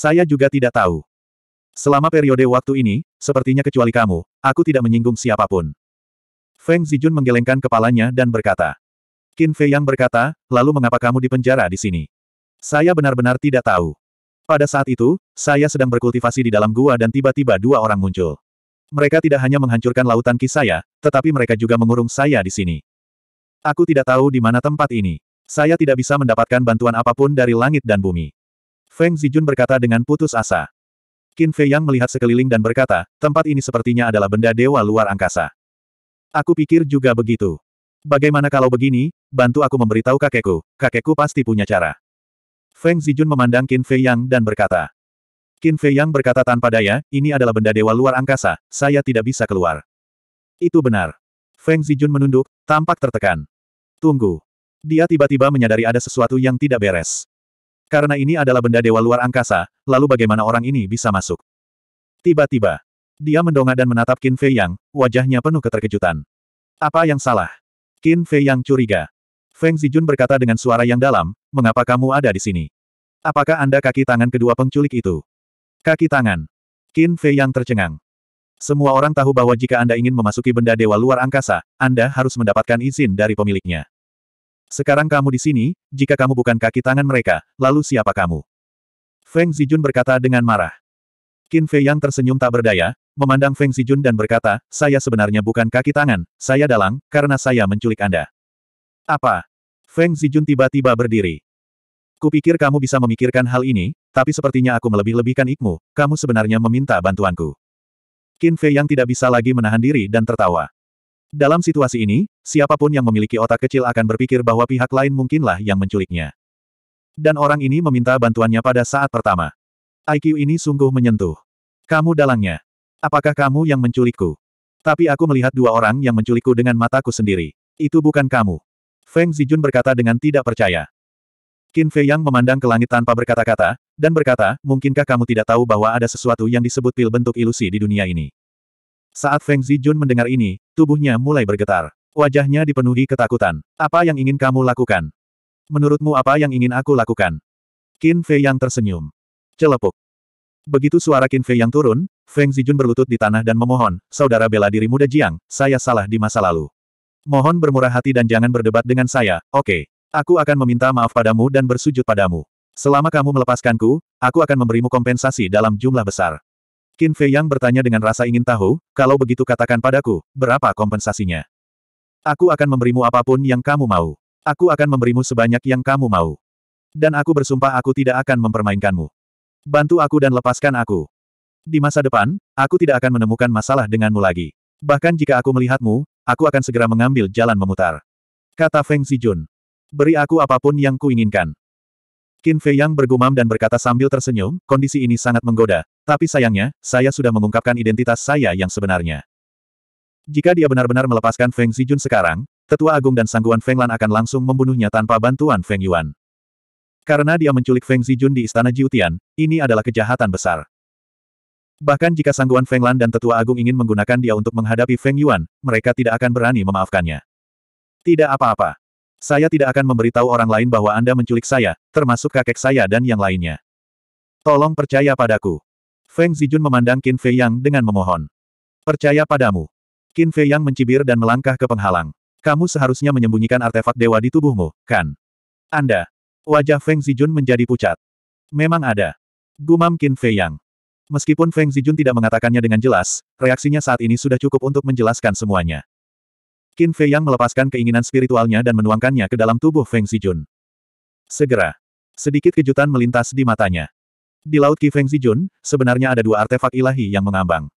Saya juga tidak tahu. Selama periode waktu ini, sepertinya kecuali kamu, aku tidak menyinggung siapapun. Feng Zijun menggelengkan kepalanya dan berkata. Qin Fei yang berkata, lalu mengapa kamu dipenjara di sini? Saya benar-benar tidak tahu. Pada saat itu, saya sedang berkultivasi di dalam gua dan tiba-tiba dua orang muncul. Mereka tidak hanya menghancurkan lautan ki saya, tetapi mereka juga mengurung saya di sini. Aku tidak tahu di mana tempat ini. Saya tidak bisa mendapatkan bantuan apapun dari langit dan bumi. Feng Zijun berkata dengan putus asa. Qin Fei Yang melihat sekeliling dan berkata, tempat ini sepertinya adalah benda dewa luar angkasa. Aku pikir juga begitu. Bagaimana kalau begini, bantu aku memberitahu kakekku, kakekku pasti punya cara. Feng Zijun memandang Qin Fei Yang dan berkata. Qin Fei Yang berkata tanpa daya, ini adalah benda dewa luar angkasa, saya tidak bisa keluar. Itu benar. Feng Zijun menunduk, tampak tertekan. Tunggu. Dia tiba-tiba menyadari ada sesuatu yang tidak beres. Karena ini adalah benda dewa luar angkasa, lalu bagaimana orang ini bisa masuk? Tiba-tiba, dia mendongak dan menatap Qin Fei Yang, wajahnya penuh keterkejutan. Apa yang salah? Qin Fei Yang curiga. Feng Zijun berkata dengan suara yang dalam, mengapa kamu ada di sini? Apakah Anda kaki tangan kedua penculik itu? Kaki tangan. Qin Fei Yang tercengang. Semua orang tahu bahwa jika Anda ingin memasuki benda dewa luar angkasa, Anda harus mendapatkan izin dari pemiliknya. Sekarang kamu di sini, jika kamu bukan kaki tangan mereka, lalu siapa kamu? Feng Zijun berkata dengan marah. Qin Fei yang tersenyum tak berdaya, memandang Feng Zijun dan berkata, saya sebenarnya bukan kaki tangan, saya dalang, karena saya menculik Anda. Apa? Feng Zijun tiba-tiba berdiri. Kupikir kamu bisa memikirkan hal ini, tapi sepertinya aku melebih-lebihkan ikmu, kamu sebenarnya meminta bantuanku. Qin Fei yang tidak bisa lagi menahan diri dan tertawa. Dalam situasi ini, siapapun yang memiliki otak kecil akan berpikir bahwa pihak lain mungkinlah yang menculiknya. Dan orang ini meminta bantuannya pada saat pertama. IQ ini sungguh menyentuh. Kamu dalangnya. Apakah kamu yang menculikku? Tapi aku melihat dua orang yang menculikku dengan mataku sendiri. Itu bukan kamu. Feng Zijun berkata dengan tidak percaya. Qin Fei Yang memandang ke langit tanpa berkata-kata, dan berkata, mungkinkah kamu tidak tahu bahwa ada sesuatu yang disebut pil bentuk ilusi di dunia ini? Saat Feng Zijun mendengar ini, tubuhnya mulai bergetar. Wajahnya dipenuhi ketakutan. Apa yang ingin kamu lakukan? Menurutmu apa yang ingin aku lakukan? Qin Fei yang tersenyum. Celepuk. Begitu suara Qin Fei yang turun, Feng Zijun berlutut di tanah dan memohon, Saudara bela diri muda Jiang, saya salah di masa lalu. Mohon bermurah hati dan jangan berdebat dengan saya, oke. Okay. Aku akan meminta maaf padamu dan bersujud padamu. Selama kamu melepaskanku, aku akan memberimu kompensasi dalam jumlah besar. Qin Fei Yang bertanya dengan rasa ingin tahu, kalau begitu katakan padaku, berapa kompensasinya? Aku akan memberimu apapun yang kamu mau. Aku akan memberimu sebanyak yang kamu mau. Dan aku bersumpah aku tidak akan mempermainkanmu. Bantu aku dan lepaskan aku. Di masa depan, aku tidak akan menemukan masalah denganmu lagi. Bahkan jika aku melihatmu, aku akan segera mengambil jalan memutar. Kata Feng Zijun. Beri aku apapun yang kuinginkan. Qin Fei Yang bergumam dan berkata sambil tersenyum, kondisi ini sangat menggoda, tapi sayangnya, saya sudah mengungkapkan identitas saya yang sebenarnya. Jika dia benar-benar melepaskan Feng Zijun sekarang, Tetua Agung dan Sangguan Feng Lan akan langsung membunuhnya tanpa bantuan Feng Yuan. Karena dia menculik Feng Zijun di Istana Jiutian, ini adalah kejahatan besar. Bahkan jika Sangguan Feng Lan dan Tetua Agung ingin menggunakan dia untuk menghadapi Feng Yuan, mereka tidak akan berani memaafkannya. Tidak apa-apa. Saya tidak akan memberitahu orang lain bahwa Anda menculik saya, termasuk kakek saya dan yang lainnya. Tolong percaya padaku. Feng Zijun memandang Qin Fei Yang dengan memohon. Percaya padamu. Qin Fei Yang mencibir dan melangkah ke penghalang. Kamu seharusnya menyembunyikan artefak dewa di tubuhmu, kan? Anda. Wajah Feng Zijun menjadi pucat. Memang ada. Gumam Qin Fei Yang. Meskipun Feng Zijun tidak mengatakannya dengan jelas, reaksinya saat ini sudah cukup untuk menjelaskan semuanya. Qin Fei Yang melepaskan keinginan spiritualnya dan menuangkannya ke dalam tubuh Feng Zijun. Segera. Sedikit kejutan melintas di matanya. Di Laut Ki Feng Zijun, sebenarnya ada dua artefak ilahi yang mengambang.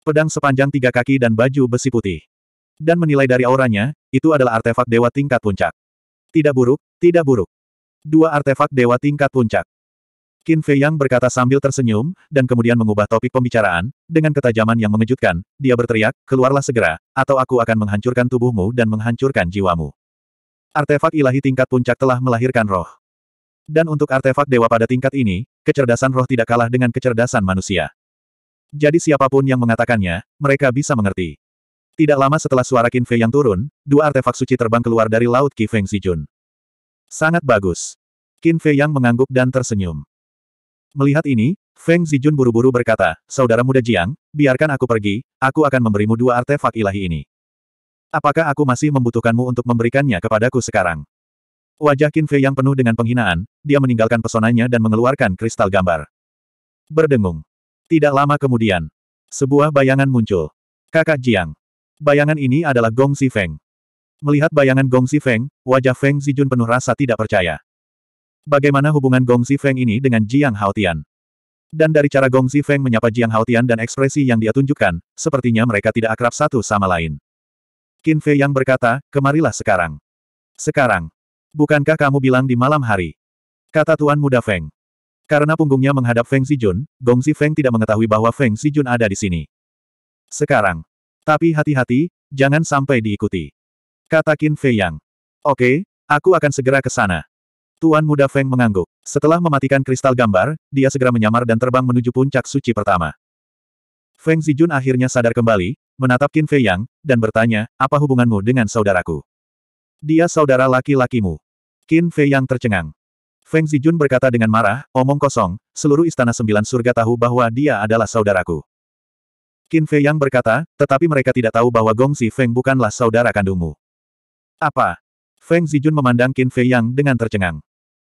Pedang sepanjang tiga kaki dan baju besi putih. Dan menilai dari auranya, itu adalah artefak dewa tingkat puncak. Tidak buruk, tidak buruk. Dua artefak dewa tingkat puncak. Qin Fei Yang berkata sambil tersenyum, dan kemudian mengubah topik pembicaraan, dengan ketajaman yang mengejutkan, dia berteriak, keluarlah segera, atau aku akan menghancurkan tubuhmu dan menghancurkan jiwamu. Artefak ilahi tingkat puncak telah melahirkan roh. Dan untuk artefak dewa pada tingkat ini, kecerdasan roh tidak kalah dengan kecerdasan manusia. Jadi siapapun yang mengatakannya, mereka bisa mengerti. Tidak lama setelah suara Qin Fei yang turun, dua artefak suci terbang keluar dari laut Qi Feng Zijun. Sangat bagus. Qin Fei yang mengangguk dan tersenyum. Melihat ini, Feng Zijun buru-buru berkata, Saudara muda Jiang, biarkan aku pergi, aku akan memberimu dua artefak ilahi ini. Apakah aku masih membutuhkanmu untuk memberikannya kepadaku sekarang? Wajah Qin Fei yang penuh dengan penghinaan, dia meninggalkan pesonanya dan mengeluarkan kristal gambar. Berdengung. Tidak lama kemudian, sebuah bayangan muncul. Kakak Jiang. Bayangan ini adalah Gong Si Feng. Melihat bayangan Gong Si Feng, wajah Feng Zijun penuh rasa tidak percaya. Bagaimana hubungan Gong Zifeng ini dengan Jiang Haotian? Dan dari cara Gong Zifeng menyapa Jiang Haotian dan ekspresi yang dia tunjukkan, sepertinya mereka tidak akrab satu sama lain. Qin Fei yang berkata, kemarilah sekarang. Sekarang. Bukankah kamu bilang di malam hari? Kata Tuan Muda Feng. Karena punggungnya menghadap Feng Zijun, Gong Zifeng tidak mengetahui bahwa Feng Zijun ada di sini. Sekarang. Tapi hati-hati, jangan sampai diikuti. Kata Qin Fei Yang. Oke, aku akan segera ke sana. Tuan Muda Feng mengangguk. Setelah mematikan kristal gambar, dia segera menyamar dan terbang menuju puncak suci pertama. Feng Zijun akhirnya sadar kembali, menatap Qin Fei Yang, dan bertanya, apa hubunganmu dengan saudaraku? Dia saudara laki-lakimu. Qin Fei Yang tercengang. Feng Zijun berkata dengan marah, omong kosong, seluruh istana sembilan surga tahu bahwa dia adalah saudaraku. Qin Fei Yang berkata, tetapi mereka tidak tahu bahwa Gong Gongsi Feng bukanlah saudara kandungmu. Apa? Feng Zijun memandang Qin Fei Yang dengan tercengang.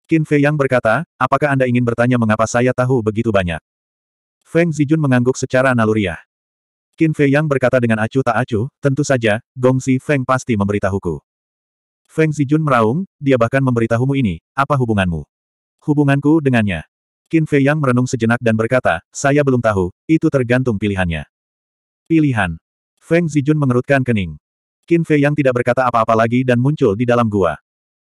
Qin Fei Yang berkata, apakah Anda ingin bertanya mengapa saya tahu begitu banyak? Feng Zijun mengangguk secara naluriah. Qin Fei Yang berkata dengan acuh tak acuh, tentu saja, Gongsi Feng pasti memberitahuku. Feng Zijun meraung, dia bahkan memberitahumu ini, apa hubunganmu? Hubunganku dengannya. Qin Fei Yang merenung sejenak dan berkata, saya belum tahu, itu tergantung pilihannya. Pilihan. Feng Zijun mengerutkan kening. Qin Fei Yang tidak berkata apa-apa lagi dan muncul di dalam gua.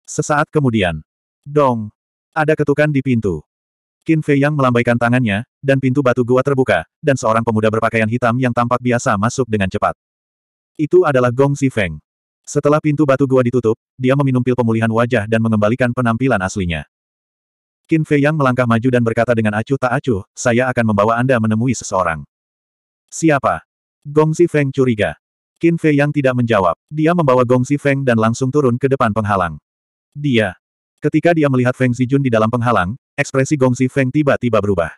Sesaat kemudian, Dong! Ada ketukan di pintu. Qin Fei Yang melambaikan tangannya, dan pintu batu gua terbuka, dan seorang pemuda berpakaian hitam yang tampak biasa masuk dengan cepat. Itu adalah Gong si feng Setelah pintu batu gua ditutup, dia meminum pil pemulihan wajah dan mengembalikan penampilan aslinya. Qin Fei Yang melangkah maju dan berkata dengan acuh tak acuh, saya akan membawa Anda menemui seseorang. Siapa? Gong si feng curiga. Qin Fei Yang tidak menjawab. Dia membawa Gong si feng dan langsung turun ke depan penghalang. Dia, Ketika dia melihat Feng Zijun di dalam penghalang, ekspresi Gongzi Feng tiba-tiba berubah.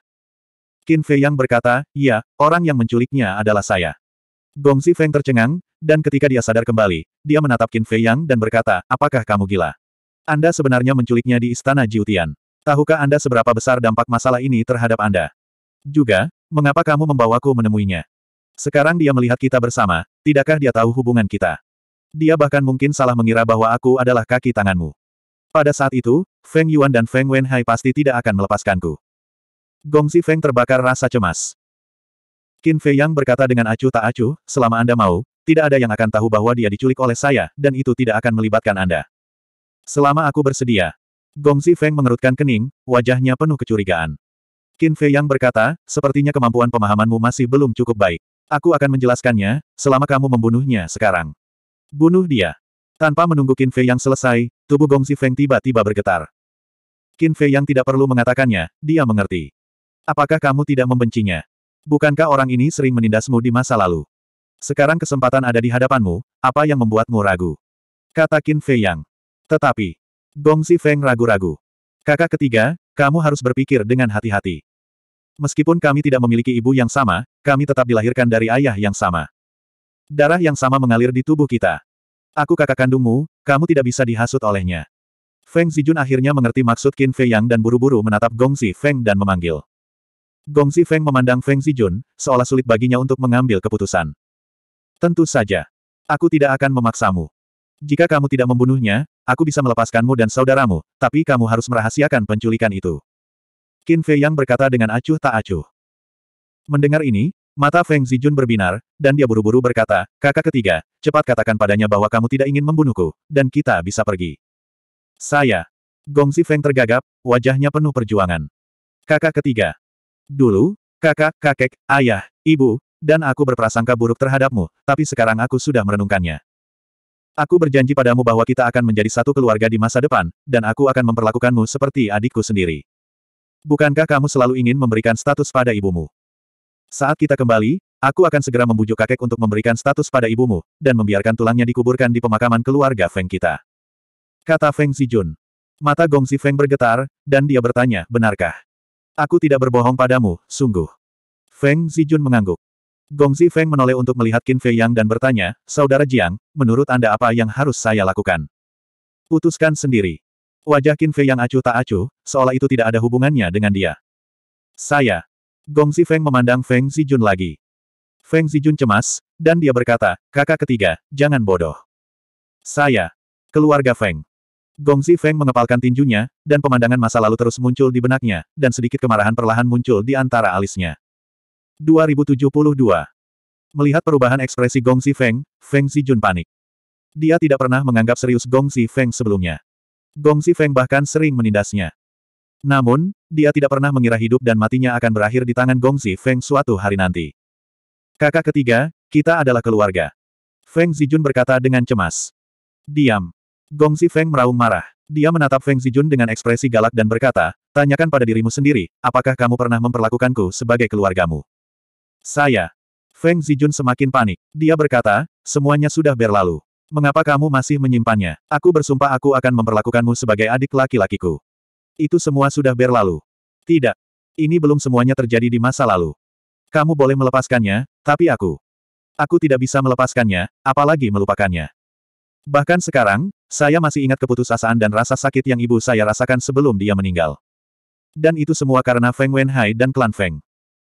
Qin Fei Yang berkata, ya, orang yang menculiknya adalah saya. Gongzi Feng tercengang, dan ketika dia sadar kembali, dia menatap Qin Fei Yang dan berkata, apakah kamu gila? Anda sebenarnya menculiknya di Istana Jiutian. Tahukah Anda seberapa besar dampak masalah ini terhadap Anda? Juga, mengapa kamu membawaku menemuinya? Sekarang dia melihat kita bersama, tidakkah dia tahu hubungan kita? Dia bahkan mungkin salah mengira bahwa aku adalah kaki tanganmu. Pada saat itu, Feng Yuan dan Feng Wenhai pasti tidak akan melepaskanku. Xi Feng terbakar rasa cemas. Qin Fei Yang berkata dengan acuh tak acuh, selama Anda mau, tidak ada yang akan tahu bahwa dia diculik oleh saya, dan itu tidak akan melibatkan Anda. Selama aku bersedia. Xi Feng mengerutkan kening, wajahnya penuh kecurigaan. Qin Fei Yang berkata, sepertinya kemampuan pemahamanmu masih belum cukup baik. Aku akan menjelaskannya, selama kamu membunuhnya sekarang. Bunuh dia. Tanpa menunggu Qin Fei Yang selesai, Tubuh Gong Feng tiba-tiba bergetar. Qin Fei yang tidak perlu mengatakannya, dia mengerti. Apakah kamu tidak membencinya? Bukankah orang ini sering menindasmu di masa lalu? Sekarang kesempatan ada di hadapanmu, apa yang membuatmu ragu? Kata Qin Fei Yang. Tetapi, Gong Feng ragu-ragu. Kakak ketiga, kamu harus berpikir dengan hati-hati. Meskipun kami tidak memiliki ibu yang sama, kami tetap dilahirkan dari ayah yang sama. Darah yang sama mengalir di tubuh kita. Aku kakak kandungmu, kamu tidak bisa dihasut olehnya. Feng Zijun akhirnya mengerti maksud Qin Fei Yang dan buru-buru menatap Gongzi Feng dan memanggil. Gongzi Feng memandang Feng Zijun, seolah sulit baginya untuk mengambil keputusan. Tentu saja. Aku tidak akan memaksamu. Jika kamu tidak membunuhnya, aku bisa melepaskanmu dan saudaramu, tapi kamu harus merahasiakan penculikan itu. Qin Fei Yang berkata dengan acuh tak acuh. Mendengar ini, Mata Feng Zijun berbinar, dan dia buru-buru berkata, kakak ketiga, cepat katakan padanya bahwa kamu tidak ingin membunuhku, dan kita bisa pergi. Saya. Si Feng tergagap, wajahnya penuh perjuangan. Kakak ketiga. Dulu, kakak, kakek, ayah, ibu, dan aku berprasangka buruk terhadapmu, tapi sekarang aku sudah merenungkannya. Aku berjanji padamu bahwa kita akan menjadi satu keluarga di masa depan, dan aku akan memperlakukanmu seperti adikku sendiri. Bukankah kamu selalu ingin memberikan status pada ibumu? Saat kita kembali, aku akan segera membujuk kakek untuk memberikan status pada ibumu, dan membiarkan tulangnya dikuburkan di pemakaman keluarga Feng kita. Kata Feng Zijun. Mata Gongsi Feng bergetar, dan dia bertanya, benarkah? Aku tidak berbohong padamu, sungguh. Feng Zijun mengangguk. Gongzi Feng menoleh untuk melihat Qin Fei Yang dan bertanya, Saudara Jiang, menurut Anda apa yang harus saya lakukan? Putuskan sendiri. Wajah Qin Fei Yang acuh tak acuh, seolah itu tidak ada hubungannya dengan dia. Saya, Gong Zifeng memandang Feng Zijun lagi. Feng Zijun cemas, dan dia berkata, kakak ketiga, jangan bodoh. Saya. Keluarga Feng. Gong Zifeng mengepalkan tinjunya, dan pemandangan masa lalu terus muncul di benaknya, dan sedikit kemarahan perlahan muncul di antara alisnya. 2072. Melihat perubahan ekspresi Gong Zifeng, Feng Zijun panik. Dia tidak pernah menganggap serius Gong Zifeng sebelumnya. Gong Zifeng bahkan sering menindasnya. Namun, dia tidak pernah mengira hidup dan matinya akan berakhir di tangan Gongzi Feng suatu hari nanti. Kakak ketiga, kita adalah keluarga. Feng Zijun berkata dengan cemas. Diam. Gongzi Feng meraung marah. Dia menatap Feng Zijun dengan ekspresi galak dan berkata, tanyakan pada dirimu sendiri, apakah kamu pernah memperlakukanku sebagai keluargamu? Saya. Feng Zijun semakin panik. Dia berkata, semuanya sudah berlalu. Mengapa kamu masih menyimpannya? Aku bersumpah aku akan memperlakukanmu sebagai adik laki-lakiku. Itu semua sudah berlalu. Tidak. Ini belum semuanya terjadi di masa lalu. Kamu boleh melepaskannya, tapi aku. Aku tidak bisa melepaskannya, apalagi melupakannya. Bahkan sekarang, saya masih ingat keputusasaan dan rasa sakit yang ibu saya rasakan sebelum dia meninggal. Dan itu semua karena Feng Wenhai dan klan Feng.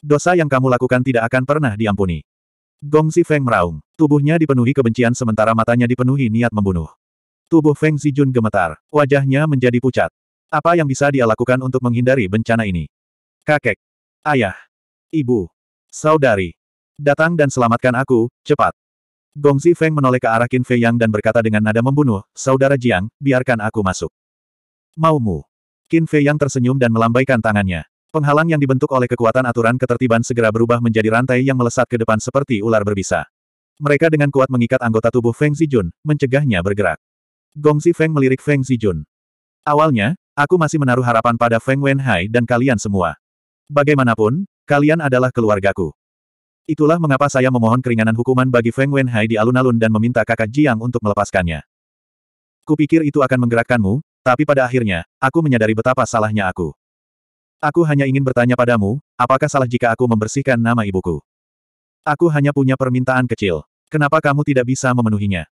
Dosa yang kamu lakukan tidak akan pernah diampuni. Gong Gongzi Feng meraung. Tubuhnya dipenuhi kebencian sementara matanya dipenuhi niat membunuh. Tubuh Feng Zijun gemetar. Wajahnya menjadi pucat. Apa yang bisa dia lakukan untuk menghindari bencana ini? Kakek, ayah, ibu, saudari, datang dan selamatkan aku, cepat. Gongzi Feng menoleh ke arah Qin Fei Yang dan berkata dengan nada membunuh, Saudara Jiang, biarkan aku masuk. Maumu. Qin Fei Yang tersenyum dan melambaikan tangannya. Penghalang yang dibentuk oleh kekuatan aturan ketertiban segera berubah menjadi rantai yang melesat ke depan seperti ular berbisa. Mereka dengan kuat mengikat anggota tubuh Feng Zijun, mencegahnya bergerak. Gongzi Feng melirik Feng Zijun. Awalnya, Aku masih menaruh harapan pada Feng Wenhai dan kalian semua. Bagaimanapun, kalian adalah keluargaku. Itulah mengapa saya memohon keringanan hukuman bagi Feng Wenhai di alun-alun dan meminta kakak Jiang untuk melepaskannya. Kupikir itu akan menggerakkanmu, tapi pada akhirnya, aku menyadari betapa salahnya aku. Aku hanya ingin bertanya padamu, apakah salah jika aku membersihkan nama ibuku? Aku hanya punya permintaan kecil. Kenapa kamu tidak bisa memenuhinya?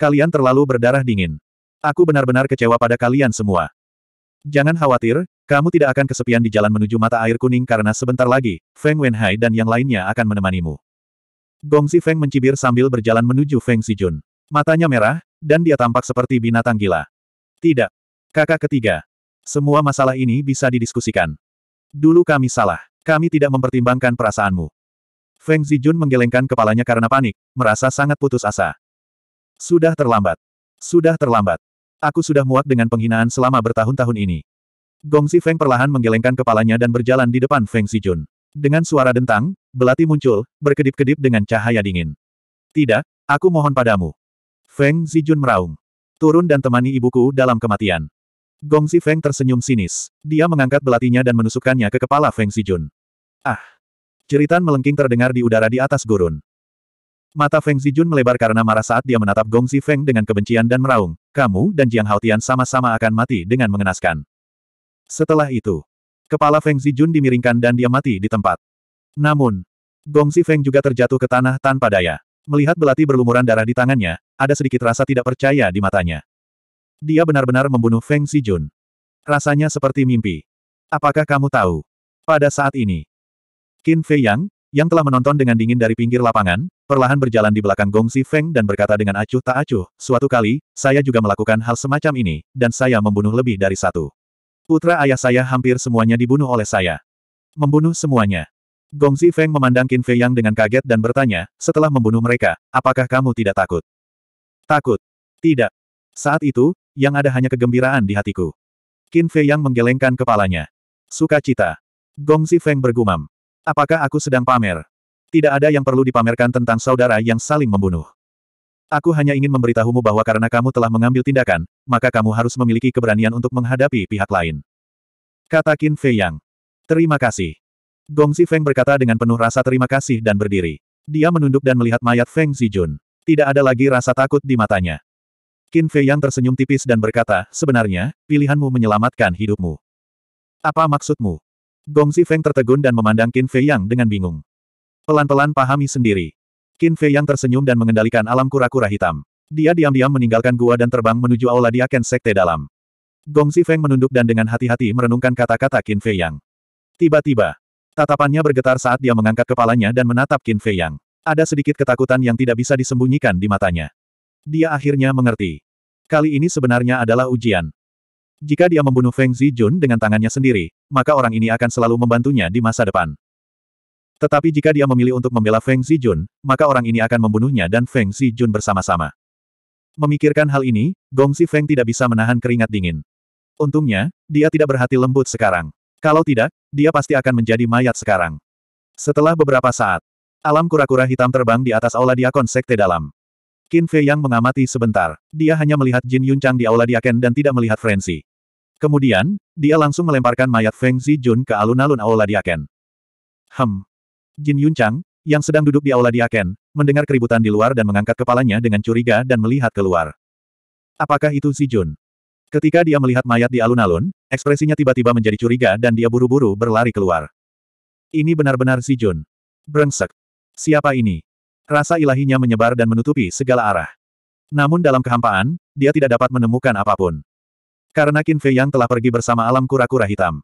Kalian terlalu berdarah dingin. Aku benar-benar kecewa pada kalian semua. Jangan khawatir, kamu tidak akan kesepian di jalan menuju mata air kuning karena sebentar lagi, Feng Wenhai dan yang lainnya akan menemanimu. Gongzi Feng mencibir sambil berjalan menuju Feng Sijun. Matanya merah, dan dia tampak seperti binatang gila. Tidak. Kakak ketiga. Semua masalah ini bisa didiskusikan. Dulu kami salah. Kami tidak mempertimbangkan perasaanmu. Feng Zijun menggelengkan kepalanya karena panik, merasa sangat putus asa. Sudah terlambat. Sudah terlambat. Aku sudah muak dengan penghinaan selama bertahun-tahun ini. Gong Si Feng perlahan menggelengkan kepalanya dan berjalan di depan Feng Si Jun. Dengan suara dentang, belati muncul, berkedip-kedip dengan cahaya dingin. Tidak, aku mohon padamu. Feng Si Jun meraung. Turun dan temani ibuku dalam kematian. Gong Si Feng tersenyum sinis. Dia mengangkat belatinya dan menusukkannya ke kepala Feng Si Jun. Ah! Ceritan melengking terdengar di udara di atas gurun. Mata Feng Zijun melebar karena marah saat dia menatap Gong Si Feng dengan kebencian dan meraung kamu dan Jiang Haotian sama-sama akan mati dengan mengenaskan. Setelah itu, kepala Feng Zijun dimiringkan dan dia mati di tempat. Namun, Gongzi Feng juga terjatuh ke tanah tanpa daya. Melihat belati berlumuran darah di tangannya, ada sedikit rasa tidak percaya di matanya. Dia benar-benar membunuh Feng Zijun. Rasanya seperti mimpi. Apakah kamu tahu? Pada saat ini, Qin Fei Yang, yang telah menonton dengan dingin dari pinggir lapangan, perlahan berjalan di belakang Gong Xi Feng dan berkata dengan acuh tak acuh, suatu kali, saya juga melakukan hal semacam ini, dan saya membunuh lebih dari satu. Putra ayah saya hampir semuanya dibunuh oleh saya. Membunuh semuanya. Gong Xi Feng memandang Qin Fei Yang dengan kaget dan bertanya, setelah membunuh mereka, apakah kamu tidak takut? Takut. Tidak. Saat itu, yang ada hanya kegembiraan di hatiku. Qin Fei Yang menggelengkan kepalanya. Sukacita. Gong Xi Feng bergumam. Apakah aku sedang pamer? Tidak ada yang perlu dipamerkan tentang saudara yang saling membunuh. Aku hanya ingin memberitahumu bahwa karena kamu telah mengambil tindakan, maka kamu harus memiliki keberanian untuk menghadapi pihak lain. Kata Qin Fei Yang. Terima kasih. Gong Feng berkata dengan penuh rasa terima kasih dan berdiri. Dia menunduk dan melihat mayat Feng Zijun. Tidak ada lagi rasa takut di matanya. Qin Fei Yang tersenyum tipis dan berkata, sebenarnya, pilihanmu menyelamatkan hidupmu. Apa maksudmu? Gong Feng tertegun dan memandang Qin Fei Yang dengan bingung. Pelan-pelan pahami sendiri. Qin Fei yang tersenyum dan mengendalikan alam kura-kura hitam. Dia diam-diam meninggalkan gua dan terbang menuju aula Diaken Sekte dalam. Gong Feng menunduk dan dengan hati-hati merenungkan kata-kata Qin Fei Yang. Tiba-tiba, tatapannya bergetar saat dia mengangkat kepalanya dan menatap Qin Fei Yang. Ada sedikit ketakutan yang tidak bisa disembunyikan di matanya. Dia akhirnya mengerti. Kali ini sebenarnya adalah ujian. Jika dia membunuh Feng Zijun dengan tangannya sendiri, maka orang ini akan selalu membantunya di masa depan. Tetapi jika dia memilih untuk membela Feng Zijun, maka orang ini akan membunuhnya dan Feng Zijun bersama-sama. Memikirkan hal ini, Gong Si Feng tidak bisa menahan keringat dingin. Untungnya, dia tidak berhati lembut sekarang. Kalau tidak, dia pasti akan menjadi mayat sekarang. Setelah beberapa saat, alam kura-kura hitam terbang di atas aula diakon sekte dalam. Qin Fei Yang mengamati sebentar. Dia hanya melihat Jin Yun Chang di aula diaken dan tidak melihat Frenzy. Kemudian, dia langsung melemparkan mayat Feng Zijun ke alun-alun aula diaken. Hem, Jin Yunchang yang sedang duduk di aula Diaken, mendengar keributan di luar dan mengangkat kepalanya dengan curiga dan melihat keluar. Apakah itu Si Jun? Ketika dia melihat mayat di alun-alun, ekspresinya tiba-tiba menjadi curiga dan dia buru-buru berlari keluar. Ini benar-benar Si Jun. Brengsek. Siapa ini? Rasa ilahinya menyebar dan menutupi segala arah. Namun dalam kehampaan, dia tidak dapat menemukan apapun. Karena Qin Fei Yang telah pergi bersama alam kura-kura hitam.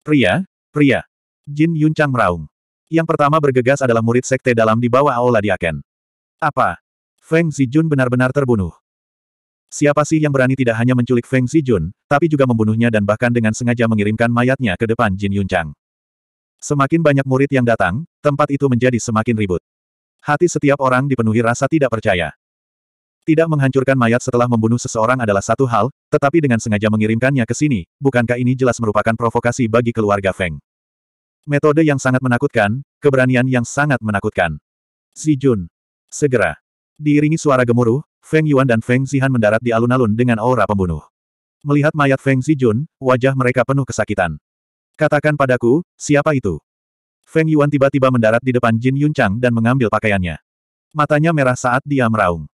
Pria, pria. Jin Yunchang meraung. Yang pertama bergegas adalah murid sekte dalam di bawah Aula Diaken. Apa? Feng Zijun benar-benar terbunuh. Siapa sih yang berani tidak hanya menculik Feng Zijun, tapi juga membunuhnya dan bahkan dengan sengaja mengirimkan mayatnya ke depan Jin Yunchang? Semakin banyak murid yang datang, tempat itu menjadi semakin ribut. Hati setiap orang dipenuhi rasa tidak percaya. Tidak menghancurkan mayat setelah membunuh seseorang adalah satu hal, tetapi dengan sengaja mengirimkannya ke sini, bukankah ini jelas merupakan provokasi bagi keluarga Feng? Metode yang sangat menakutkan, keberanian yang sangat menakutkan. Si Jun, Segera. Diiringi suara gemuruh, Feng Yuan dan Feng Zihan mendarat di alun-alun dengan aura pembunuh. Melihat mayat Feng Zijun, wajah mereka penuh kesakitan. Katakan padaku, siapa itu? Feng Yuan tiba-tiba mendarat di depan Jin Yunchang dan mengambil pakaiannya. Matanya merah saat dia meraung.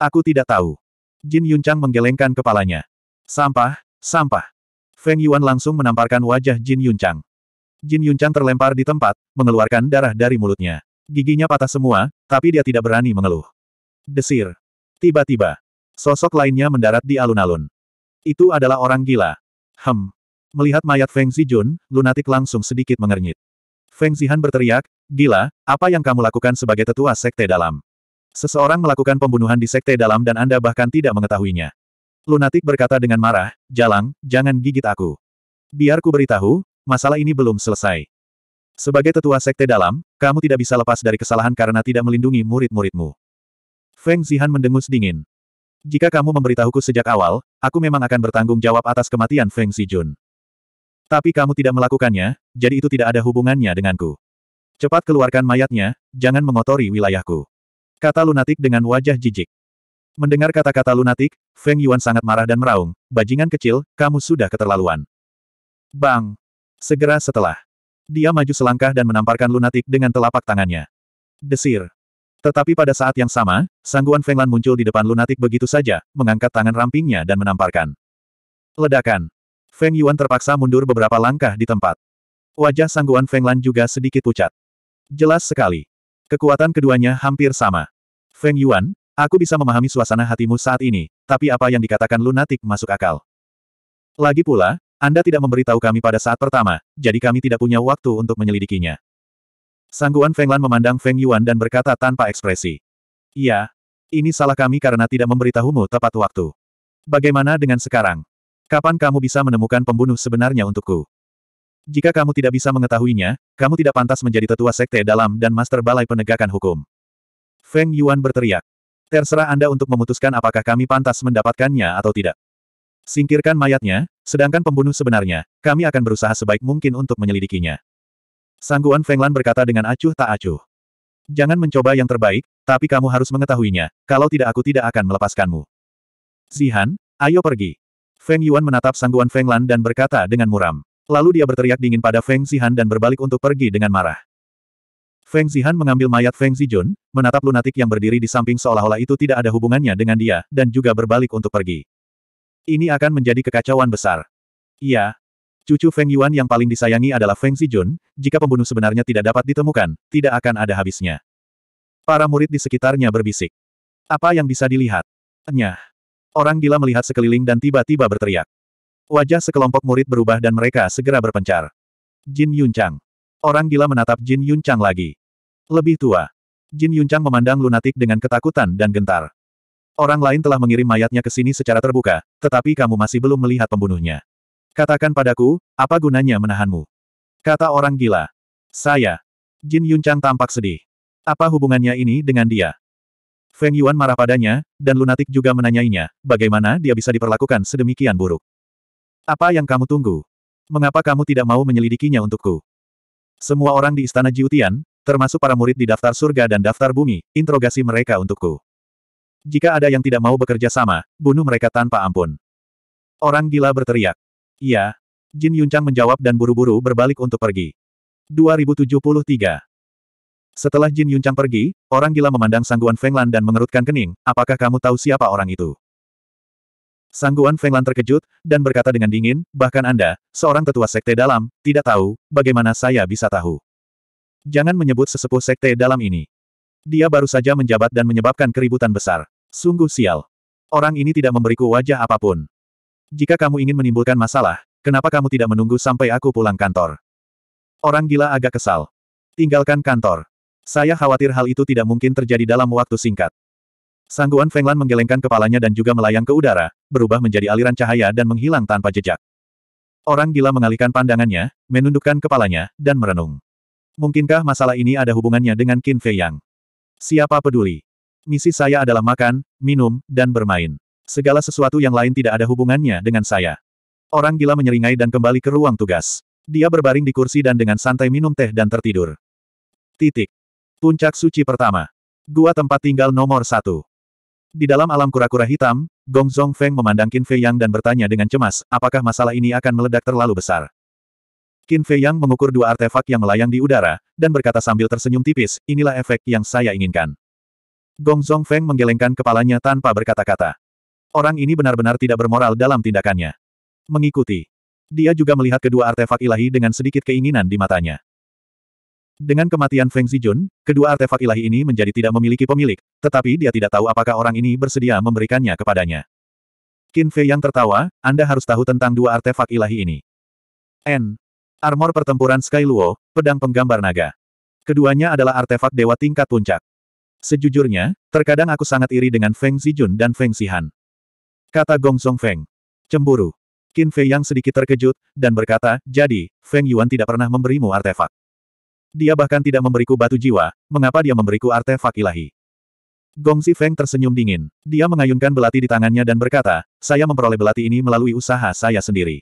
Aku tidak tahu. Jin Yunchang menggelengkan kepalanya. Sampah, sampah. Feng Yuan langsung menamparkan wajah Jin Yunchang. Jin Yunchang terlempar di tempat, mengeluarkan darah dari mulutnya. Giginya patah semua, tapi dia tidak berani mengeluh. Desir. Tiba-tiba, sosok lainnya mendarat di alun-alun. Itu adalah orang gila. Hem. Melihat mayat Feng Zijun, lunatik langsung sedikit mengernyit. Feng Zihan berteriak, Gila, apa yang kamu lakukan sebagai tetua sekte dalam? Seseorang melakukan pembunuhan di sekte dalam dan Anda bahkan tidak mengetahuinya. Lunatik berkata dengan marah, Jalang, jangan gigit aku. Biar ku beritahu, masalah ini belum selesai. Sebagai tetua sekte dalam, kamu tidak bisa lepas dari kesalahan karena tidak melindungi murid-muridmu. Feng Zihan mendengus dingin. Jika kamu memberitahuku sejak awal, aku memang akan bertanggung jawab atas kematian Feng Zijun. Tapi kamu tidak melakukannya, jadi itu tidak ada hubungannya denganku. Cepat keluarkan mayatnya, jangan mengotori wilayahku. Kata lunatik dengan wajah jijik. Mendengar kata-kata lunatik, Feng Yuan sangat marah dan meraung, bajingan kecil, kamu sudah keterlaluan. Bang! Segera setelah. Dia maju selangkah dan menamparkan lunatik dengan telapak tangannya. Desir. Tetapi pada saat yang sama, sangguan Fenglan muncul di depan lunatik begitu saja, mengangkat tangan rampingnya dan menamparkan. Ledakan. Feng Yuan terpaksa mundur beberapa langkah di tempat. Wajah sangguan Fenglan juga sedikit pucat. Jelas sekali. Kekuatan keduanya hampir sama. Feng Yuan, aku bisa memahami suasana hatimu saat ini, tapi apa yang dikatakan lunatik masuk akal. Lagi pula, anda tidak memberitahu kami pada saat pertama, jadi kami tidak punya waktu untuk menyelidikinya. Sangguan Fenglan memandang Feng Yuan dan berkata tanpa ekspresi. Iya, ini salah kami karena tidak memberitahumu tepat waktu. Bagaimana dengan sekarang? Kapan kamu bisa menemukan pembunuh sebenarnya untukku? Jika kamu tidak bisa mengetahuinya, kamu tidak pantas menjadi tetua sekte dalam dan master balai penegakan hukum. Feng Yuan berteriak. Terserah Anda untuk memutuskan apakah kami pantas mendapatkannya atau tidak. Singkirkan mayatnya, sedangkan pembunuh sebenarnya, kami akan berusaha sebaik mungkin untuk menyelidikinya. Sangguan Fenglan berkata dengan acuh tak acuh. Jangan mencoba yang terbaik, tapi kamu harus mengetahuinya, kalau tidak aku tidak akan melepaskanmu. Zihan, ayo pergi. Feng Yuan menatap Sangguan Fenglan dan berkata dengan muram. Lalu dia berteriak dingin pada Feng Zihan dan berbalik untuk pergi dengan marah. Feng Zihan mengambil mayat Feng Zijun, menatap lunatik yang berdiri di samping seolah-olah itu tidak ada hubungannya dengan dia, dan juga berbalik untuk pergi. Ini akan menjadi kekacauan besar. Iya. Cucu Feng Yuan yang paling disayangi adalah Feng Zijun, jika pembunuh sebenarnya tidak dapat ditemukan, tidak akan ada habisnya. Para murid di sekitarnya berbisik. Apa yang bisa dilihat? Enyah. Orang gila melihat sekeliling dan tiba-tiba berteriak. Wajah sekelompok murid berubah dan mereka segera berpencar. Jin Yunchang. Orang gila menatap Jin Yunchang lagi. Lebih tua. Jin Yunchang memandang lunatik dengan ketakutan dan gentar. Orang lain telah mengirim mayatnya ke sini secara terbuka, tetapi kamu masih belum melihat pembunuhnya. Katakan padaku, apa gunanya menahanmu? Kata orang gila. Saya. Jin Yunchang tampak sedih. Apa hubungannya ini dengan dia? Feng Yuan marah padanya, dan lunatik juga menanyainya, bagaimana dia bisa diperlakukan sedemikian buruk. Apa yang kamu tunggu? Mengapa kamu tidak mau menyelidikinya untukku? Semua orang di istana Jiutian, termasuk para murid di daftar surga dan daftar bumi, interogasi mereka untukku. Jika ada yang tidak mau bekerja sama, bunuh mereka tanpa ampun. Orang gila berteriak. Iya. Jin Yuncang menjawab dan buru-buru berbalik untuk pergi. 2073 Setelah Jin Yuncang pergi, orang gila memandang Sangguan Fenglan dan mengerutkan kening, apakah kamu tahu siapa orang itu? Sangguan Fenglan terkejut, dan berkata dengan dingin, bahkan Anda, seorang tetua sekte dalam, tidak tahu, bagaimana saya bisa tahu. Jangan menyebut sesepuh sekte dalam ini. Dia baru saja menjabat dan menyebabkan keributan besar. Sungguh sial. Orang ini tidak memberiku wajah apapun. Jika kamu ingin menimbulkan masalah, kenapa kamu tidak menunggu sampai aku pulang kantor? Orang gila agak kesal. Tinggalkan kantor. Saya khawatir hal itu tidak mungkin terjadi dalam waktu singkat. Sangguan Fenglan menggelengkan kepalanya dan juga melayang ke udara, berubah menjadi aliran cahaya dan menghilang tanpa jejak. Orang gila mengalihkan pandangannya, menundukkan kepalanya, dan merenung. Mungkinkah masalah ini ada hubungannya dengan Qin Fei Yang? Siapa peduli? Misi saya adalah makan, minum, dan bermain. Segala sesuatu yang lain tidak ada hubungannya dengan saya. Orang gila menyeringai dan kembali ke ruang tugas. Dia berbaring di kursi dan dengan santai minum teh dan tertidur. Titik. Puncak suci pertama. Gua tempat tinggal nomor satu. Di dalam alam kura-kura hitam, Gong Zong Feng memandang Qin Fei Yang dan bertanya dengan cemas, apakah masalah ini akan meledak terlalu besar. Qin Fei Yang mengukur dua artefak yang melayang di udara, dan berkata sambil tersenyum tipis, inilah efek yang saya inginkan. Gong Zong Feng menggelengkan kepalanya tanpa berkata-kata. Orang ini benar-benar tidak bermoral dalam tindakannya. Mengikuti. Dia juga melihat kedua artefak ilahi dengan sedikit keinginan di matanya. Dengan kematian Feng Zijun, kedua artefak ilahi ini menjadi tidak memiliki pemilik, tetapi dia tidak tahu apakah orang ini bersedia memberikannya kepadanya. Qin Fei yang tertawa, Anda harus tahu tentang dua artefak ilahi ini. N. Armor pertempuran Sky Luo, pedang penggambar naga. Keduanya adalah artefak dewa tingkat puncak. Sejujurnya, terkadang aku sangat iri dengan Feng Zijun dan Feng Sihan. Kata Gong Song Feng. Cemburu. Qin Fei yang sedikit terkejut, dan berkata, jadi, Feng Yuan tidak pernah memberimu artefak. Dia bahkan tidak memberiku batu jiwa, mengapa dia memberiku artefak ilahi? Gong Si Feng tersenyum dingin. Dia mengayunkan belati di tangannya dan berkata, saya memperoleh belati ini melalui usaha saya sendiri.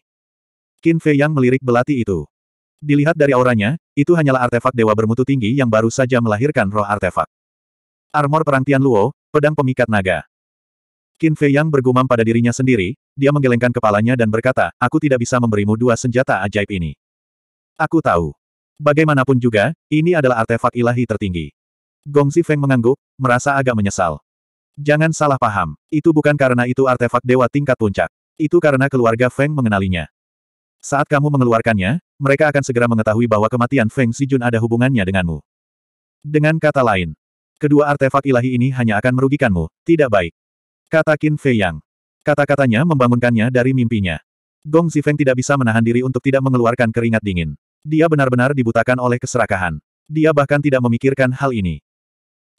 Qin Fei Yang melirik belati itu. Dilihat dari auranya, itu hanyalah artefak dewa bermutu tinggi yang baru saja melahirkan roh artefak. Armor perang Tian Luo, pedang pemikat naga. Qin Fei Yang bergumam pada dirinya sendiri, dia menggelengkan kepalanya dan berkata, aku tidak bisa memberimu dua senjata ajaib ini. Aku tahu. Bagaimanapun juga, ini adalah artefak ilahi tertinggi. Gong Feng mengangguk, merasa agak menyesal. Jangan salah paham, itu bukan karena itu artefak dewa tingkat puncak. Itu karena keluarga Feng mengenalinya. Saat kamu mengeluarkannya, mereka akan segera mengetahui bahwa kematian Feng Xijun ada hubungannya denganmu. Dengan kata lain, kedua artefak ilahi ini hanya akan merugikanmu, tidak baik. Kata Qin Fei Yang. Kata-katanya membangunkannya dari mimpinya. Gong Feng tidak bisa menahan diri untuk tidak mengeluarkan keringat dingin. Dia benar-benar dibutakan oleh keserakahan. Dia bahkan tidak memikirkan hal ini.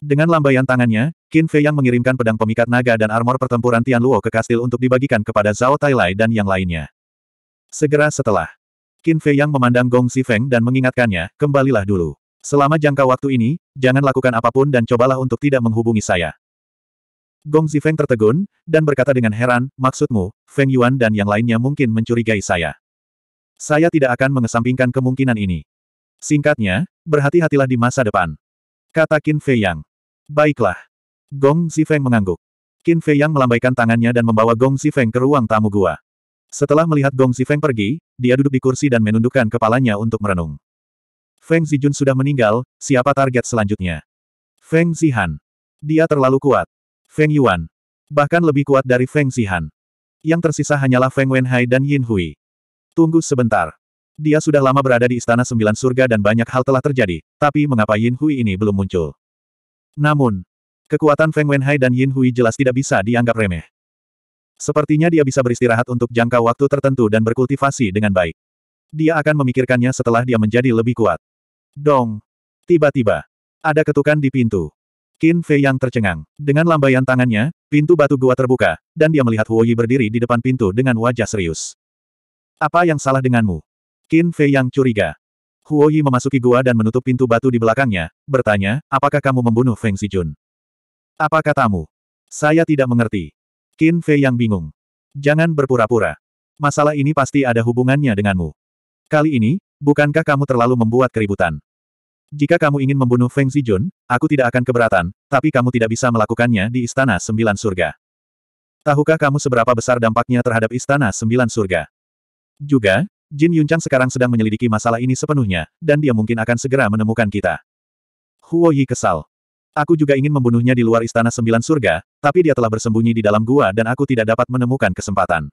Dengan lambaian tangannya, Qin Fei yang mengirimkan pedang pemikat naga dan armor pertempuran Tian Luo ke kastil untuk dibagikan kepada Zhao Tai Lai dan yang lainnya. Segera setelah, Qin Fei Yang memandang Gong Feng dan mengingatkannya, kembalilah dulu. Selama jangka waktu ini, jangan lakukan apapun dan cobalah untuk tidak menghubungi saya. Gong Feng tertegun, dan berkata dengan heran, maksudmu, Feng Yuan dan yang lainnya mungkin mencurigai saya. Saya tidak akan mengesampingkan kemungkinan ini. Singkatnya, berhati-hatilah di masa depan. Kata Qin Fei Yang. Baiklah. Gong Zifeng mengangguk. Qin Fei Yang melambaikan tangannya dan membawa Gong Zifeng ke ruang tamu gua. Setelah melihat Gong Feng pergi, dia duduk di kursi dan menundukkan kepalanya untuk merenung. Feng Zijun sudah meninggal, siapa target selanjutnya? Feng Zihan. Dia terlalu kuat. Feng Yuan. Bahkan lebih kuat dari Feng Zihan. Yang tersisa hanyalah Feng Wenhai dan Yin Hui. Tunggu sebentar. Dia sudah lama berada di Istana Sembilan Surga dan banyak hal telah terjadi, tapi mengapa Yin Hui ini belum muncul? Namun, kekuatan Feng Wenhai dan Yin Hui jelas tidak bisa dianggap remeh. Sepertinya dia bisa beristirahat untuk jangka waktu tertentu dan berkultivasi dengan baik. Dia akan memikirkannya setelah dia menjadi lebih kuat. Dong! Tiba-tiba, ada ketukan di pintu. Qin Fei yang tercengang. Dengan lambaian tangannya, pintu batu gua terbuka, dan dia melihat Huo Yi berdiri di depan pintu dengan wajah serius. Apa yang salah denganmu? Qin Fei yang curiga. Huo Yi memasuki gua dan menutup pintu batu di belakangnya, bertanya, apakah kamu membunuh Feng Sijun? Apa katamu? Saya tidak mengerti. Qin Fei yang bingung. Jangan berpura-pura. Masalah ini pasti ada hubungannya denganmu. Kali ini, bukankah kamu terlalu membuat keributan? Jika kamu ingin membunuh Feng Zijun, aku tidak akan keberatan, tapi kamu tidak bisa melakukannya di Istana Sembilan Surga. Tahukah kamu seberapa besar dampaknya terhadap Istana Sembilan Surga? Juga, Jin Yunchang sekarang sedang menyelidiki masalah ini sepenuhnya, dan dia mungkin akan segera menemukan kita. Huo Yi kesal. Aku juga ingin membunuhnya di luar istana sembilan surga, tapi dia telah bersembunyi di dalam gua dan aku tidak dapat menemukan kesempatan.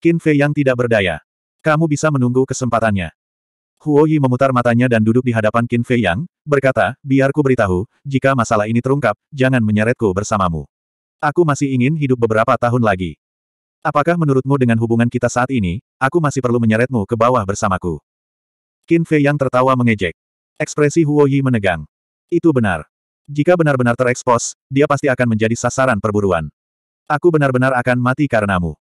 Qin Fei yang tidak berdaya. Kamu bisa menunggu kesempatannya. Huo Yi memutar matanya dan duduk di hadapan Qin Fei Yang, berkata, biar ku beritahu, jika masalah ini terungkap, jangan menyeretku bersamamu. Aku masih ingin hidup beberapa tahun lagi. Apakah menurutmu dengan hubungan kita saat ini, aku masih perlu menyeretmu ke bawah bersamaku? Qin Fei Yang tertawa mengejek. Ekspresi Huo Yi menegang. Itu benar. Jika benar-benar terekspos, dia pasti akan menjadi sasaran perburuan. Aku benar-benar akan mati karenamu.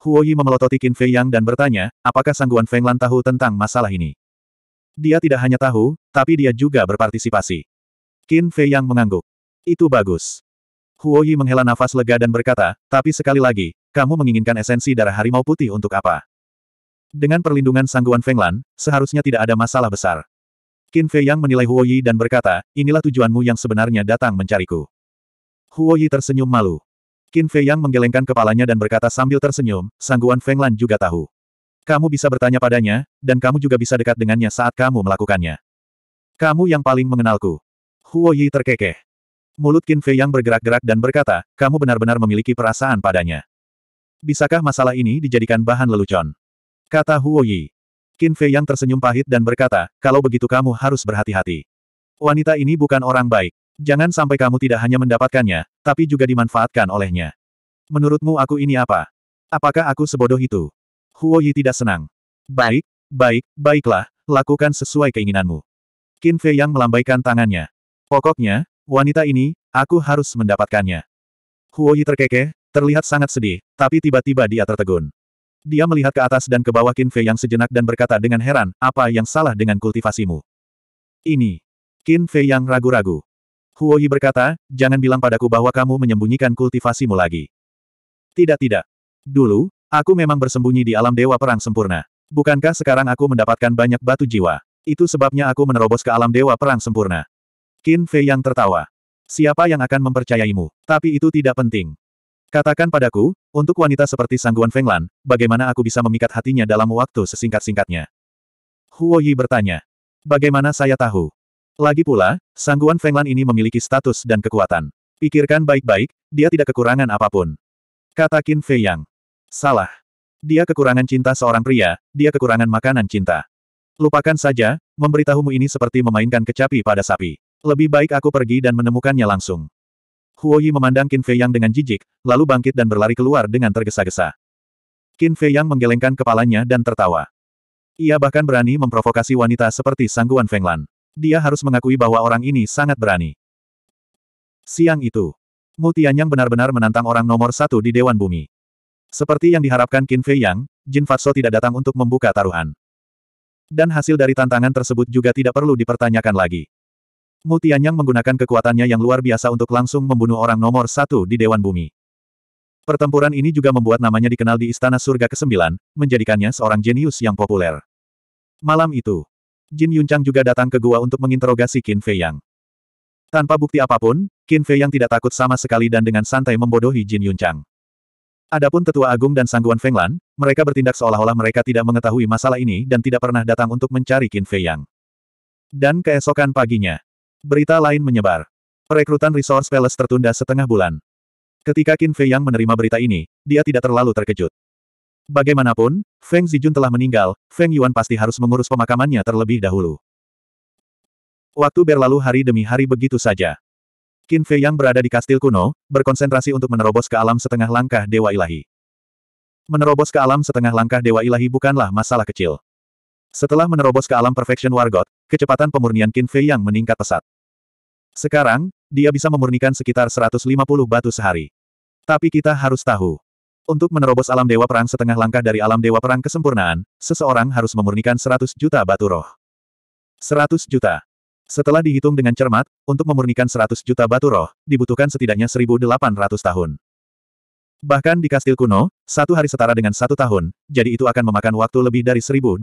Yi memelototi Qin Fei Yang dan bertanya, apakah Sangguan Feng Lan tahu tentang masalah ini? Dia tidak hanya tahu, tapi dia juga berpartisipasi. Qin Fei Yang mengangguk. Itu bagus. Huo Yi menghela nafas lega dan berkata, tapi sekali lagi, kamu menginginkan esensi darah harimau putih untuk apa? Dengan perlindungan Sangguan Feng Lan, seharusnya tidak ada masalah besar. Qin Fei Yang menilai Huo Yi dan berkata, inilah tujuanmu yang sebenarnya datang mencariku. Huo Yi tersenyum malu. Qin Fei Yang menggelengkan kepalanya dan berkata sambil tersenyum, sangguan Feng Lan juga tahu. Kamu bisa bertanya padanya, dan kamu juga bisa dekat dengannya saat kamu melakukannya. Kamu yang paling mengenalku. Huo Yi terkekeh. Mulut Qin Fei Yang bergerak-gerak dan berkata, kamu benar-benar memiliki perasaan padanya. Bisakah masalah ini dijadikan bahan lelucon? Kata Huo Yi. Qin Fei yang tersenyum pahit dan berkata, kalau begitu kamu harus berhati-hati. Wanita ini bukan orang baik. Jangan sampai kamu tidak hanya mendapatkannya, tapi juga dimanfaatkan olehnya. Menurutmu aku ini apa? Apakah aku sebodoh itu? Huo Yi tidak senang. Baik, baik, baiklah, lakukan sesuai keinginanmu. Qin Fei yang melambaikan tangannya. Pokoknya, wanita ini, aku harus mendapatkannya. Huo Yi terkekeh, terlihat sangat sedih, tapi tiba-tiba dia tertegun. Dia melihat ke atas dan ke bawah Qin Fei yang sejenak dan berkata dengan heran, apa yang salah dengan kultivasimu? Ini. Qin Fei yang ragu-ragu. Huoyi berkata, jangan bilang padaku bahwa kamu menyembunyikan kultivasimu lagi. Tidak-tidak. Dulu, aku memang bersembunyi di alam dewa perang sempurna. Bukankah sekarang aku mendapatkan banyak batu jiwa? Itu sebabnya aku menerobos ke alam dewa perang sempurna. Qin Fei yang tertawa. Siapa yang akan mempercayaimu? Tapi itu tidak penting. Katakan padaku, untuk wanita seperti Sangguan Fenglan, bagaimana aku bisa memikat hatinya dalam waktu sesingkat-singkatnya? Huo Yi bertanya. Bagaimana saya tahu? Lagi pula, Sangguan Fenglan ini memiliki status dan kekuatan. Pikirkan baik-baik, dia tidak kekurangan apapun. Kata Qin Fei Yang. Salah. Dia kekurangan cinta seorang pria, dia kekurangan makanan cinta. Lupakan saja, memberitahumu ini seperti memainkan kecapi pada sapi. Lebih baik aku pergi dan menemukannya langsung. Huo Yi memandang Qin Fei Yang dengan jijik, lalu bangkit dan berlari keluar dengan tergesa-gesa. Qin Fei Yang menggelengkan kepalanya dan tertawa. Ia bahkan berani memprovokasi wanita seperti Sangguan Fenglan. Dia harus mengakui bahwa orang ini sangat berani. Siang itu, Mu Tianyang benar-benar menantang orang nomor satu di Dewan Bumi. Seperti yang diharapkan Qin Fei Yang, Jin Fatso tidak datang untuk membuka taruhan. Dan hasil dari tantangan tersebut juga tidak perlu dipertanyakan lagi. Mutianyang menggunakan kekuatannya yang luar biasa untuk langsung membunuh orang nomor satu di Dewan Bumi. Pertempuran ini juga membuat namanya dikenal di Istana Surga ke-9, menjadikannya seorang jenius yang populer. Malam itu, Jin Yunchang juga datang ke gua untuk menginterogasi Qin Fei Yang. Tanpa bukti apapun, Qin Fei Yang tidak takut sama sekali dan dengan santai membodohi Jin Yunchang. Adapun Tetua Agung dan Sangguan Fenglan, mereka bertindak seolah-olah mereka tidak mengetahui masalah ini dan tidak pernah datang untuk mencari Qin Fei Yang. Dan keesokan paginya, Berita lain menyebar. Perekrutan Resource Palace tertunda setengah bulan. Ketika Qin Fei Yang menerima berita ini, dia tidak terlalu terkejut. Bagaimanapun, Feng Zijun telah meninggal, Feng Yuan pasti harus mengurus pemakamannya terlebih dahulu. Waktu berlalu hari demi hari begitu saja. Qin Fei Yang berada di kastil kuno, berkonsentrasi untuk menerobos ke alam setengah langkah Dewa Ilahi. Menerobos ke alam setengah langkah Dewa Ilahi bukanlah masalah kecil. Setelah menerobos ke alam Perfection Wargot, kecepatan pemurnian Qin Fei Yang meningkat pesat. Sekarang, dia bisa memurnikan sekitar 150 batu sehari. Tapi kita harus tahu. Untuk menerobos alam dewa perang setengah langkah dari alam dewa perang kesempurnaan, seseorang harus memurnikan 100 juta batu roh. 100 juta. Setelah dihitung dengan cermat, untuk memurnikan 100 juta batu roh, dibutuhkan setidaknya 1.800 tahun. Bahkan di kastil kuno, satu hari setara dengan satu tahun, jadi itu akan memakan waktu lebih dari 1.800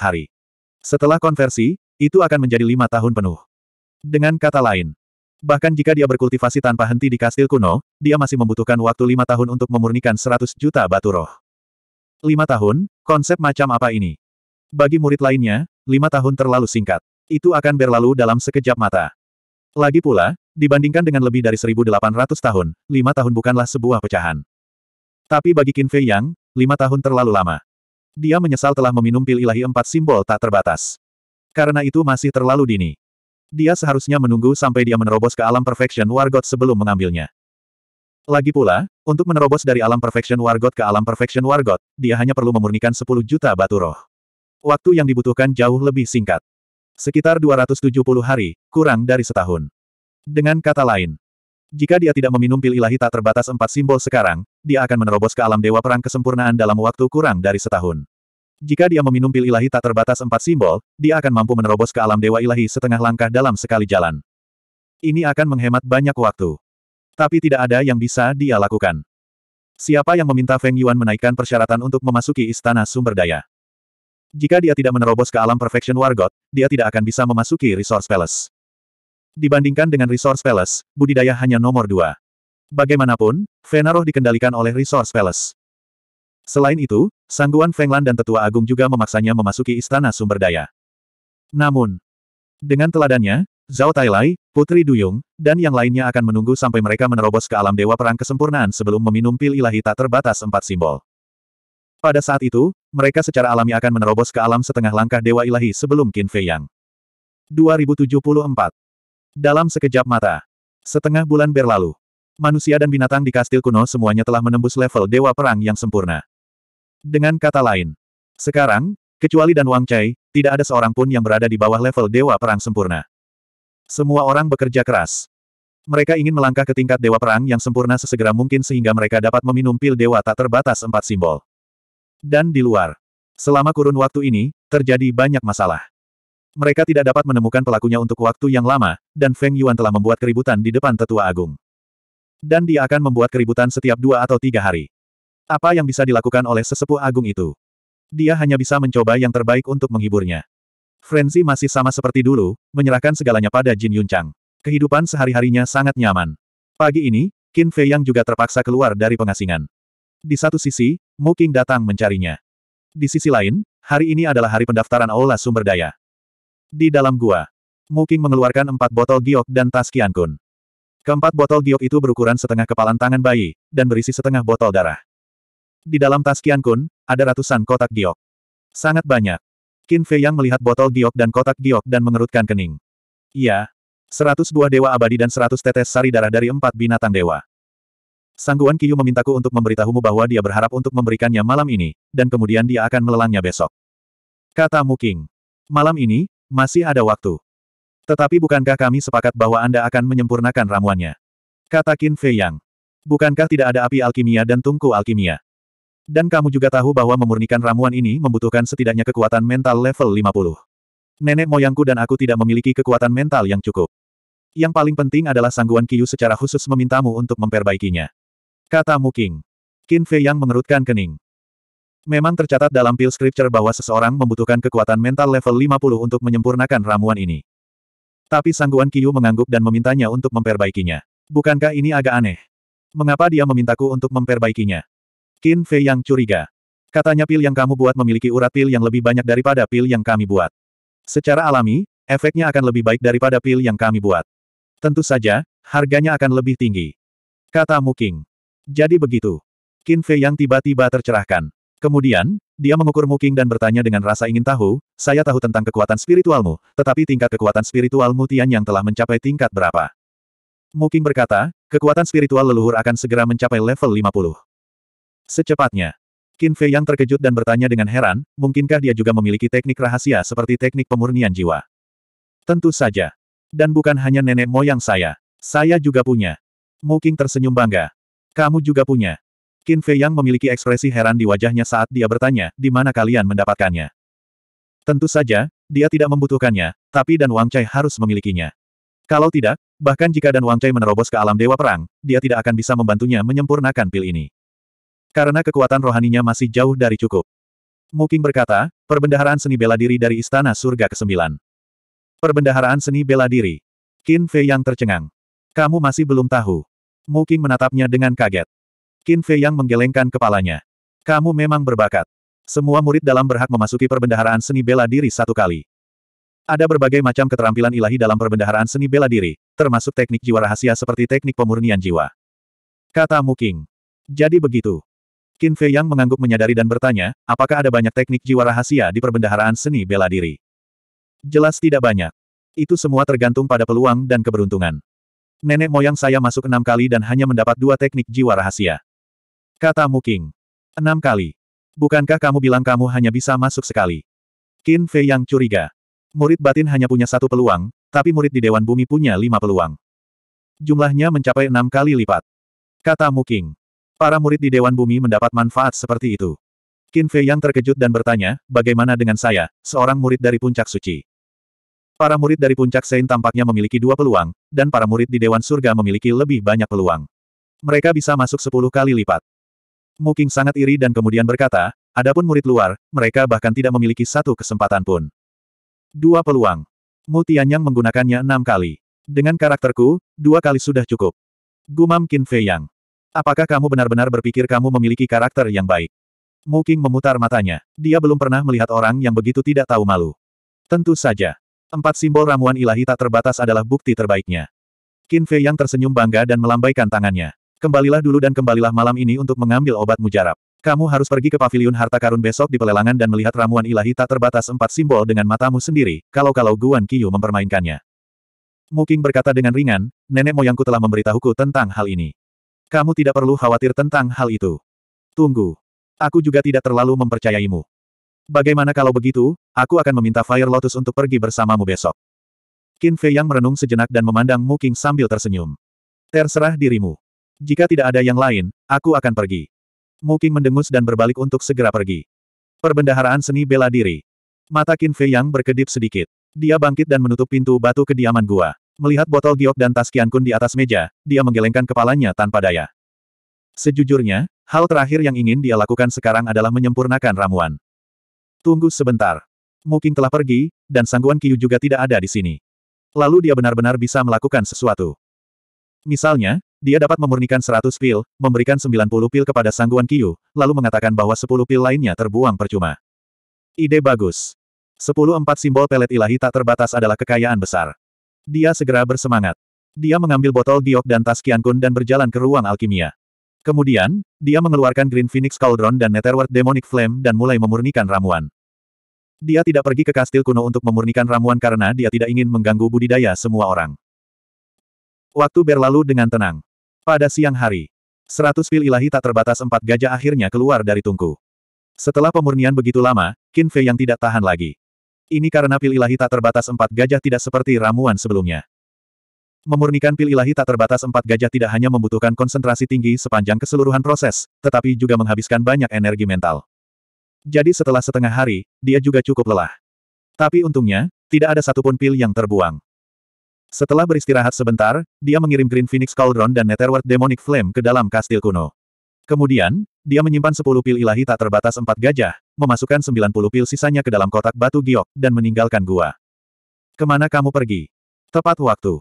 hari. Setelah konversi, itu akan menjadi lima tahun penuh. Dengan kata lain, bahkan jika dia berkultivasi tanpa henti di kastil kuno, dia masih membutuhkan waktu lima tahun untuk memurnikan seratus juta batu roh. Lima tahun, konsep macam apa ini? Bagi murid lainnya, lima tahun terlalu singkat. Itu akan berlalu dalam sekejap mata. Lagi pula, dibandingkan dengan lebih dari 1800 tahun, lima tahun bukanlah sebuah pecahan. Tapi bagi Qin Fei Yang, lima tahun terlalu lama. Dia menyesal telah meminum pil ilahi empat simbol tak terbatas. Karena itu masih terlalu dini. Dia seharusnya menunggu sampai dia menerobos ke alam perfection Wargot sebelum mengambilnya. Lagi pula, untuk menerobos dari alam perfection Wargot ke alam perfection Wargot, dia hanya perlu memurnikan 10 juta batu roh. Waktu yang dibutuhkan jauh lebih singkat. Sekitar 270 hari, kurang dari setahun. Dengan kata lain, jika dia tidak meminum pil ilahi tak terbatas empat simbol sekarang, dia akan menerobos ke alam dewa perang kesempurnaan dalam waktu kurang dari setahun. Jika dia meminum pil ilahi tak terbatas empat simbol, dia akan mampu menerobos ke alam dewa ilahi setengah langkah dalam sekali jalan. Ini akan menghemat banyak waktu. Tapi tidak ada yang bisa dia lakukan. Siapa yang meminta Feng Yuan menaikkan persyaratan untuk memasuki istana sumber daya? Jika dia tidak menerobos ke alam perfection wargot, dia tidak akan bisa memasuki resource palace. Dibandingkan dengan resource palace, budidaya hanya nomor dua. Bagaimanapun, Venaroh dikendalikan oleh resource palace. Selain itu, Sangguan Fenglan dan Tetua Agung juga memaksanya memasuki Istana Sumber Daya. Namun, dengan teladannya, Zhao Tailai, Putri Duyung, dan yang lainnya akan menunggu sampai mereka menerobos ke alam Dewa Perang Kesempurnaan sebelum meminum pil ilahi tak terbatas empat simbol. Pada saat itu, mereka secara alami akan menerobos ke alam setengah langkah Dewa Ilahi sebelum Qin Fei Yang. 2074. Dalam sekejap mata. Setengah bulan berlalu. Manusia dan binatang di kastil kuno semuanya telah menembus level Dewa Perang yang sempurna. Dengan kata lain, sekarang, kecuali dan Wang Chai, tidak ada seorang pun yang berada di bawah level Dewa Perang Sempurna. Semua orang bekerja keras. Mereka ingin melangkah ke tingkat Dewa Perang yang sempurna sesegera mungkin sehingga mereka dapat meminum pil Dewa tak terbatas empat simbol. Dan di luar. Selama kurun waktu ini, terjadi banyak masalah. Mereka tidak dapat menemukan pelakunya untuk waktu yang lama, dan Feng Yuan telah membuat keributan di depan tetua agung. Dan dia akan membuat keributan setiap dua atau tiga hari. Apa yang bisa dilakukan oleh sesepuh agung itu? Dia hanya bisa mencoba yang terbaik untuk menghiburnya. Frenzy masih sama seperti dulu, menyerahkan segalanya pada Jin Yunchang. Kehidupan sehari-harinya sangat nyaman. Pagi ini, Qin Fei yang juga terpaksa keluar dari pengasingan. Di satu sisi, Mu Qing datang mencarinya. Di sisi lain, hari ini adalah hari pendaftaran Aula Sumber Daya. Di dalam gua, Mu Qing mengeluarkan empat botol giok dan tas Qian Kun. Keempat botol giok itu berukuran setengah kepalan tangan bayi, dan berisi setengah botol darah. Di dalam tas kian Kun, ada ratusan kotak giok. Sangat banyak. Qin Fei yang melihat botol giok dan kotak giok dan mengerutkan kening. Iya. Seratus buah dewa abadi dan seratus tetes sari darah dari empat binatang dewa. Sangguan Kiyu memintaku untuk memberitahumu bahwa dia berharap untuk memberikannya malam ini, dan kemudian dia akan melelangnya besok. Kata Muking. Malam ini, masih ada waktu. Tetapi bukankah kami sepakat bahwa Anda akan menyempurnakan ramuannya? Kata Qin Fei Yang. Bukankah tidak ada api alkimia dan tungku alkimia? Dan kamu juga tahu bahwa memurnikan ramuan ini membutuhkan setidaknya kekuatan mental level 50. Nenek moyangku dan aku tidak memiliki kekuatan mental yang cukup. Yang paling penting adalah sangguan Kiyu secara khusus memintamu untuk memperbaikinya. Kata Muking. Qin Fei yang mengerutkan kening. Memang tercatat dalam pil scripture bahwa seseorang membutuhkan kekuatan mental level 50 untuk menyempurnakan ramuan ini. Tapi Sangguan Kiyu mengangguk dan memintanya untuk memperbaikinya. Bukankah ini agak aneh? Mengapa dia memintaku untuk memperbaikinya? Qin Fei yang curiga. Katanya pil yang kamu buat memiliki urat pil yang lebih banyak daripada pil yang kami buat. Secara alami, efeknya akan lebih baik daripada pil yang kami buat. Tentu saja, harganya akan lebih tinggi. Kata Qing. Jadi begitu. Qin Fei yang tiba-tiba tercerahkan. Kemudian, dia mengukur Qing dan bertanya dengan rasa ingin tahu, saya tahu tentang kekuatan spiritualmu, tetapi tingkat kekuatan spiritualmu Tian yang telah mencapai tingkat berapa? Qing berkata, kekuatan spiritual leluhur akan segera mencapai level 50. Secepatnya. Qin Fei yang terkejut dan bertanya dengan heran, mungkinkah dia juga memiliki teknik rahasia seperti teknik pemurnian jiwa? Tentu saja. Dan bukan hanya nenek moyang saya. Saya juga punya. Qing tersenyum bangga. Kamu juga punya. Qin Fei yang memiliki ekspresi heran di wajahnya saat dia bertanya, di mana kalian mendapatkannya? Tentu saja, dia tidak membutuhkannya, tapi Dan Wang Chai harus memilikinya. Kalau tidak, bahkan jika Dan Wang Chai menerobos ke alam dewa perang, dia tidak akan bisa membantunya menyempurnakan pil ini. Karena kekuatan rohaninya masih jauh dari cukup. Muking berkata, perbendaharaan seni bela diri dari Istana Surga ke-9. Perbendaharaan seni bela diri. Qin Fei yang tercengang. Kamu masih belum tahu. Muking menatapnya dengan kaget. Qin Fei yang menggelengkan kepalanya. Kamu memang berbakat. Semua murid dalam berhak memasuki perbendaharaan seni bela diri satu kali. Ada berbagai macam keterampilan ilahi dalam perbendaharaan seni bela diri, termasuk teknik jiwa rahasia seperti teknik pemurnian jiwa. Kata Muking. Jadi begitu. Qin Fei Yang mengangguk menyadari dan bertanya, apakah ada banyak teknik jiwa rahasia di perbendaharaan seni bela diri? Jelas tidak banyak. Itu semua tergantung pada peluang dan keberuntungan. Nenek moyang saya masuk enam kali dan hanya mendapat dua teknik jiwa rahasia. Kata Mu Muking. Enam kali. Bukankah kamu bilang kamu hanya bisa masuk sekali? Qin Fei Yang curiga. Murid batin hanya punya satu peluang, tapi murid di Dewan Bumi punya lima peluang. Jumlahnya mencapai enam kali lipat. Kata Mu Muking. Para murid di Dewan Bumi mendapat manfaat seperti itu. Qin Fei yang terkejut dan bertanya, bagaimana dengan saya, seorang murid dari Puncak Suci? Para murid dari Puncak Sein tampaknya memiliki dua peluang, dan para murid di Dewan Surga memiliki lebih banyak peluang. Mereka bisa masuk sepuluh kali lipat. Muking sangat iri dan kemudian berkata, adapun murid luar, mereka bahkan tidak memiliki satu kesempatan pun. Dua peluang. Mu Tianyang menggunakannya enam kali. Dengan karakterku, dua kali sudah cukup. Gumam Qin Fei Yang. Apakah kamu benar-benar berpikir kamu memiliki karakter yang baik? Muking memutar matanya. Dia belum pernah melihat orang yang begitu tidak tahu malu. Tentu saja. Empat simbol ramuan ilahi tak terbatas adalah bukti terbaiknya. Qin Fei yang tersenyum bangga dan melambaikan tangannya. Kembalilah dulu dan kembalilah malam ini untuk mengambil obat mujarab. Kamu harus pergi ke pavilion harta karun besok di pelelangan dan melihat ramuan ilahi tak terbatas empat simbol dengan matamu sendiri, kalau-kalau Guan Qiyu mempermainkannya. Muking berkata dengan ringan, nenek moyangku telah memberitahuku tentang hal ini. Kamu tidak perlu khawatir tentang hal itu. Tunggu. Aku juga tidak terlalu mempercayaimu. Bagaimana kalau begitu, aku akan meminta Fire Lotus untuk pergi bersamamu besok. Qin Fei yang merenung sejenak dan memandang Mu Qing sambil tersenyum. Terserah dirimu. Jika tidak ada yang lain, aku akan pergi. Mu Qing mendengus dan berbalik untuk segera pergi. Perbendaharaan seni bela diri. Mata Qin Fei yang berkedip sedikit. Dia bangkit dan menutup pintu batu kediaman gua. Melihat botol giok dan tas Kian di atas meja, dia menggelengkan kepalanya tanpa daya. Sejujurnya, hal terakhir yang ingin dia lakukan sekarang adalah menyempurnakan ramuan. Tunggu sebentar. Muking telah pergi, dan sangguan Kiyu juga tidak ada di sini. Lalu dia benar-benar bisa melakukan sesuatu. Misalnya, dia dapat memurnikan 100 pil, memberikan 90 pil kepada sangguan Kiyu, lalu mengatakan bahwa 10 pil lainnya terbuang percuma. Ide bagus. 10 empat simbol pelet ilahi tak terbatas adalah kekayaan besar. Dia segera bersemangat. Dia mengambil botol giok dan tas Kiankun dan berjalan ke ruang alkimia. Kemudian, dia mengeluarkan Green Phoenix Cauldron dan Netherworld Demonic Flame dan mulai memurnikan ramuan. Dia tidak pergi ke kastil kuno untuk memurnikan ramuan karena dia tidak ingin mengganggu budidaya semua orang. Waktu berlalu dengan tenang. Pada siang hari, seratus pil ilahi tak terbatas empat gajah akhirnya keluar dari tungku. Setelah pemurnian begitu lama, Qin Fei yang tidak tahan lagi. Ini karena pil ilahi tak terbatas empat gajah tidak seperti ramuan sebelumnya. Memurnikan pil ilahi tak terbatas empat gajah tidak hanya membutuhkan konsentrasi tinggi sepanjang keseluruhan proses, tetapi juga menghabiskan banyak energi mental. Jadi setelah setengah hari, dia juga cukup lelah. Tapi untungnya, tidak ada satupun pil yang terbuang. Setelah beristirahat sebentar, dia mengirim Green Phoenix Cauldron dan Netherworld Demonic Flame ke dalam kastil kuno. Kemudian, dia menyimpan 10 pil ilahi tak terbatas empat gajah, memasukkan 90 pil sisanya ke dalam kotak batu giok, dan meninggalkan gua. Kemana kamu pergi? Tepat waktu.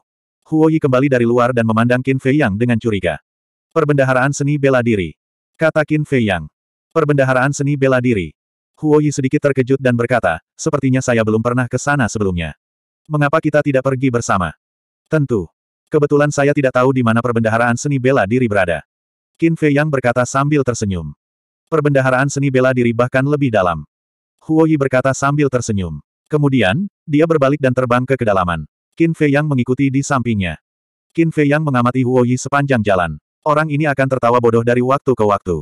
Huoyi kembali dari luar dan memandang Qin Fei Yang dengan curiga. Perbendaharaan seni bela diri. Kata Qin Fei Yang. Perbendaharaan seni bela diri. Huoyi sedikit terkejut dan berkata, sepertinya saya belum pernah ke sana sebelumnya. Mengapa kita tidak pergi bersama? Tentu. Kebetulan saya tidak tahu di mana perbendaharaan seni bela diri berada. Qin Fei Yang berkata sambil tersenyum. Perbendaharaan seni bela diri bahkan lebih dalam. Huo Yi berkata sambil tersenyum. Kemudian, dia berbalik dan terbang ke kedalaman. Qin Fei Yang mengikuti di sampingnya. Qin Fei Yang mengamati Huo Yi sepanjang jalan. Orang ini akan tertawa bodoh dari waktu ke waktu.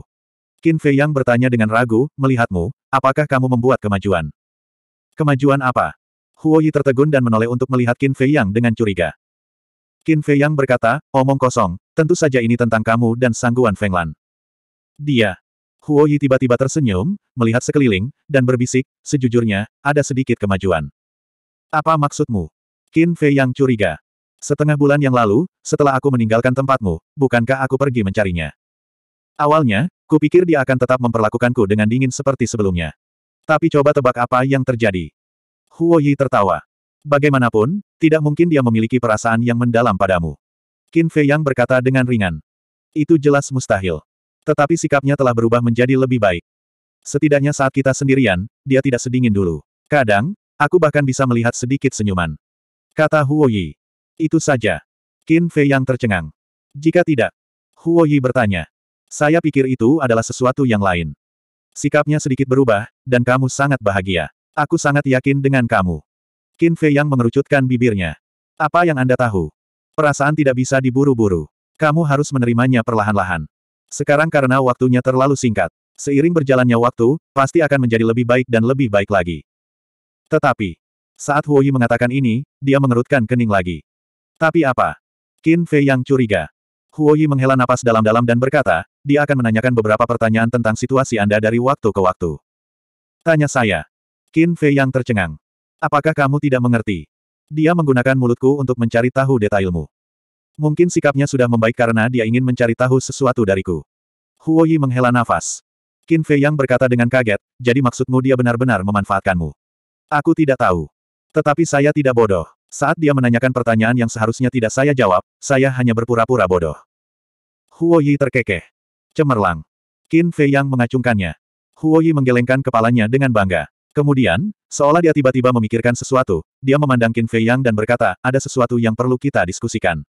Qin Fei Yang bertanya dengan ragu, melihatmu, apakah kamu membuat kemajuan? Kemajuan apa? Huo Yi tertegun dan menoleh untuk melihat Qin Fei Yang dengan curiga. Qin Fei Yang berkata, omong kosong, tentu saja ini tentang kamu dan sangguan Fenglan. Dia. Huo Yi tiba-tiba tersenyum, melihat sekeliling, dan berbisik, sejujurnya, ada sedikit kemajuan. Apa maksudmu? Qin Fei Yang curiga. Setengah bulan yang lalu, setelah aku meninggalkan tempatmu, bukankah aku pergi mencarinya? Awalnya, kupikir dia akan tetap memperlakukanku dengan dingin seperti sebelumnya. Tapi coba tebak apa yang terjadi. Huo Yi tertawa. Bagaimanapun, tidak mungkin dia memiliki perasaan yang mendalam padamu. Qin Fei Yang berkata dengan ringan. Itu jelas mustahil. Tetapi sikapnya telah berubah menjadi lebih baik. Setidaknya saat kita sendirian, dia tidak sedingin dulu. Kadang, aku bahkan bisa melihat sedikit senyuman. Kata Huo Yi. Itu saja. Qin Fei yang tercengang. Jika tidak, Huo Yi bertanya. Saya pikir itu adalah sesuatu yang lain. Sikapnya sedikit berubah, dan kamu sangat bahagia. Aku sangat yakin dengan kamu. Qin Fei yang mengerucutkan bibirnya. Apa yang Anda tahu? Perasaan tidak bisa diburu-buru. Kamu harus menerimanya perlahan-lahan. Sekarang karena waktunya terlalu singkat. Seiring berjalannya waktu, pasti akan menjadi lebih baik dan lebih baik lagi. Tetapi, saat Huoyi mengatakan ini, dia mengerutkan kening lagi. Tapi apa? Qin Fei yang curiga. Huoyi menghela napas dalam-dalam dan berkata, dia akan menanyakan beberapa pertanyaan tentang situasi Anda dari waktu ke waktu. Tanya saya. Qin Fei yang tercengang. Apakah kamu tidak mengerti? Dia menggunakan mulutku untuk mencari tahu detailmu. Mungkin sikapnya sudah membaik karena dia ingin mencari tahu sesuatu dariku. Huo Yi menghela nafas. Qin Fei Yang berkata dengan kaget, jadi maksudmu dia benar-benar memanfaatkanmu. Aku tidak tahu. Tetapi saya tidak bodoh. Saat dia menanyakan pertanyaan yang seharusnya tidak saya jawab, saya hanya berpura-pura bodoh. Huo Yi terkekeh. Cemerlang. Qin Fei Yang mengacungkannya. Huo Yi menggelengkan kepalanya dengan bangga. Kemudian, seolah dia tiba-tiba memikirkan sesuatu, dia memandang Qin Fei Yang dan berkata, ada sesuatu yang perlu kita diskusikan.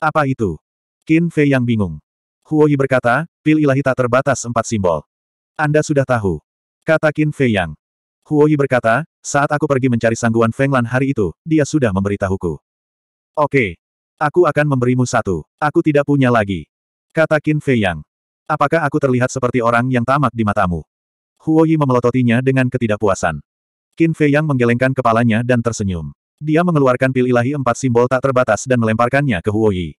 Apa itu? Qin Fei Yang bingung. Huo Yi berkata, pil ilahi tak terbatas empat simbol. Anda sudah tahu. Kata Qin Fei Yang. Huo Yi berkata, saat aku pergi mencari sangguan Fenglan hari itu, dia sudah memberitahuku. Oke. Aku akan memberimu satu. Aku tidak punya lagi. Kata Qin Fei Yang. Apakah aku terlihat seperti orang yang tamak di matamu? Huoyi memelototinya dengan ketidakpuasan. Qin Fei Yang menggelengkan kepalanya dan tersenyum. Dia mengeluarkan pil ilahi empat simbol tak terbatas dan melemparkannya ke Huoyi.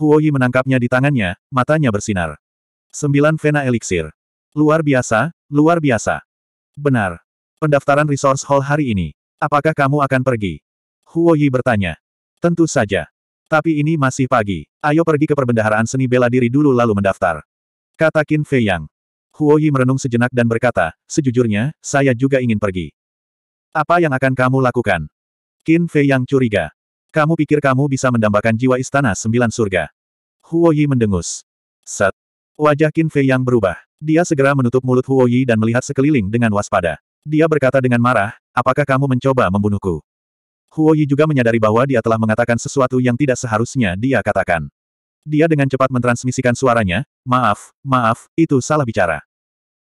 Huoyi menangkapnya di tangannya, matanya bersinar. Sembilan Vena Elixir. Luar biasa, luar biasa. Benar. Pendaftaran Resource Hall hari ini. Apakah kamu akan pergi? Huoyi bertanya. Tentu saja. Tapi ini masih pagi. Ayo pergi ke perbendaharaan seni bela diri dulu lalu mendaftar. Kata Qin Fei Yang. Huo Yi merenung sejenak dan berkata, sejujurnya, saya juga ingin pergi. Apa yang akan kamu lakukan? Qin Fei yang curiga. Kamu pikir kamu bisa mendambakan jiwa istana sembilan surga? Huo Yi mendengus. Set. Wajah Qin Fei yang berubah. Dia segera menutup mulut Huo Yi dan melihat sekeliling dengan waspada. Dia berkata dengan marah, apakah kamu mencoba membunuhku? Huo Yi juga menyadari bahwa dia telah mengatakan sesuatu yang tidak seharusnya dia katakan. Dia dengan cepat mentransmisikan suaranya, maaf, maaf, itu salah bicara.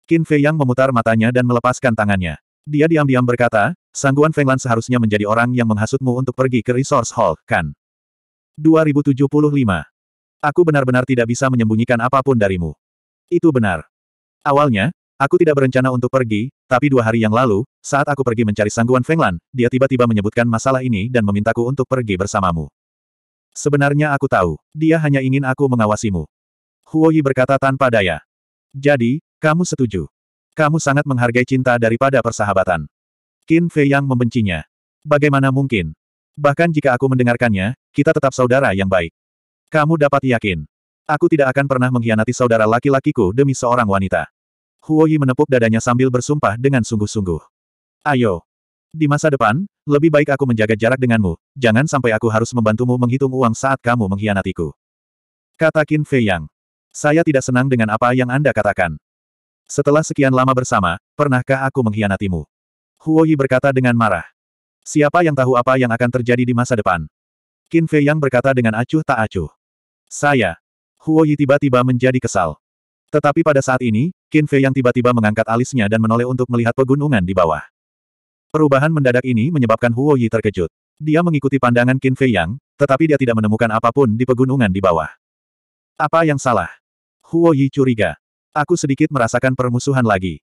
Qin Fei Yang memutar matanya dan melepaskan tangannya. Dia diam-diam berkata, Sangguan Fenglan seharusnya menjadi orang yang menghasutmu untuk pergi ke Resource Hall, kan? 2075. Aku benar-benar tidak bisa menyembunyikan apapun darimu. Itu benar. Awalnya, aku tidak berencana untuk pergi, tapi dua hari yang lalu, saat aku pergi mencari Sangguan Fenglan, dia tiba-tiba menyebutkan masalah ini dan memintaku untuk pergi bersamamu. Sebenarnya aku tahu, dia hanya ingin aku mengawasimu. Huoyi berkata tanpa daya. Jadi, kamu setuju. Kamu sangat menghargai cinta daripada persahabatan. Qin Fei yang membencinya. Bagaimana mungkin? Bahkan jika aku mendengarkannya, kita tetap saudara yang baik. Kamu dapat yakin. Aku tidak akan pernah mengkhianati saudara laki-lakiku demi seorang wanita. Huoyi menepuk dadanya sambil bersumpah dengan sungguh-sungguh. Ayo, di masa depan, lebih baik aku menjaga jarak denganmu, jangan sampai aku harus membantumu menghitung uang saat kamu mengkhianatiku. Kata Qin Fei Yang. Saya tidak senang dengan apa yang Anda katakan. Setelah sekian lama bersama, pernahkah aku mengkhianatimu? Huo Yi berkata dengan marah. Siapa yang tahu apa yang akan terjadi di masa depan? Qin Fei Yang berkata dengan acuh tak acuh. Saya. Huo Yi tiba-tiba menjadi kesal. Tetapi pada saat ini, Qin Fei yang tiba-tiba mengangkat alisnya dan menoleh untuk melihat pegunungan di bawah. Perubahan mendadak ini menyebabkan Huo Yi terkejut. Dia mengikuti pandangan Qin Fei Yang, tetapi dia tidak menemukan apapun di pegunungan di bawah. Apa yang salah? Huo Yi curiga. Aku sedikit merasakan permusuhan lagi.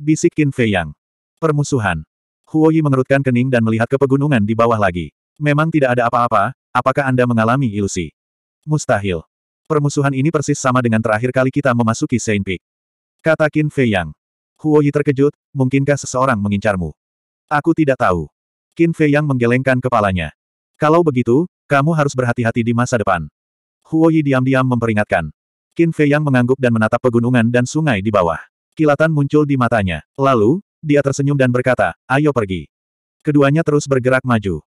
Bisik Qin Fei Yang. Permusuhan. Huo Yi mengerutkan kening dan melihat ke pegunungan di bawah lagi. Memang tidak ada apa-apa, apakah Anda mengalami ilusi? Mustahil. Permusuhan ini persis sama dengan terakhir kali kita memasuki Saint Peak. Kata Qin Fei Yang. Huo Yi terkejut, mungkinkah seseorang mengincarmu? Aku tidak tahu. Qin Fei yang menggelengkan kepalanya. Kalau begitu, kamu harus berhati-hati di masa depan. Huo Yi diam-diam memperingatkan. Qin Fei yang mengangguk dan menatap pegunungan dan sungai di bawah. Kilatan muncul di matanya. Lalu, dia tersenyum dan berkata, ayo pergi. Keduanya terus bergerak maju.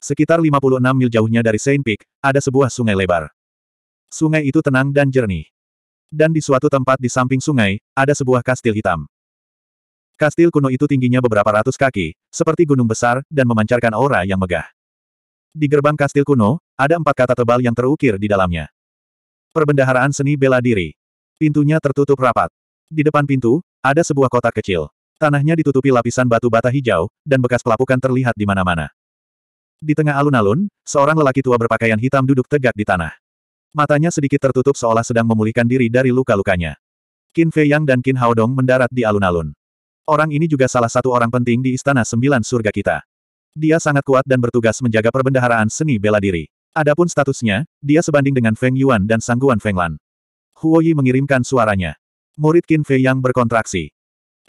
Sekitar 56 mil jauhnya dari Saint Peak, ada sebuah sungai lebar. Sungai itu tenang dan jernih. Dan di suatu tempat di samping sungai, ada sebuah kastil hitam. Kastil kuno itu tingginya beberapa ratus kaki, seperti gunung besar, dan memancarkan aura yang megah. Di gerbang kastil kuno, ada empat kata tebal yang terukir di dalamnya. Perbendaharaan seni bela diri. Pintunya tertutup rapat. Di depan pintu, ada sebuah kotak kecil. Tanahnya ditutupi lapisan batu bata hijau, dan bekas pelapukan terlihat di mana-mana. Di tengah alun-alun, seorang lelaki tua berpakaian hitam duduk tegak di tanah. Matanya sedikit tertutup seolah sedang memulihkan diri dari luka-lukanya. Qin Fei Yang dan Qin Haodong mendarat di alun-alun. Orang ini juga salah satu orang penting di Istana Sembilan Surga kita. Dia sangat kuat dan bertugas menjaga perbendaharaan seni bela diri. Adapun statusnya, dia sebanding dengan Feng Yuan dan Sangguan Fenglan. Huo Yi mengirimkan suaranya. Murid Qin Fei yang berkontraksi.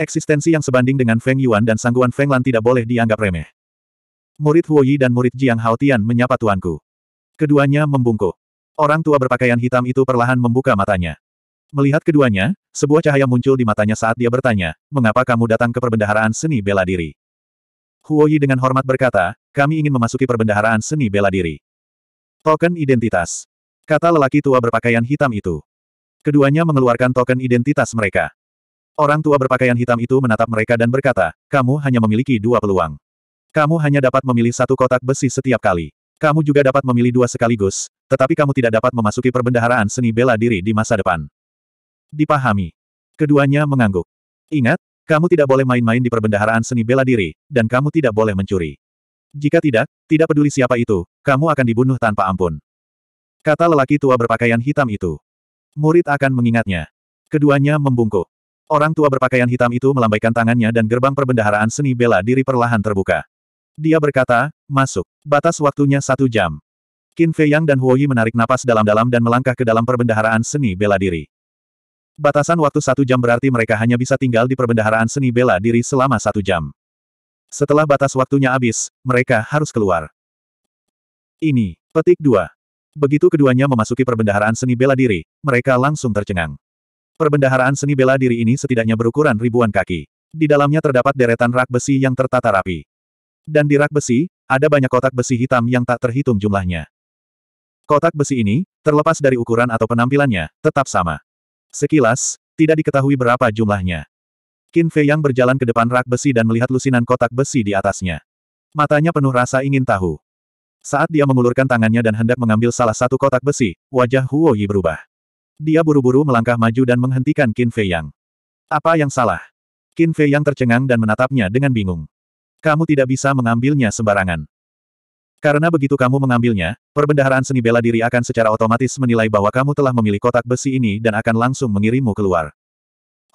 Eksistensi yang sebanding dengan Feng Yuan dan Sangguan Fenglan tidak boleh dianggap remeh. Murid Huo Yi dan murid Jiang Haotian menyapa tuanku. Keduanya membungkuk. Orang tua berpakaian hitam itu perlahan membuka matanya. Melihat keduanya, sebuah cahaya muncul di matanya saat dia bertanya, mengapa kamu datang ke perbendaharaan seni bela diri? Huoyi dengan hormat berkata, kami ingin memasuki perbendaharaan seni bela diri. Token identitas. Kata lelaki tua berpakaian hitam itu. Keduanya mengeluarkan token identitas mereka. Orang tua berpakaian hitam itu menatap mereka dan berkata, kamu hanya memiliki dua peluang. Kamu hanya dapat memilih satu kotak besi setiap kali. Kamu juga dapat memilih dua sekaligus, tetapi kamu tidak dapat memasuki perbendaharaan seni bela diri di masa depan dipahami. Keduanya mengangguk. Ingat, kamu tidak boleh main-main di perbendaharaan seni bela diri, dan kamu tidak boleh mencuri. Jika tidak, tidak peduli siapa itu, kamu akan dibunuh tanpa ampun. Kata lelaki tua berpakaian hitam itu. Murid akan mengingatnya. Keduanya membungkuk. Orang tua berpakaian hitam itu melambaikan tangannya dan gerbang perbendaharaan seni bela diri perlahan terbuka. Dia berkata, masuk. Batas waktunya satu jam. Qin Fei Yang dan Huoyi menarik napas dalam-dalam dan melangkah ke dalam perbendaharaan seni bela diri. Batasan waktu satu jam berarti mereka hanya bisa tinggal di perbendaharaan seni bela diri selama satu jam. Setelah batas waktunya habis, mereka harus keluar. Ini, petik dua. Begitu keduanya memasuki perbendaharaan seni bela diri, mereka langsung tercengang. Perbendaharaan seni bela diri ini setidaknya berukuran ribuan kaki. Di dalamnya terdapat deretan rak besi yang tertata rapi. Dan di rak besi, ada banyak kotak besi hitam yang tak terhitung jumlahnya. Kotak besi ini, terlepas dari ukuran atau penampilannya, tetap sama. Sekilas, tidak diketahui berapa jumlahnya. Qin Fei yang berjalan ke depan rak besi dan melihat lusinan kotak besi di atasnya. Matanya penuh rasa ingin tahu. Saat dia mengulurkan tangannya dan hendak mengambil salah satu kotak besi, wajah Huo Yi berubah. Dia buru-buru melangkah maju dan menghentikan Qin Fei Yang. Apa yang salah? Qin Fei Yang tercengang dan menatapnya dengan bingung. Kamu tidak bisa mengambilnya sembarangan. Karena begitu kamu mengambilnya, perbendaharaan seni bela diri akan secara otomatis menilai bahwa kamu telah memilih kotak besi ini dan akan langsung mengirimmu keluar.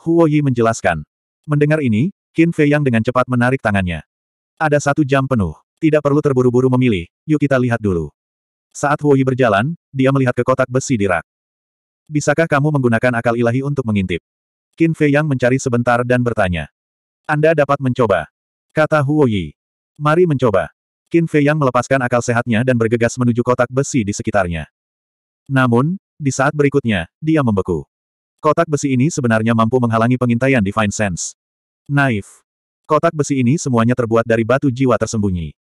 Huo Yi menjelaskan. Mendengar ini, Qin Fei Yang dengan cepat menarik tangannya. Ada satu jam penuh. Tidak perlu terburu-buru memilih, yuk kita lihat dulu. Saat Huo Yi berjalan, dia melihat ke kotak besi di rak. Bisakah kamu menggunakan akal ilahi untuk mengintip? Qin Fei Yang mencari sebentar dan bertanya. Anda dapat mencoba. Kata Huo Yi. Mari mencoba. Qin Fei yang melepaskan akal sehatnya dan bergegas menuju kotak besi di sekitarnya. Namun, di saat berikutnya, dia membeku. Kotak besi ini sebenarnya mampu menghalangi pengintaian Divine Sense. Naif. Kotak besi ini semuanya terbuat dari batu jiwa tersembunyi.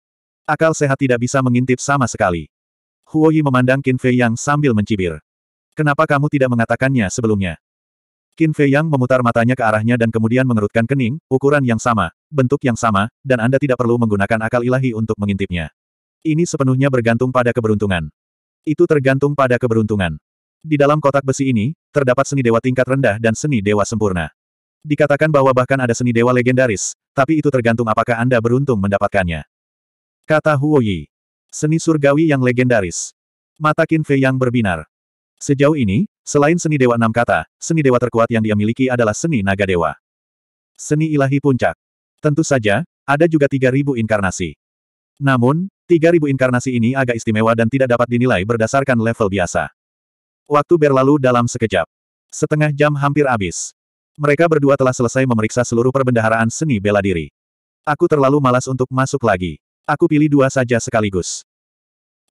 Akal sehat tidak bisa mengintip sama sekali. Huoyi memandang Qin Fei Yang sambil mencibir. Kenapa kamu tidak mengatakannya sebelumnya? Qin Fei Yang memutar matanya ke arahnya dan kemudian mengerutkan kening, ukuran yang sama, bentuk yang sama, dan Anda tidak perlu menggunakan akal ilahi untuk mengintipnya. Ini sepenuhnya bergantung pada keberuntungan. Itu tergantung pada keberuntungan. Di dalam kotak besi ini, terdapat seni dewa tingkat rendah dan seni dewa sempurna. Dikatakan bahwa bahkan ada seni dewa legendaris, tapi itu tergantung apakah Anda beruntung mendapatkannya. Kata Huo Yi. Seni surgawi yang legendaris. Mata Qin Fei Yang berbinar. Sejauh ini, selain seni Dewa Enam Kata, seni Dewa terkuat yang dia miliki adalah seni Naga Dewa. Seni Ilahi Puncak. Tentu saja, ada juga 3.000 inkarnasi. Namun, 3.000 inkarnasi ini agak istimewa dan tidak dapat dinilai berdasarkan level biasa. Waktu berlalu dalam sekejap. Setengah jam hampir habis. Mereka berdua telah selesai memeriksa seluruh perbendaharaan seni bela diri. Aku terlalu malas untuk masuk lagi. Aku pilih dua saja sekaligus.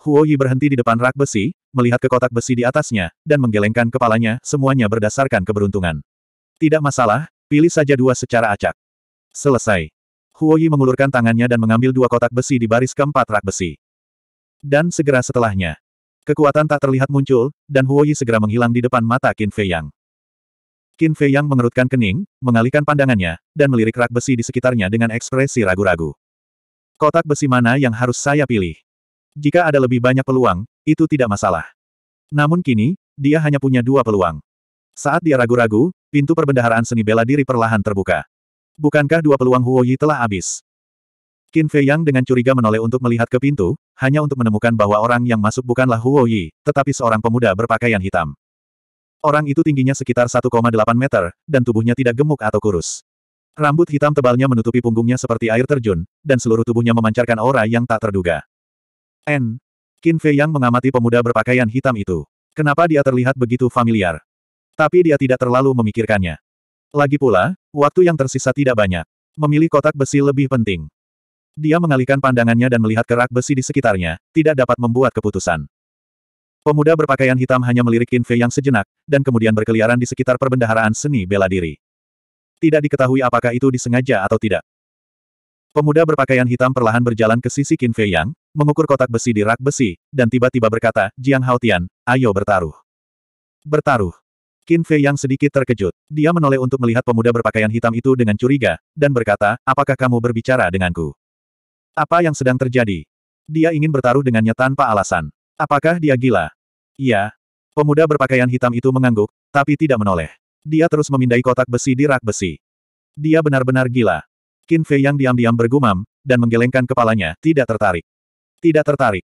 Huo Yi berhenti di depan rak besi, melihat ke kotak besi di atasnya, dan menggelengkan kepalanya, semuanya berdasarkan keberuntungan. Tidak masalah, pilih saja dua secara acak. Selesai. Huo Yi mengulurkan tangannya dan mengambil dua kotak besi di baris keempat rak besi. Dan segera setelahnya, kekuatan tak terlihat muncul, dan Huo Yi segera menghilang di depan mata Qin Fei Yang. Qin Fei Yang mengerutkan kening, mengalihkan pandangannya, dan melirik rak besi di sekitarnya dengan ekspresi ragu-ragu. Kotak besi mana yang harus saya pilih? Jika ada lebih banyak peluang, itu tidak masalah. Namun kini, dia hanya punya dua peluang. Saat dia ragu-ragu, pintu perbendaharaan seni bela diri perlahan terbuka. Bukankah dua peluang Huo Yi telah habis? Qin Fei Yang dengan curiga menoleh untuk melihat ke pintu, hanya untuk menemukan bahwa orang yang masuk bukanlah Huo Yi, tetapi seorang pemuda berpakaian hitam. Orang itu tingginya sekitar 1,8 meter, dan tubuhnya tidak gemuk atau kurus. Rambut hitam tebalnya menutupi punggungnya seperti air terjun, dan seluruh tubuhnya memancarkan aura yang tak terduga. N. Qin Fei yang mengamati pemuda berpakaian hitam itu. Kenapa dia terlihat begitu familiar? Tapi dia tidak terlalu memikirkannya. Lagi pula, waktu yang tersisa tidak banyak. Memilih kotak besi lebih penting. Dia mengalihkan pandangannya dan melihat kerak besi di sekitarnya, tidak dapat membuat keputusan. Pemuda berpakaian hitam hanya melirik Qin Fei yang sejenak, dan kemudian berkeliaran di sekitar perbendaharaan seni bela diri. Tidak diketahui apakah itu disengaja atau tidak. Pemuda berpakaian hitam perlahan berjalan ke sisi Qin Fei Yang, mengukur kotak besi di rak besi, dan tiba-tiba berkata, Jiang Haotian, ayo bertaruh. Bertaruh. Qin Fei Yang sedikit terkejut. Dia menoleh untuk melihat pemuda berpakaian hitam itu dengan curiga, dan berkata, apakah kamu berbicara denganku? Apa yang sedang terjadi? Dia ingin bertaruh dengannya tanpa alasan. Apakah dia gila? Iya. Pemuda berpakaian hitam itu mengangguk, tapi tidak menoleh. Dia terus memindai kotak besi di rak besi. Dia benar-benar gila. Qin Fei yang diam-diam bergumam, dan menggelengkan kepalanya, tidak tertarik. Tidak tertarik.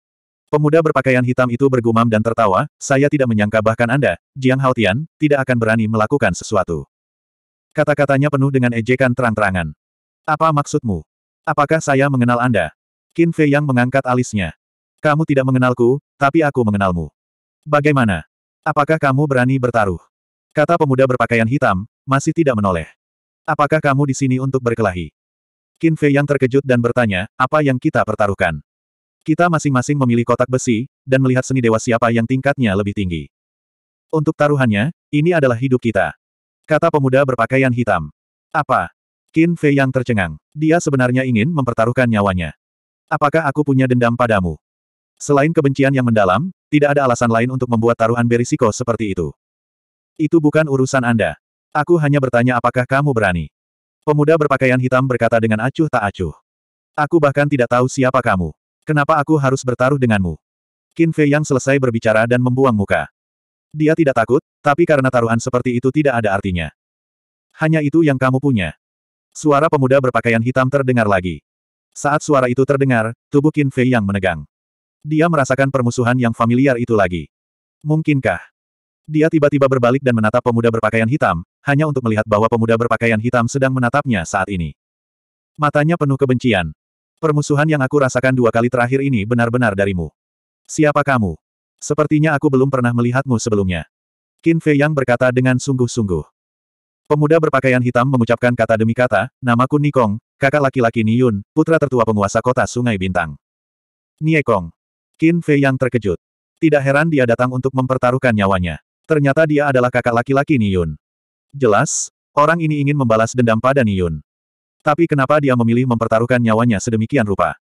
Pemuda berpakaian hitam itu bergumam dan tertawa, saya tidak menyangka bahkan Anda, Jiang Haotian, tidak akan berani melakukan sesuatu. Kata-katanya penuh dengan ejekan terang-terangan. Apa maksudmu? Apakah saya mengenal Anda? Qin Fei yang mengangkat alisnya. Kamu tidak mengenalku, tapi aku mengenalmu. Bagaimana? Apakah kamu berani bertaruh? Kata pemuda berpakaian hitam, masih tidak menoleh. Apakah kamu di sini untuk berkelahi? Qin Fei yang terkejut dan bertanya, apa yang kita pertaruhkan? Kita masing-masing memilih kotak besi, dan melihat seni dewa siapa yang tingkatnya lebih tinggi. Untuk taruhannya, ini adalah hidup kita. Kata pemuda berpakaian hitam. Apa? Qin Fei yang tercengang. Dia sebenarnya ingin mempertaruhkan nyawanya. Apakah aku punya dendam padamu? Selain kebencian yang mendalam, tidak ada alasan lain untuk membuat taruhan berisiko seperti itu. Itu bukan urusan Anda. Aku hanya bertanya apakah kamu berani. Pemuda berpakaian hitam berkata dengan acuh tak acuh. Aku bahkan tidak tahu siapa kamu. Kenapa aku harus bertaruh denganmu? Qin Fei yang selesai berbicara dan membuang muka. Dia tidak takut, tapi karena taruhan seperti itu tidak ada artinya. Hanya itu yang kamu punya. Suara pemuda berpakaian hitam terdengar lagi. Saat suara itu terdengar, tubuh Qin Fei yang menegang. Dia merasakan permusuhan yang familiar itu lagi. Mungkinkah? Dia tiba-tiba berbalik dan menatap pemuda berpakaian hitam, hanya untuk melihat bahwa pemuda berpakaian hitam sedang menatapnya saat ini. Matanya penuh kebencian. Permusuhan yang aku rasakan dua kali terakhir ini benar-benar darimu. Siapa kamu? Sepertinya aku belum pernah melihatmu sebelumnya. Qin Fei Yang berkata dengan sungguh-sungguh. Pemuda berpakaian hitam mengucapkan kata demi kata, namaku Nikong, kakak laki-laki Niyun, putra tertua penguasa kota Sungai Bintang. Niekong. Qin Fei Yang terkejut. Tidak heran dia datang untuk mempertaruhkan nyawanya. Ternyata dia adalah kakak laki-laki Niyun. Jelas, orang ini ingin membalas dendam pada Niyun. Tapi kenapa dia memilih mempertaruhkan nyawanya sedemikian rupa?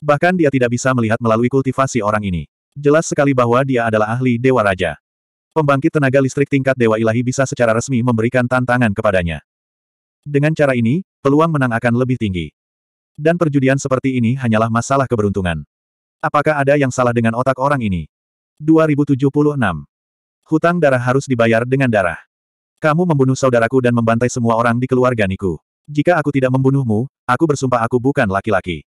Bahkan dia tidak bisa melihat melalui kultivasi orang ini. Jelas sekali bahwa dia adalah ahli Dewa Raja. Pembangkit tenaga listrik tingkat Dewa Ilahi bisa secara resmi memberikan tantangan kepadanya. Dengan cara ini, peluang menang akan lebih tinggi. Dan perjudian seperti ini hanyalah masalah keberuntungan. Apakah ada yang salah dengan otak orang ini? 2076. Hutang darah harus dibayar dengan darah. Kamu membunuh saudaraku dan membantai semua orang di keluarga Niku. Jika aku tidak membunuhmu, aku bersumpah aku bukan laki-laki.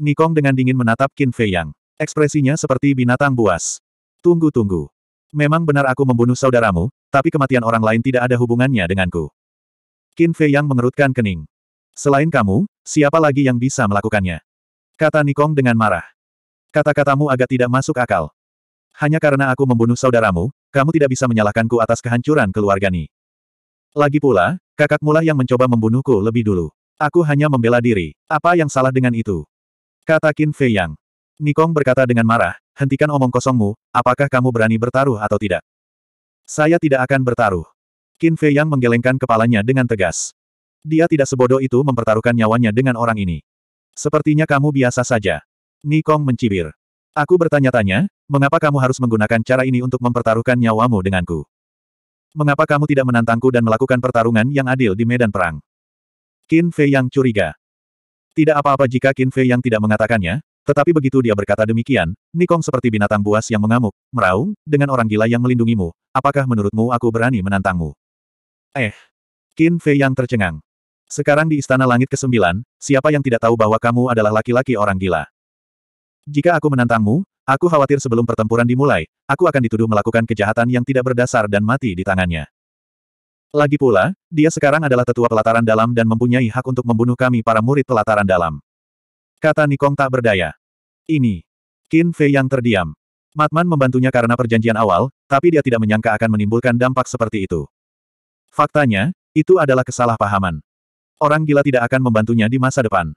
Nikong dengan dingin menatap Qin Fei Yang. Ekspresinya seperti binatang buas. Tunggu-tunggu. Memang benar aku membunuh saudaramu, tapi kematian orang lain tidak ada hubungannya denganku. Qin Fei Yang mengerutkan kening. Selain kamu, siapa lagi yang bisa melakukannya? Kata Nikong dengan marah. Kata-katamu agak tidak masuk akal. Hanya karena aku membunuh saudaramu, kamu tidak bisa menyalahkanku atas kehancuran keluarga nih. Lagi pula, kakak mula yang mencoba membunuhku lebih dulu. Aku hanya membela diri. Apa yang salah dengan itu? Kata Qin Fei Yang. Nikong berkata dengan marah, hentikan omong kosongmu, apakah kamu berani bertaruh atau tidak? Saya tidak akan bertaruh. Qin Fei Yang menggelengkan kepalanya dengan tegas. Dia tidak sebodoh itu mempertaruhkan nyawanya dengan orang ini. Sepertinya kamu biasa saja. Nikong mencibir. Aku bertanya-tanya, mengapa kamu harus menggunakan cara ini untuk mempertaruhkan nyawamu denganku? mengapa kamu tidak menantangku dan melakukan pertarungan yang adil di medan perang? Qin Fei yang curiga. Tidak apa-apa jika Qin Fei yang tidak mengatakannya, tetapi begitu dia berkata demikian, Nikong seperti binatang buas yang mengamuk, meraung, dengan orang gila yang melindungimu, apakah menurutmu aku berani menantangmu? Eh. Qin Fei yang tercengang. Sekarang di Istana Langit ke-9, siapa yang tidak tahu bahwa kamu adalah laki-laki orang gila? Jika aku menantangmu, Aku khawatir sebelum pertempuran dimulai, aku akan dituduh melakukan kejahatan yang tidak berdasar dan mati di tangannya. Lagi pula, dia sekarang adalah tetua pelataran dalam dan mempunyai hak untuk membunuh kami para murid pelataran dalam. Kata Nikong tak berdaya. Ini. Qin Fei yang terdiam. Matman membantunya karena perjanjian awal, tapi dia tidak menyangka akan menimbulkan dampak seperti itu. Faktanya, itu adalah kesalahpahaman. Orang gila tidak akan membantunya di masa depan.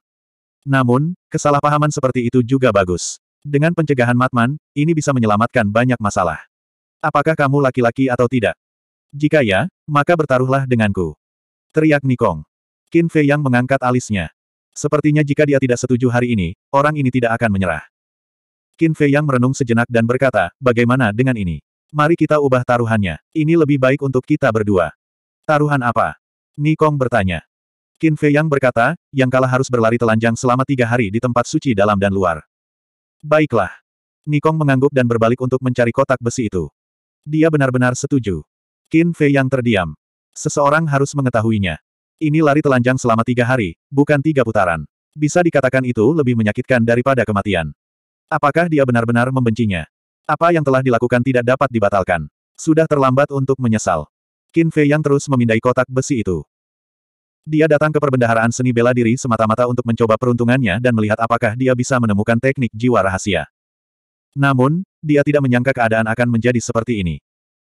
Namun, kesalahpahaman seperti itu juga bagus. Dengan pencegahan Matman, ini bisa menyelamatkan banyak masalah. Apakah kamu laki-laki atau tidak? Jika ya, maka bertaruhlah denganku. Teriak Nikong. Qin Fei yang mengangkat alisnya. Sepertinya jika dia tidak setuju hari ini, orang ini tidak akan menyerah. Qin Fei yang merenung sejenak dan berkata, bagaimana dengan ini? Mari kita ubah taruhannya. Ini lebih baik untuk kita berdua. Taruhan apa? Nikong bertanya. Qin Fei yang berkata, yang kalah harus berlari telanjang selama tiga hari di tempat suci dalam dan luar. Baiklah. Nikong mengangguk dan berbalik untuk mencari kotak besi itu. Dia benar-benar setuju. Qin Fei yang terdiam. Seseorang harus mengetahuinya. Ini lari telanjang selama tiga hari, bukan tiga putaran. Bisa dikatakan itu lebih menyakitkan daripada kematian. Apakah dia benar-benar membencinya? Apa yang telah dilakukan tidak dapat dibatalkan. Sudah terlambat untuk menyesal. Qin Fei yang terus memindai kotak besi itu. Dia datang ke perbendaharaan seni bela diri semata-mata untuk mencoba peruntungannya dan melihat apakah dia bisa menemukan teknik jiwa rahasia. Namun, dia tidak menyangka keadaan akan menjadi seperti ini.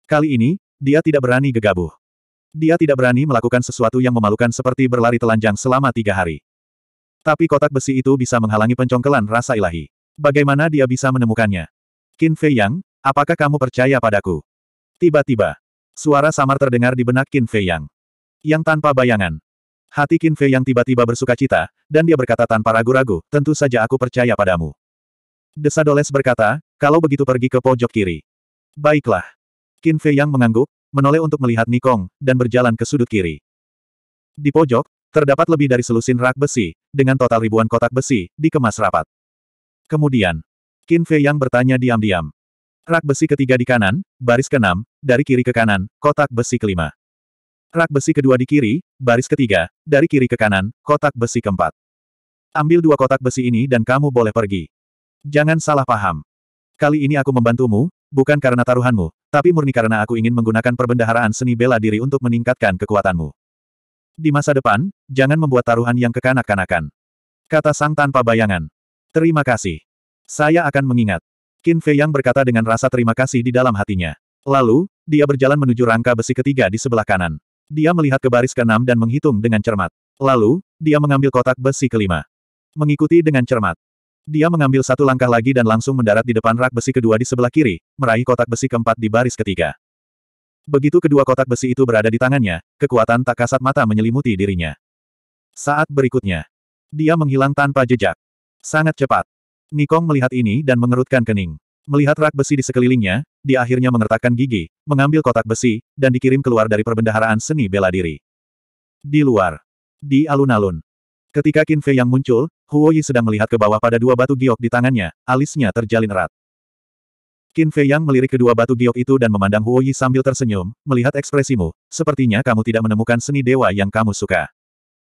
Kali ini, dia tidak berani gegabah. Dia tidak berani melakukan sesuatu yang memalukan seperti berlari telanjang selama tiga hari. Tapi kotak besi itu bisa menghalangi pencongkelan rasa ilahi. Bagaimana dia bisa menemukannya? Qin Fei Yang, apakah kamu percaya padaku? Tiba-tiba, suara samar terdengar di benak Qin Fei Yang. Yang tanpa bayangan, Hati Qin Fei yang tiba-tiba bersuka cita, dan dia berkata tanpa ragu-ragu, tentu saja aku percaya padamu. Desa Doles berkata, kalau begitu pergi ke pojok kiri. Baiklah. Qin Fei yang mengangguk, menoleh untuk melihat Nikong, dan berjalan ke sudut kiri. Di pojok, terdapat lebih dari selusin rak besi, dengan total ribuan kotak besi, dikemas rapat. Kemudian, Qin Fei yang bertanya diam-diam. Rak besi ketiga di kanan, baris keenam, dari kiri ke kanan, kotak besi kelima. Rak besi kedua di kiri, baris ketiga, dari kiri ke kanan, kotak besi keempat. Ambil dua kotak besi ini dan kamu boleh pergi. Jangan salah paham. Kali ini aku membantumu, bukan karena taruhanmu, tapi murni karena aku ingin menggunakan perbendaharaan seni bela diri untuk meningkatkan kekuatanmu. Di masa depan, jangan membuat taruhan yang kekanak-kanakan. Kata Sang tanpa bayangan. Terima kasih. Saya akan mengingat. Qin Fei Yang berkata dengan rasa terima kasih di dalam hatinya. Lalu, dia berjalan menuju rangka besi ketiga di sebelah kanan. Dia melihat ke baris keenam dan menghitung dengan cermat. Lalu, dia mengambil kotak besi kelima. Mengikuti dengan cermat. Dia mengambil satu langkah lagi dan langsung mendarat di depan rak besi kedua di sebelah kiri, meraih kotak besi keempat di baris ketiga. Begitu kedua kotak besi itu berada di tangannya, kekuatan tak kasat mata menyelimuti dirinya. Saat berikutnya, dia menghilang tanpa jejak. Sangat cepat. Nikong melihat ini dan mengerutkan kening. Melihat rak besi di sekelilingnya, dia akhirnya mengertakkan gigi, mengambil kotak besi, dan dikirim keluar dari perbendaharaan seni bela diri. Di luar. Di alun-alun. Ketika Qin Fei yang muncul, Huo Yi sedang melihat ke bawah pada dua batu giok di tangannya, alisnya terjalin erat. Qin Fei yang melirik kedua batu giok itu dan memandang Huo Yi sambil tersenyum, melihat ekspresimu, sepertinya kamu tidak menemukan seni dewa yang kamu suka.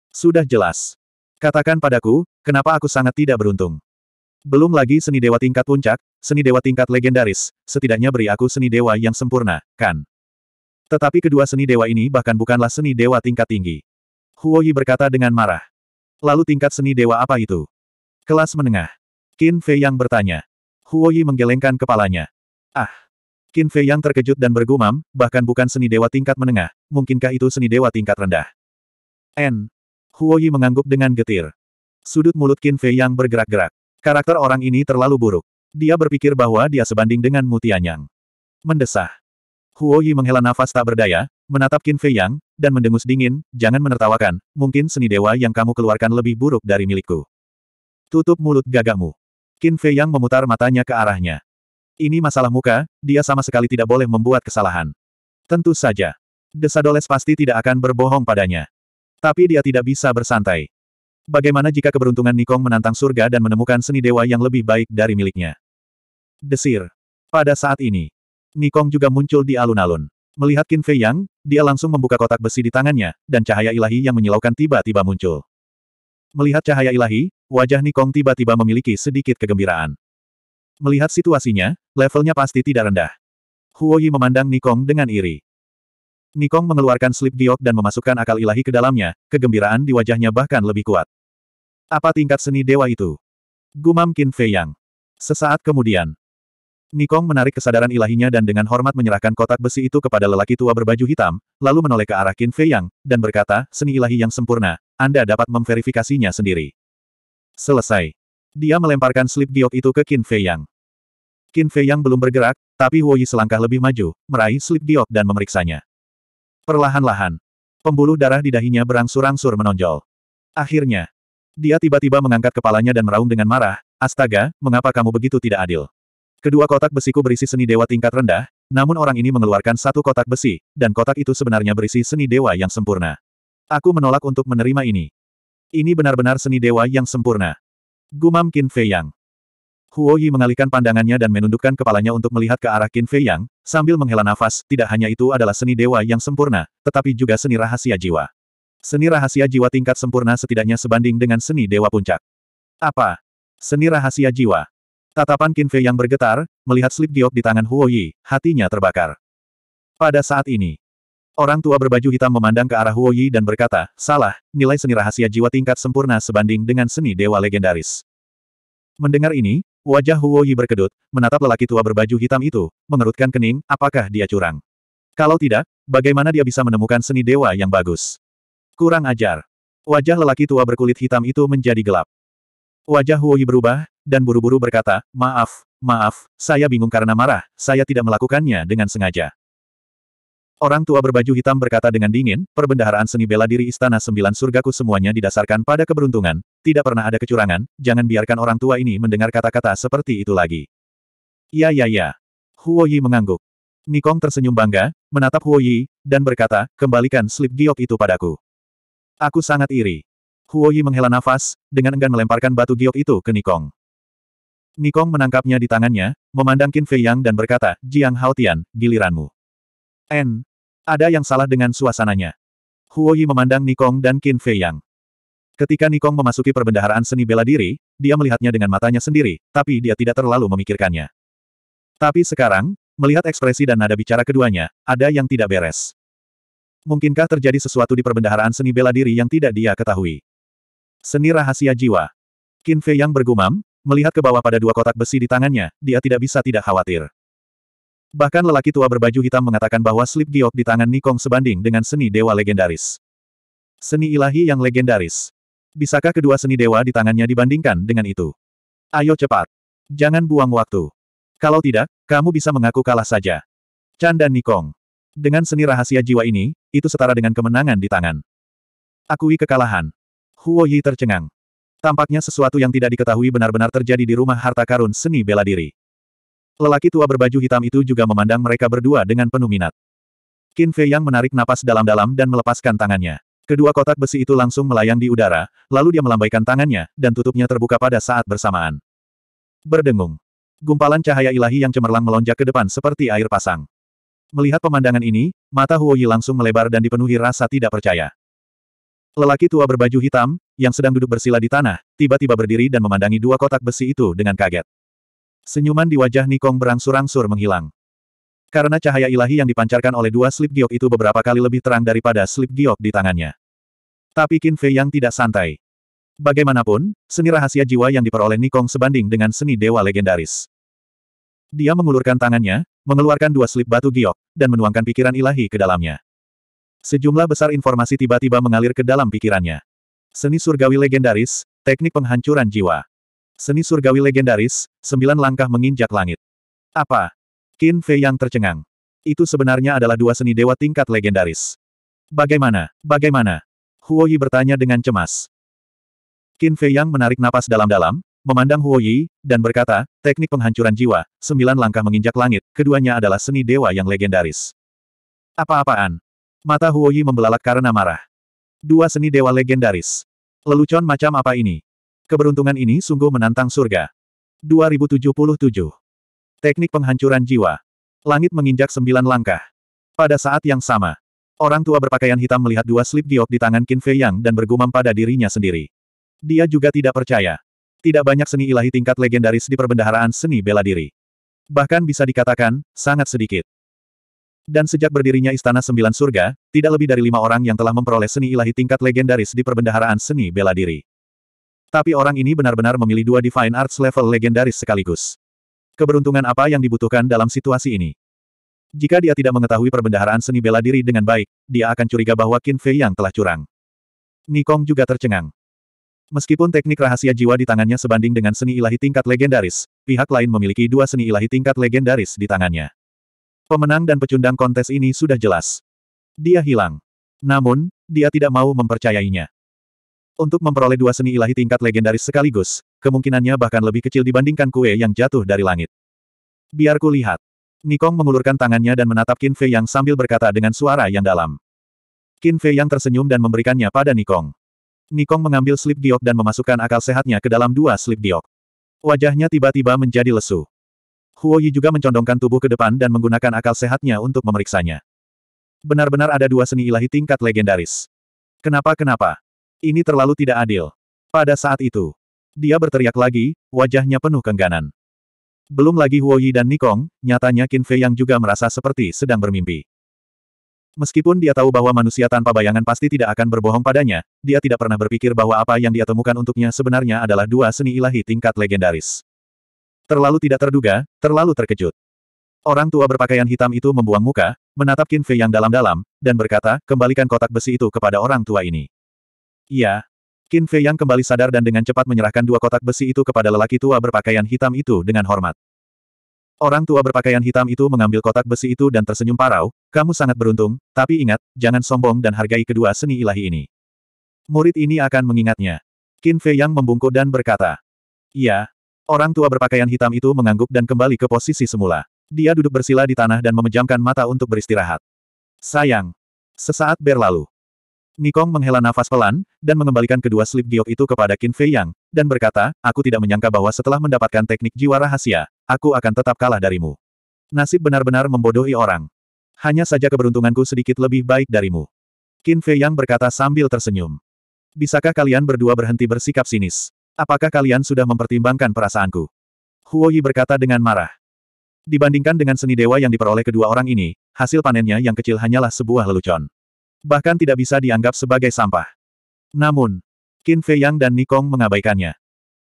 Sudah jelas. Katakan padaku, kenapa aku sangat tidak beruntung. Belum lagi seni dewa tingkat puncak, seni dewa tingkat legendaris, setidaknya beri aku seni dewa yang sempurna, kan? Tetapi kedua seni dewa ini bahkan bukanlah seni dewa tingkat tinggi. Huo Yi berkata dengan marah. Lalu tingkat seni dewa apa itu? Kelas menengah. Qin Fei Yang bertanya. Huo Yi menggelengkan kepalanya. Ah! Qin Fei Yang terkejut dan bergumam, bahkan bukan seni dewa tingkat menengah, mungkinkah itu seni dewa tingkat rendah? N. Huo Yi mengangguk dengan getir. Sudut mulut Qin Fei Yang bergerak-gerak. Karakter orang ini terlalu buruk. Dia berpikir bahwa dia sebanding dengan Mutianyang. Mendesah. Huo Yi menghela nafas tak berdaya, menatap Qin Fei Yang, dan mendengus dingin, jangan menertawakan, mungkin seni dewa yang kamu keluarkan lebih buruk dari milikku. Tutup mulut gagamu. Qin Fei Yang memutar matanya ke arahnya. Ini masalah muka, dia sama sekali tidak boleh membuat kesalahan. Tentu saja. Desadoles pasti tidak akan berbohong padanya. Tapi dia tidak bisa bersantai. Bagaimana jika keberuntungan Nikong menantang surga dan menemukan seni dewa yang lebih baik dari miliknya? Desir. Pada saat ini, Nikong juga muncul di alun-alun. Melihat Qin Fei Yang, dia langsung membuka kotak besi di tangannya, dan cahaya ilahi yang menyilaukan tiba-tiba muncul. Melihat cahaya ilahi, wajah Nikong tiba-tiba memiliki sedikit kegembiraan. Melihat situasinya, levelnya pasti tidak rendah. Huoyi memandang Nikong dengan iri. Nikong mengeluarkan slip giok dan memasukkan akal ilahi ke dalamnya, kegembiraan di wajahnya bahkan lebih kuat. Apa tingkat seni dewa itu? Gumam Qin Fei Yang. Sesaat kemudian, Nikong menarik kesadaran ilahinya dan dengan hormat menyerahkan kotak besi itu kepada lelaki tua berbaju hitam, lalu menoleh ke arah Kin Fei Yang, dan berkata, seni ilahi yang sempurna, Anda dapat memverifikasinya sendiri. Selesai. Dia melemparkan slip giok itu ke Kin Fei Yang. Kin Fei Yang belum bergerak, tapi Huo selangkah lebih maju, meraih slip giok dan memeriksanya. Perlahan-lahan, pembuluh darah di dahinya berangsur-angsur menonjol. Akhirnya, dia tiba-tiba mengangkat kepalanya dan meraung dengan marah, Astaga, mengapa kamu begitu tidak adil? Kedua kotak besiku berisi seni dewa tingkat rendah, namun orang ini mengeluarkan satu kotak besi, dan kotak itu sebenarnya berisi seni dewa yang sempurna. Aku menolak untuk menerima ini. Ini benar-benar seni dewa yang sempurna. Gumam Qin Fei Yang. Huo Yi mengalihkan pandangannya dan menundukkan kepalanya untuk melihat ke arah Qin Fei Yang, sambil menghela nafas, tidak hanya itu adalah seni dewa yang sempurna, tetapi juga seni rahasia jiwa. Seni rahasia jiwa tingkat sempurna setidaknya sebanding dengan seni dewa puncak. Apa? Seni rahasia jiwa. Tatapan Qin Fei Yang bergetar, melihat slip giok di tangan Huo Yi, hatinya terbakar. Pada saat ini, orang tua berbaju hitam memandang ke arah Huo Yi dan berkata, salah, nilai seni rahasia jiwa tingkat sempurna sebanding dengan seni dewa legendaris. Mendengar ini, Wajah Huo Yi berkedut, menatap lelaki tua berbaju hitam itu, mengerutkan kening, apakah dia curang? Kalau tidak, bagaimana dia bisa menemukan seni dewa yang bagus? Kurang ajar. Wajah lelaki tua berkulit hitam itu menjadi gelap. Wajah Huo Yi berubah, dan buru-buru berkata, maaf, maaf, saya bingung karena marah, saya tidak melakukannya dengan sengaja. Orang tua berbaju hitam berkata dengan dingin, perbendaharaan seni bela diri Istana Sembilan Surgaku semuanya didasarkan pada keberuntungan, tidak pernah ada kecurangan, jangan biarkan orang tua ini mendengar kata-kata seperti itu lagi. Ya ya ya. Huo Yi mengangguk. Nikong tersenyum bangga, menatap Huo Yi, dan berkata, kembalikan slip giok itu padaku. Aku sangat iri. Huo Yi menghela nafas, dengan enggan melemparkan batu giok itu ke Nikong. Nikong menangkapnya di tangannya, memandang Qin Fei Yang dan berkata, Jiang Haotian, giliranmu. N, ada yang salah dengan suasananya. Huo Yi memandang Nikong dan Qin Fei Yang. Ketika Nikong memasuki perbendaharaan seni bela diri, dia melihatnya dengan matanya sendiri, tapi dia tidak terlalu memikirkannya. Tapi sekarang, melihat ekspresi dan nada bicara keduanya, ada yang tidak beres. Mungkinkah terjadi sesuatu di perbendaharaan seni bela diri yang tidak dia ketahui? Seni rahasia jiwa. Qin Fei Yang bergumam, melihat ke bawah pada dua kotak besi di tangannya, dia tidak bisa tidak khawatir. Bahkan lelaki tua berbaju hitam mengatakan bahwa slip giok di tangan Nikong sebanding dengan seni dewa legendaris. Seni ilahi yang legendaris. Bisakah kedua seni dewa di tangannya dibandingkan dengan itu? Ayo cepat. Jangan buang waktu. Kalau tidak, kamu bisa mengaku kalah saja. Chan dan Nikong. Dengan seni rahasia jiwa ini, itu setara dengan kemenangan di tangan. Akui kekalahan. Huo Yi tercengang. Tampaknya sesuatu yang tidak diketahui benar-benar terjadi di rumah harta karun seni bela diri. Lelaki tua berbaju hitam itu juga memandang mereka berdua dengan penuh minat. Qin Fei Yang menarik napas dalam-dalam dan melepaskan tangannya. Kedua kotak besi itu langsung melayang di udara, lalu dia melambaikan tangannya, dan tutupnya terbuka pada saat bersamaan. Berdengung. Gumpalan cahaya ilahi yang cemerlang melonjak ke depan seperti air pasang. Melihat pemandangan ini, mata Huo Yi langsung melebar dan dipenuhi rasa tidak percaya. Lelaki tua berbaju hitam, yang sedang duduk bersila di tanah, tiba-tiba berdiri dan memandangi dua kotak besi itu dengan kaget. Senyuman di wajah Nikong berangsur-angsur menghilang. Karena cahaya ilahi yang dipancarkan oleh dua slip giok itu beberapa kali lebih terang daripada slip giok di tangannya. Tapi Qin Fei yang tidak santai. Bagaimanapun, seni rahasia jiwa yang diperoleh Nikong sebanding dengan seni dewa legendaris. Dia mengulurkan tangannya, mengeluarkan dua slip batu giok, dan menuangkan pikiran ilahi ke dalamnya. Sejumlah besar informasi tiba-tiba mengalir ke dalam pikirannya. Seni surgawi legendaris, teknik penghancuran jiwa. Seni surgawi legendaris, sembilan langkah menginjak langit. Apa? Qin Fei yang tercengang. Itu sebenarnya adalah dua seni dewa tingkat legendaris. Bagaimana? Bagaimana? Huo Yi bertanya dengan cemas. Qin Fei yang menarik napas dalam-dalam, memandang Huo Yi, dan berkata, teknik penghancuran jiwa, sembilan langkah menginjak langit, keduanya adalah seni dewa yang legendaris. Apa-apaan? Mata Huo Yi membelalak karena marah. Dua seni dewa legendaris. Lelucon macam apa ini? Keberuntungan ini sungguh menantang surga. 2077. Teknik penghancuran jiwa. Langit menginjak sembilan langkah. Pada saat yang sama, orang tua berpakaian hitam melihat dua slip giok di tangan Qin Fei Yang dan bergumam pada dirinya sendiri. Dia juga tidak percaya. Tidak banyak seni ilahi tingkat legendaris di perbendaharaan seni bela diri. Bahkan bisa dikatakan, sangat sedikit. Dan sejak berdirinya Istana Sembilan Surga, tidak lebih dari lima orang yang telah memperoleh seni ilahi tingkat legendaris di perbendaharaan seni bela diri. Tapi orang ini benar-benar memilih dua Divine Arts level legendaris sekaligus. Keberuntungan apa yang dibutuhkan dalam situasi ini? Jika dia tidak mengetahui perbendaharaan seni bela diri dengan baik, dia akan curiga bahwa Qin Fei yang telah curang. Nikong juga tercengang. Meskipun teknik rahasia jiwa di tangannya sebanding dengan seni ilahi tingkat legendaris, pihak lain memiliki dua seni ilahi tingkat legendaris di tangannya. Pemenang dan pecundang kontes ini sudah jelas. Dia hilang. Namun, dia tidak mau mempercayainya. Untuk memperoleh dua seni ilahi tingkat legendaris sekaligus, kemungkinannya bahkan lebih kecil dibandingkan kue yang jatuh dari langit. Biar ku lihat. Nikong mengulurkan tangannya dan menatap Qin Fei yang sambil berkata dengan suara yang dalam. Qin Fei yang tersenyum dan memberikannya pada Nikong. Nikong mengambil slip diok dan memasukkan akal sehatnya ke dalam dua slip diok. Wajahnya tiba-tiba menjadi lesu. Huo Yi juga mencondongkan tubuh ke depan dan menggunakan akal sehatnya untuk memeriksanya. Benar-benar ada dua seni ilahi tingkat legendaris. Kenapa-kenapa? Ini terlalu tidak adil. Pada saat itu, dia berteriak lagi, wajahnya penuh kengganan. Belum lagi Huo Yi dan Nikong, nyatanya Qin Fei yang juga merasa seperti sedang bermimpi. Meskipun dia tahu bahwa manusia tanpa bayangan pasti tidak akan berbohong padanya, dia tidak pernah berpikir bahwa apa yang dia temukan untuknya sebenarnya adalah dua seni ilahi tingkat legendaris. Terlalu tidak terduga, terlalu terkejut. Orang tua berpakaian hitam itu membuang muka, menatap Qin Fei yang dalam-dalam, dan berkata, kembalikan kotak besi itu kepada orang tua ini. Iya. Qin Fei yang kembali sadar dan dengan cepat menyerahkan dua kotak besi itu kepada lelaki tua berpakaian hitam itu dengan hormat. Orang tua berpakaian hitam itu mengambil kotak besi itu dan tersenyum parau, kamu sangat beruntung, tapi ingat, jangan sombong dan hargai kedua seni ilahi ini. Murid ini akan mengingatnya. Qin Fei yang membungkuk dan berkata, Iya. Orang tua berpakaian hitam itu mengangguk dan kembali ke posisi semula. Dia duduk bersila di tanah dan memejamkan mata untuk beristirahat. Sayang. Sesaat berlalu. Nikong menghela nafas pelan, dan mengembalikan kedua slip giok itu kepada Qin Fei Yang, dan berkata, aku tidak menyangka bahwa setelah mendapatkan teknik jiwa rahasia, aku akan tetap kalah darimu. Nasib benar-benar membodohi orang. Hanya saja keberuntunganku sedikit lebih baik darimu. Qin Fei Yang berkata sambil tersenyum. Bisakah kalian berdua berhenti bersikap sinis? Apakah kalian sudah mempertimbangkan perasaanku? Huo Yi berkata dengan marah. Dibandingkan dengan seni dewa yang diperoleh kedua orang ini, hasil panennya yang kecil hanyalah sebuah lelucon. Bahkan tidak bisa dianggap sebagai sampah. Namun, Qin Fei Yang dan Nikong mengabaikannya.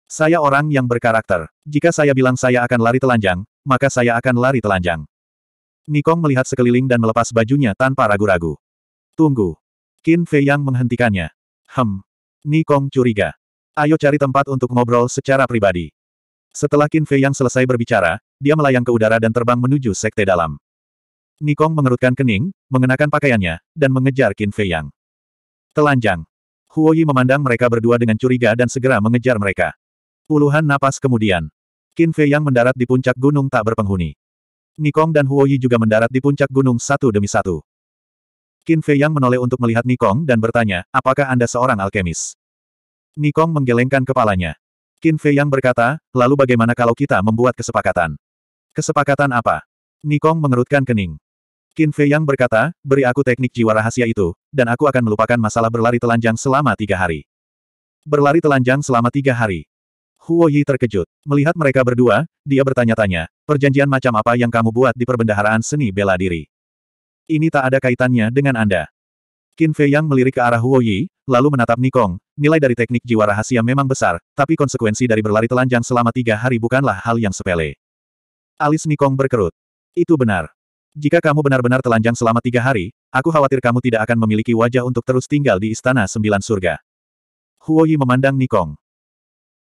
Saya orang yang berkarakter. Jika saya bilang saya akan lari telanjang, maka saya akan lari telanjang. Nikong melihat sekeliling dan melepas bajunya tanpa ragu-ragu. Tunggu. Qin Fei Yang menghentikannya. Hem. Nikong curiga. Ayo cari tempat untuk ngobrol secara pribadi. Setelah Qin Fei Yang selesai berbicara, dia melayang ke udara dan terbang menuju sekte dalam. Nikong mengerutkan kening, mengenakan pakaiannya, dan mengejar Qin Fei Yang. Telanjang. Huoyi memandang mereka berdua dengan curiga dan segera mengejar mereka. Puluhan napas kemudian. Qin Fei Yang mendarat di puncak gunung tak berpenghuni. Nikong dan Huoyi juga mendarat di puncak gunung satu demi satu. Qin Fei Yang menoleh untuk melihat Nikong dan bertanya, apakah Anda seorang alkemis? Nikong menggelengkan kepalanya. Qin Fei Yang berkata, lalu bagaimana kalau kita membuat kesepakatan? Kesepakatan apa? Nikong mengerutkan kening. Qin Fei Yang berkata, beri aku teknik jiwa rahasia itu, dan aku akan melupakan masalah berlari telanjang selama tiga hari. Berlari telanjang selama tiga hari. Huo Yi terkejut. Melihat mereka berdua, dia bertanya-tanya, perjanjian macam apa yang kamu buat di perbendaharaan seni bela diri? Ini tak ada kaitannya dengan Anda. Qin Fei Yang melirik ke arah Huo Yi, lalu menatap Nikong, nilai dari teknik jiwa rahasia memang besar, tapi konsekuensi dari berlari telanjang selama tiga hari bukanlah hal yang sepele. Alis Nikong berkerut. Itu benar. Jika kamu benar-benar telanjang selama tiga hari, aku khawatir kamu tidak akan memiliki wajah untuk terus tinggal di Istana Sembilan Surga. Huo Yi memandang Nikong.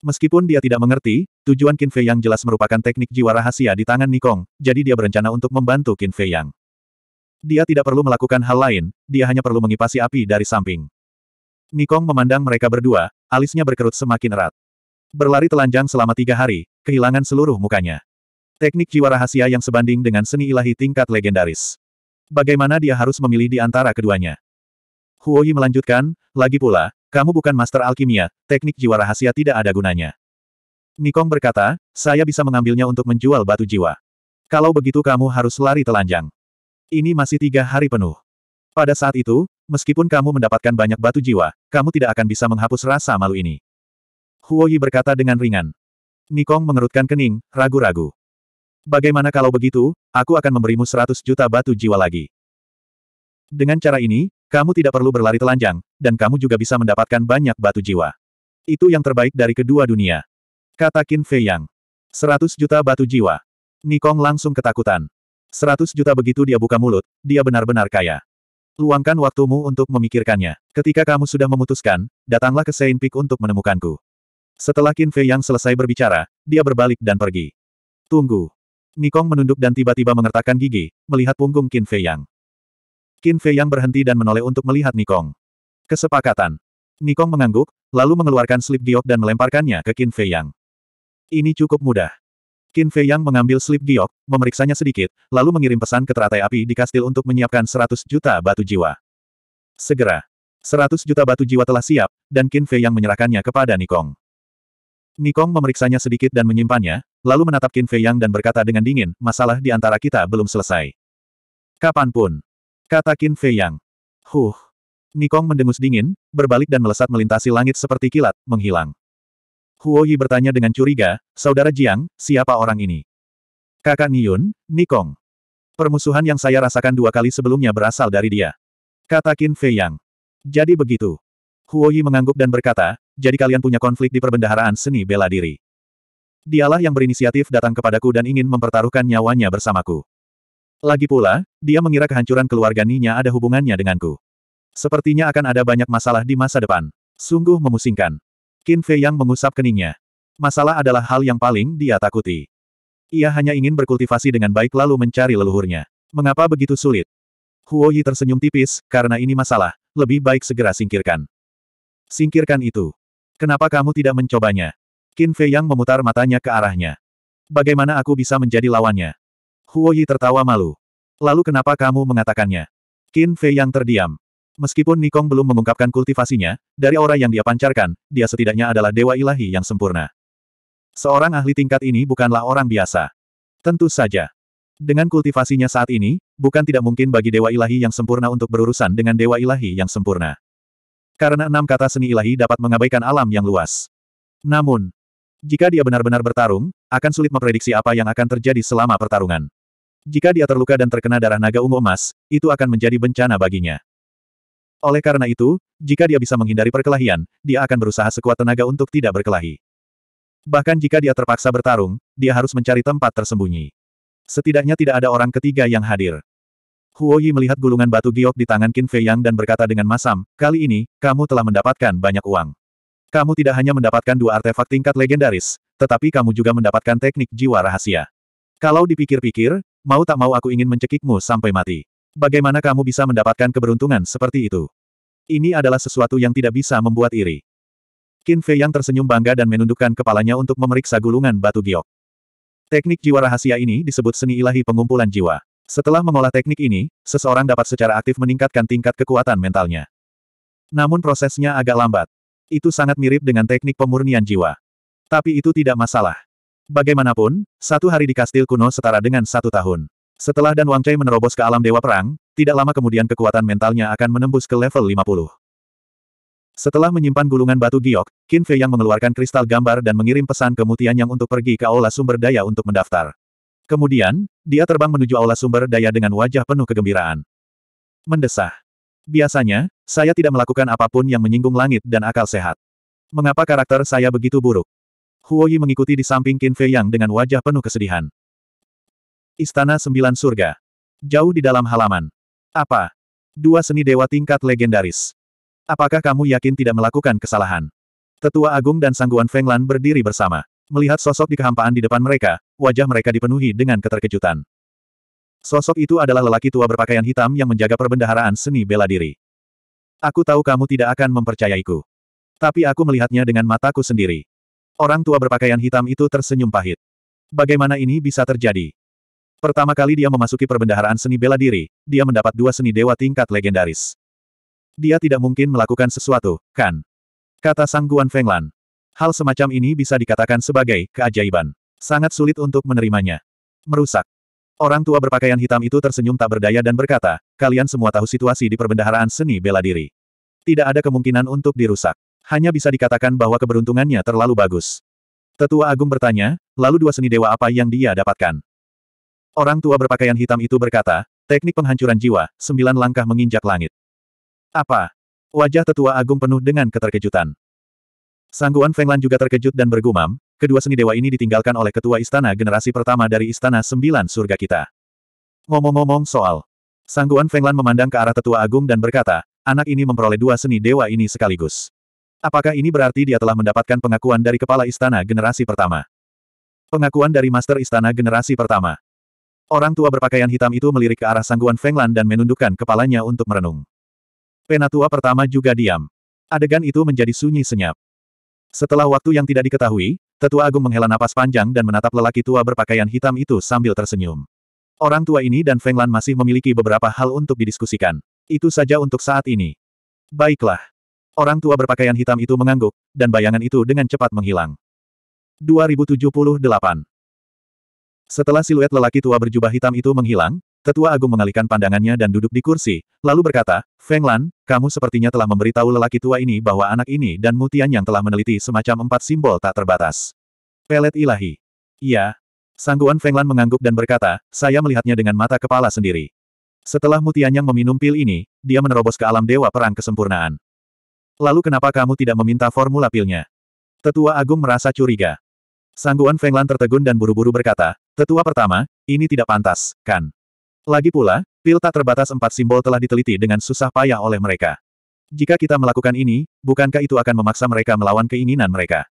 Meskipun dia tidak mengerti, tujuan Qin Fei Yang jelas merupakan teknik jiwa rahasia di tangan Nikong, jadi dia berencana untuk membantu Qin Fei Yang. Dia tidak perlu melakukan hal lain, dia hanya perlu mengipasi api dari samping. Nikong memandang mereka berdua, alisnya berkerut semakin erat. Berlari telanjang selama tiga hari, kehilangan seluruh mukanya. Teknik jiwa rahasia yang sebanding dengan seni ilahi tingkat legendaris. Bagaimana dia harus memilih di antara keduanya? Huoyi melanjutkan, lagi pula, kamu bukan master alkimia, teknik jiwa rahasia tidak ada gunanya. Nikong berkata, saya bisa mengambilnya untuk menjual batu jiwa. Kalau begitu kamu harus lari telanjang. Ini masih tiga hari penuh. Pada saat itu, meskipun kamu mendapatkan banyak batu jiwa, kamu tidak akan bisa menghapus rasa malu ini. Huoyi berkata dengan ringan. Nikong mengerutkan kening, ragu-ragu. Bagaimana kalau begitu, aku akan memberimu seratus juta batu jiwa lagi. Dengan cara ini, kamu tidak perlu berlari telanjang, dan kamu juga bisa mendapatkan banyak batu jiwa. Itu yang terbaik dari kedua dunia. Kata Qin Fei Yang. Seratus juta batu jiwa. Nikong langsung ketakutan. Seratus juta begitu dia buka mulut, dia benar-benar kaya. Luangkan waktumu untuk memikirkannya. Ketika kamu sudah memutuskan, datanglah ke Saint Peak untuk menemukanku. Setelah Qin Fei Yang selesai berbicara, dia berbalik dan pergi. Tunggu. Nikong menunduk dan tiba-tiba mengertakkan gigi, melihat punggung Qin Fei Yang. Qin Fei Yang berhenti dan menoleh untuk melihat Nikong. Kesepakatan. Nikong mengangguk, lalu mengeluarkan slip giok dan melemparkannya ke Qin Fei Yang. Ini cukup mudah. Qin Fei Yang mengambil slip giok, memeriksanya sedikit, lalu mengirim pesan ke teratai api di kastil untuk menyiapkan 100 juta batu jiwa. Segera. 100 juta batu jiwa telah siap, dan Qin Fei Yang menyerahkannya kepada Nikong. Nikong memeriksanya sedikit dan menyimpannya, lalu menatap Qin Fei Yang dan berkata dengan dingin, masalah di antara kita belum selesai. Kapanpun. Kata Qin Fei Yang. Huh. Nikong mendengus dingin, berbalik dan melesat melintasi langit seperti kilat, menghilang. Huo Yi bertanya dengan curiga, Saudara Jiang, siapa orang ini? Kakak Niyun, Nikong. Permusuhan yang saya rasakan dua kali sebelumnya berasal dari dia. Kata Qin Fei Yang. Jadi begitu. Huo Yi mengangguk dan berkata, jadi kalian punya konflik di perbendaharaan seni bela diri. Dialah yang berinisiatif datang kepadaku dan ingin mempertaruhkan nyawanya bersamaku. Lagi pula, dia mengira kehancuran keluarga Ninya ada hubungannya denganku. Sepertinya akan ada banyak masalah di masa depan. Sungguh memusingkan. Qin Fei yang mengusap keningnya. Masalah adalah hal yang paling dia takuti. Ia hanya ingin berkultivasi dengan baik lalu mencari leluhurnya. Mengapa begitu sulit? Huo Yi tersenyum tipis, karena ini masalah. Lebih baik segera singkirkan. Singkirkan itu. Kenapa kamu tidak mencobanya? Qin Fei Yang memutar matanya ke arahnya. Bagaimana aku bisa menjadi lawannya? Huo Yi tertawa malu. Lalu kenapa kamu mengatakannya? Qin Fei Yang terdiam. Meskipun Nikong belum mengungkapkan kultivasinya, dari aura yang dia pancarkan, dia setidaknya adalah dewa ilahi yang sempurna. Seorang ahli tingkat ini bukanlah orang biasa. Tentu saja. Dengan kultivasinya saat ini, bukan tidak mungkin bagi dewa ilahi yang sempurna untuk berurusan dengan dewa ilahi yang sempurna karena enam kata seni ilahi dapat mengabaikan alam yang luas. Namun, jika dia benar-benar bertarung, akan sulit memprediksi apa yang akan terjadi selama pertarungan. Jika dia terluka dan terkena darah naga ungu emas, itu akan menjadi bencana baginya. Oleh karena itu, jika dia bisa menghindari perkelahian, dia akan berusaha sekuat tenaga untuk tidak berkelahi. Bahkan jika dia terpaksa bertarung, dia harus mencari tempat tersembunyi. Setidaknya tidak ada orang ketiga yang hadir. Huo Yi melihat gulungan batu giok di tangan Qin Fei Yang dan berkata dengan masam, kali ini, kamu telah mendapatkan banyak uang. Kamu tidak hanya mendapatkan dua artefak tingkat legendaris, tetapi kamu juga mendapatkan teknik jiwa rahasia. Kalau dipikir-pikir, mau tak mau aku ingin mencekikmu sampai mati. Bagaimana kamu bisa mendapatkan keberuntungan seperti itu? Ini adalah sesuatu yang tidak bisa membuat iri. Qin Fei yang tersenyum bangga dan menundukkan kepalanya untuk memeriksa gulungan batu giok. Teknik jiwa rahasia ini disebut seni ilahi pengumpulan jiwa. Setelah mengolah teknik ini, seseorang dapat secara aktif meningkatkan tingkat kekuatan mentalnya. Namun prosesnya agak lambat. Itu sangat mirip dengan teknik pemurnian jiwa. Tapi itu tidak masalah. Bagaimanapun, satu hari di kastil kuno setara dengan satu tahun. Setelah Dan Wang Wangcai menerobos ke alam Dewa Perang, tidak lama kemudian kekuatan mentalnya akan menembus ke level 50. Setelah menyimpan gulungan batu giok, Qin Fei yang mengeluarkan kristal gambar dan mengirim pesan ke Mutian yang untuk pergi ke Aula Sumber Daya untuk mendaftar. Kemudian, dia terbang menuju aula sumber daya dengan wajah penuh kegembiraan. Mendesah. Biasanya, saya tidak melakukan apapun yang menyinggung langit dan akal sehat. Mengapa karakter saya begitu buruk? Huoyi mengikuti di samping Qin Fei Yang dengan wajah penuh kesedihan. Istana Sembilan Surga. Jauh di dalam halaman. Apa? Dua seni dewa tingkat legendaris. Apakah kamu yakin tidak melakukan kesalahan? Tetua Agung dan Sangguan Feng Lan berdiri bersama. Melihat sosok di kehampaan di depan mereka, wajah mereka dipenuhi dengan keterkejutan. Sosok itu adalah lelaki tua berpakaian hitam yang menjaga perbendaharaan seni bela diri. Aku tahu kamu tidak akan mempercayaiku. Tapi aku melihatnya dengan mataku sendiri. Orang tua berpakaian hitam itu tersenyum pahit. Bagaimana ini bisa terjadi? Pertama kali dia memasuki perbendaharaan seni bela diri, dia mendapat dua seni dewa tingkat legendaris. Dia tidak mungkin melakukan sesuatu, kan? Kata Sang Guan Fenglan. Hal semacam ini bisa dikatakan sebagai keajaiban. Sangat sulit untuk menerimanya. Merusak. Orang tua berpakaian hitam itu tersenyum tak berdaya dan berkata, kalian semua tahu situasi di perbendaharaan seni bela diri. Tidak ada kemungkinan untuk dirusak. Hanya bisa dikatakan bahwa keberuntungannya terlalu bagus. Tetua Agung bertanya, lalu dua seni dewa apa yang dia dapatkan? Orang tua berpakaian hitam itu berkata, teknik penghancuran jiwa, sembilan langkah menginjak langit. Apa? Wajah tetua Agung penuh dengan keterkejutan. Sangguan Fenglan juga terkejut dan bergumam, kedua seni dewa ini ditinggalkan oleh ketua istana generasi pertama dari istana sembilan surga kita. Ngomong-ngomong soal, Sangguan Fenglan memandang ke arah tetua agung dan berkata, anak ini memperoleh dua seni dewa ini sekaligus. Apakah ini berarti dia telah mendapatkan pengakuan dari kepala istana generasi pertama? Pengakuan dari master istana generasi pertama. Orang tua berpakaian hitam itu melirik ke arah Sangguan Fenglan dan menundukkan kepalanya untuk merenung. Penatua pertama juga diam. Adegan itu menjadi sunyi senyap. Setelah waktu yang tidak diketahui, tetua agung menghela napas panjang dan menatap lelaki tua berpakaian hitam itu sambil tersenyum. Orang tua ini dan Feng Lan masih memiliki beberapa hal untuk didiskusikan. Itu saja untuk saat ini. Baiklah. Orang tua berpakaian hitam itu mengangguk, dan bayangan itu dengan cepat menghilang. 2078 Setelah siluet lelaki tua berjubah hitam itu menghilang, Tetua Agung mengalihkan pandangannya dan duduk di kursi, lalu berkata, Feng Lan, kamu sepertinya telah memberitahu lelaki tua ini bahwa anak ini dan Mutian yang telah meneliti semacam empat simbol tak terbatas. Pelet ilahi. Iya. Sangguan Feng Lan mengangguk dan berkata, saya melihatnya dengan mata kepala sendiri. Setelah Mutian yang meminum pil ini, dia menerobos ke alam dewa perang kesempurnaan. Lalu kenapa kamu tidak meminta formula pilnya? Tetua Agung merasa curiga. Sangguan Feng Lan tertegun dan buru-buru berkata, Tetua pertama, ini tidak pantas, kan? Lagi pula, pil tak terbatas empat simbol telah diteliti dengan susah payah oleh mereka. Jika kita melakukan ini, bukankah itu akan memaksa mereka melawan keinginan mereka?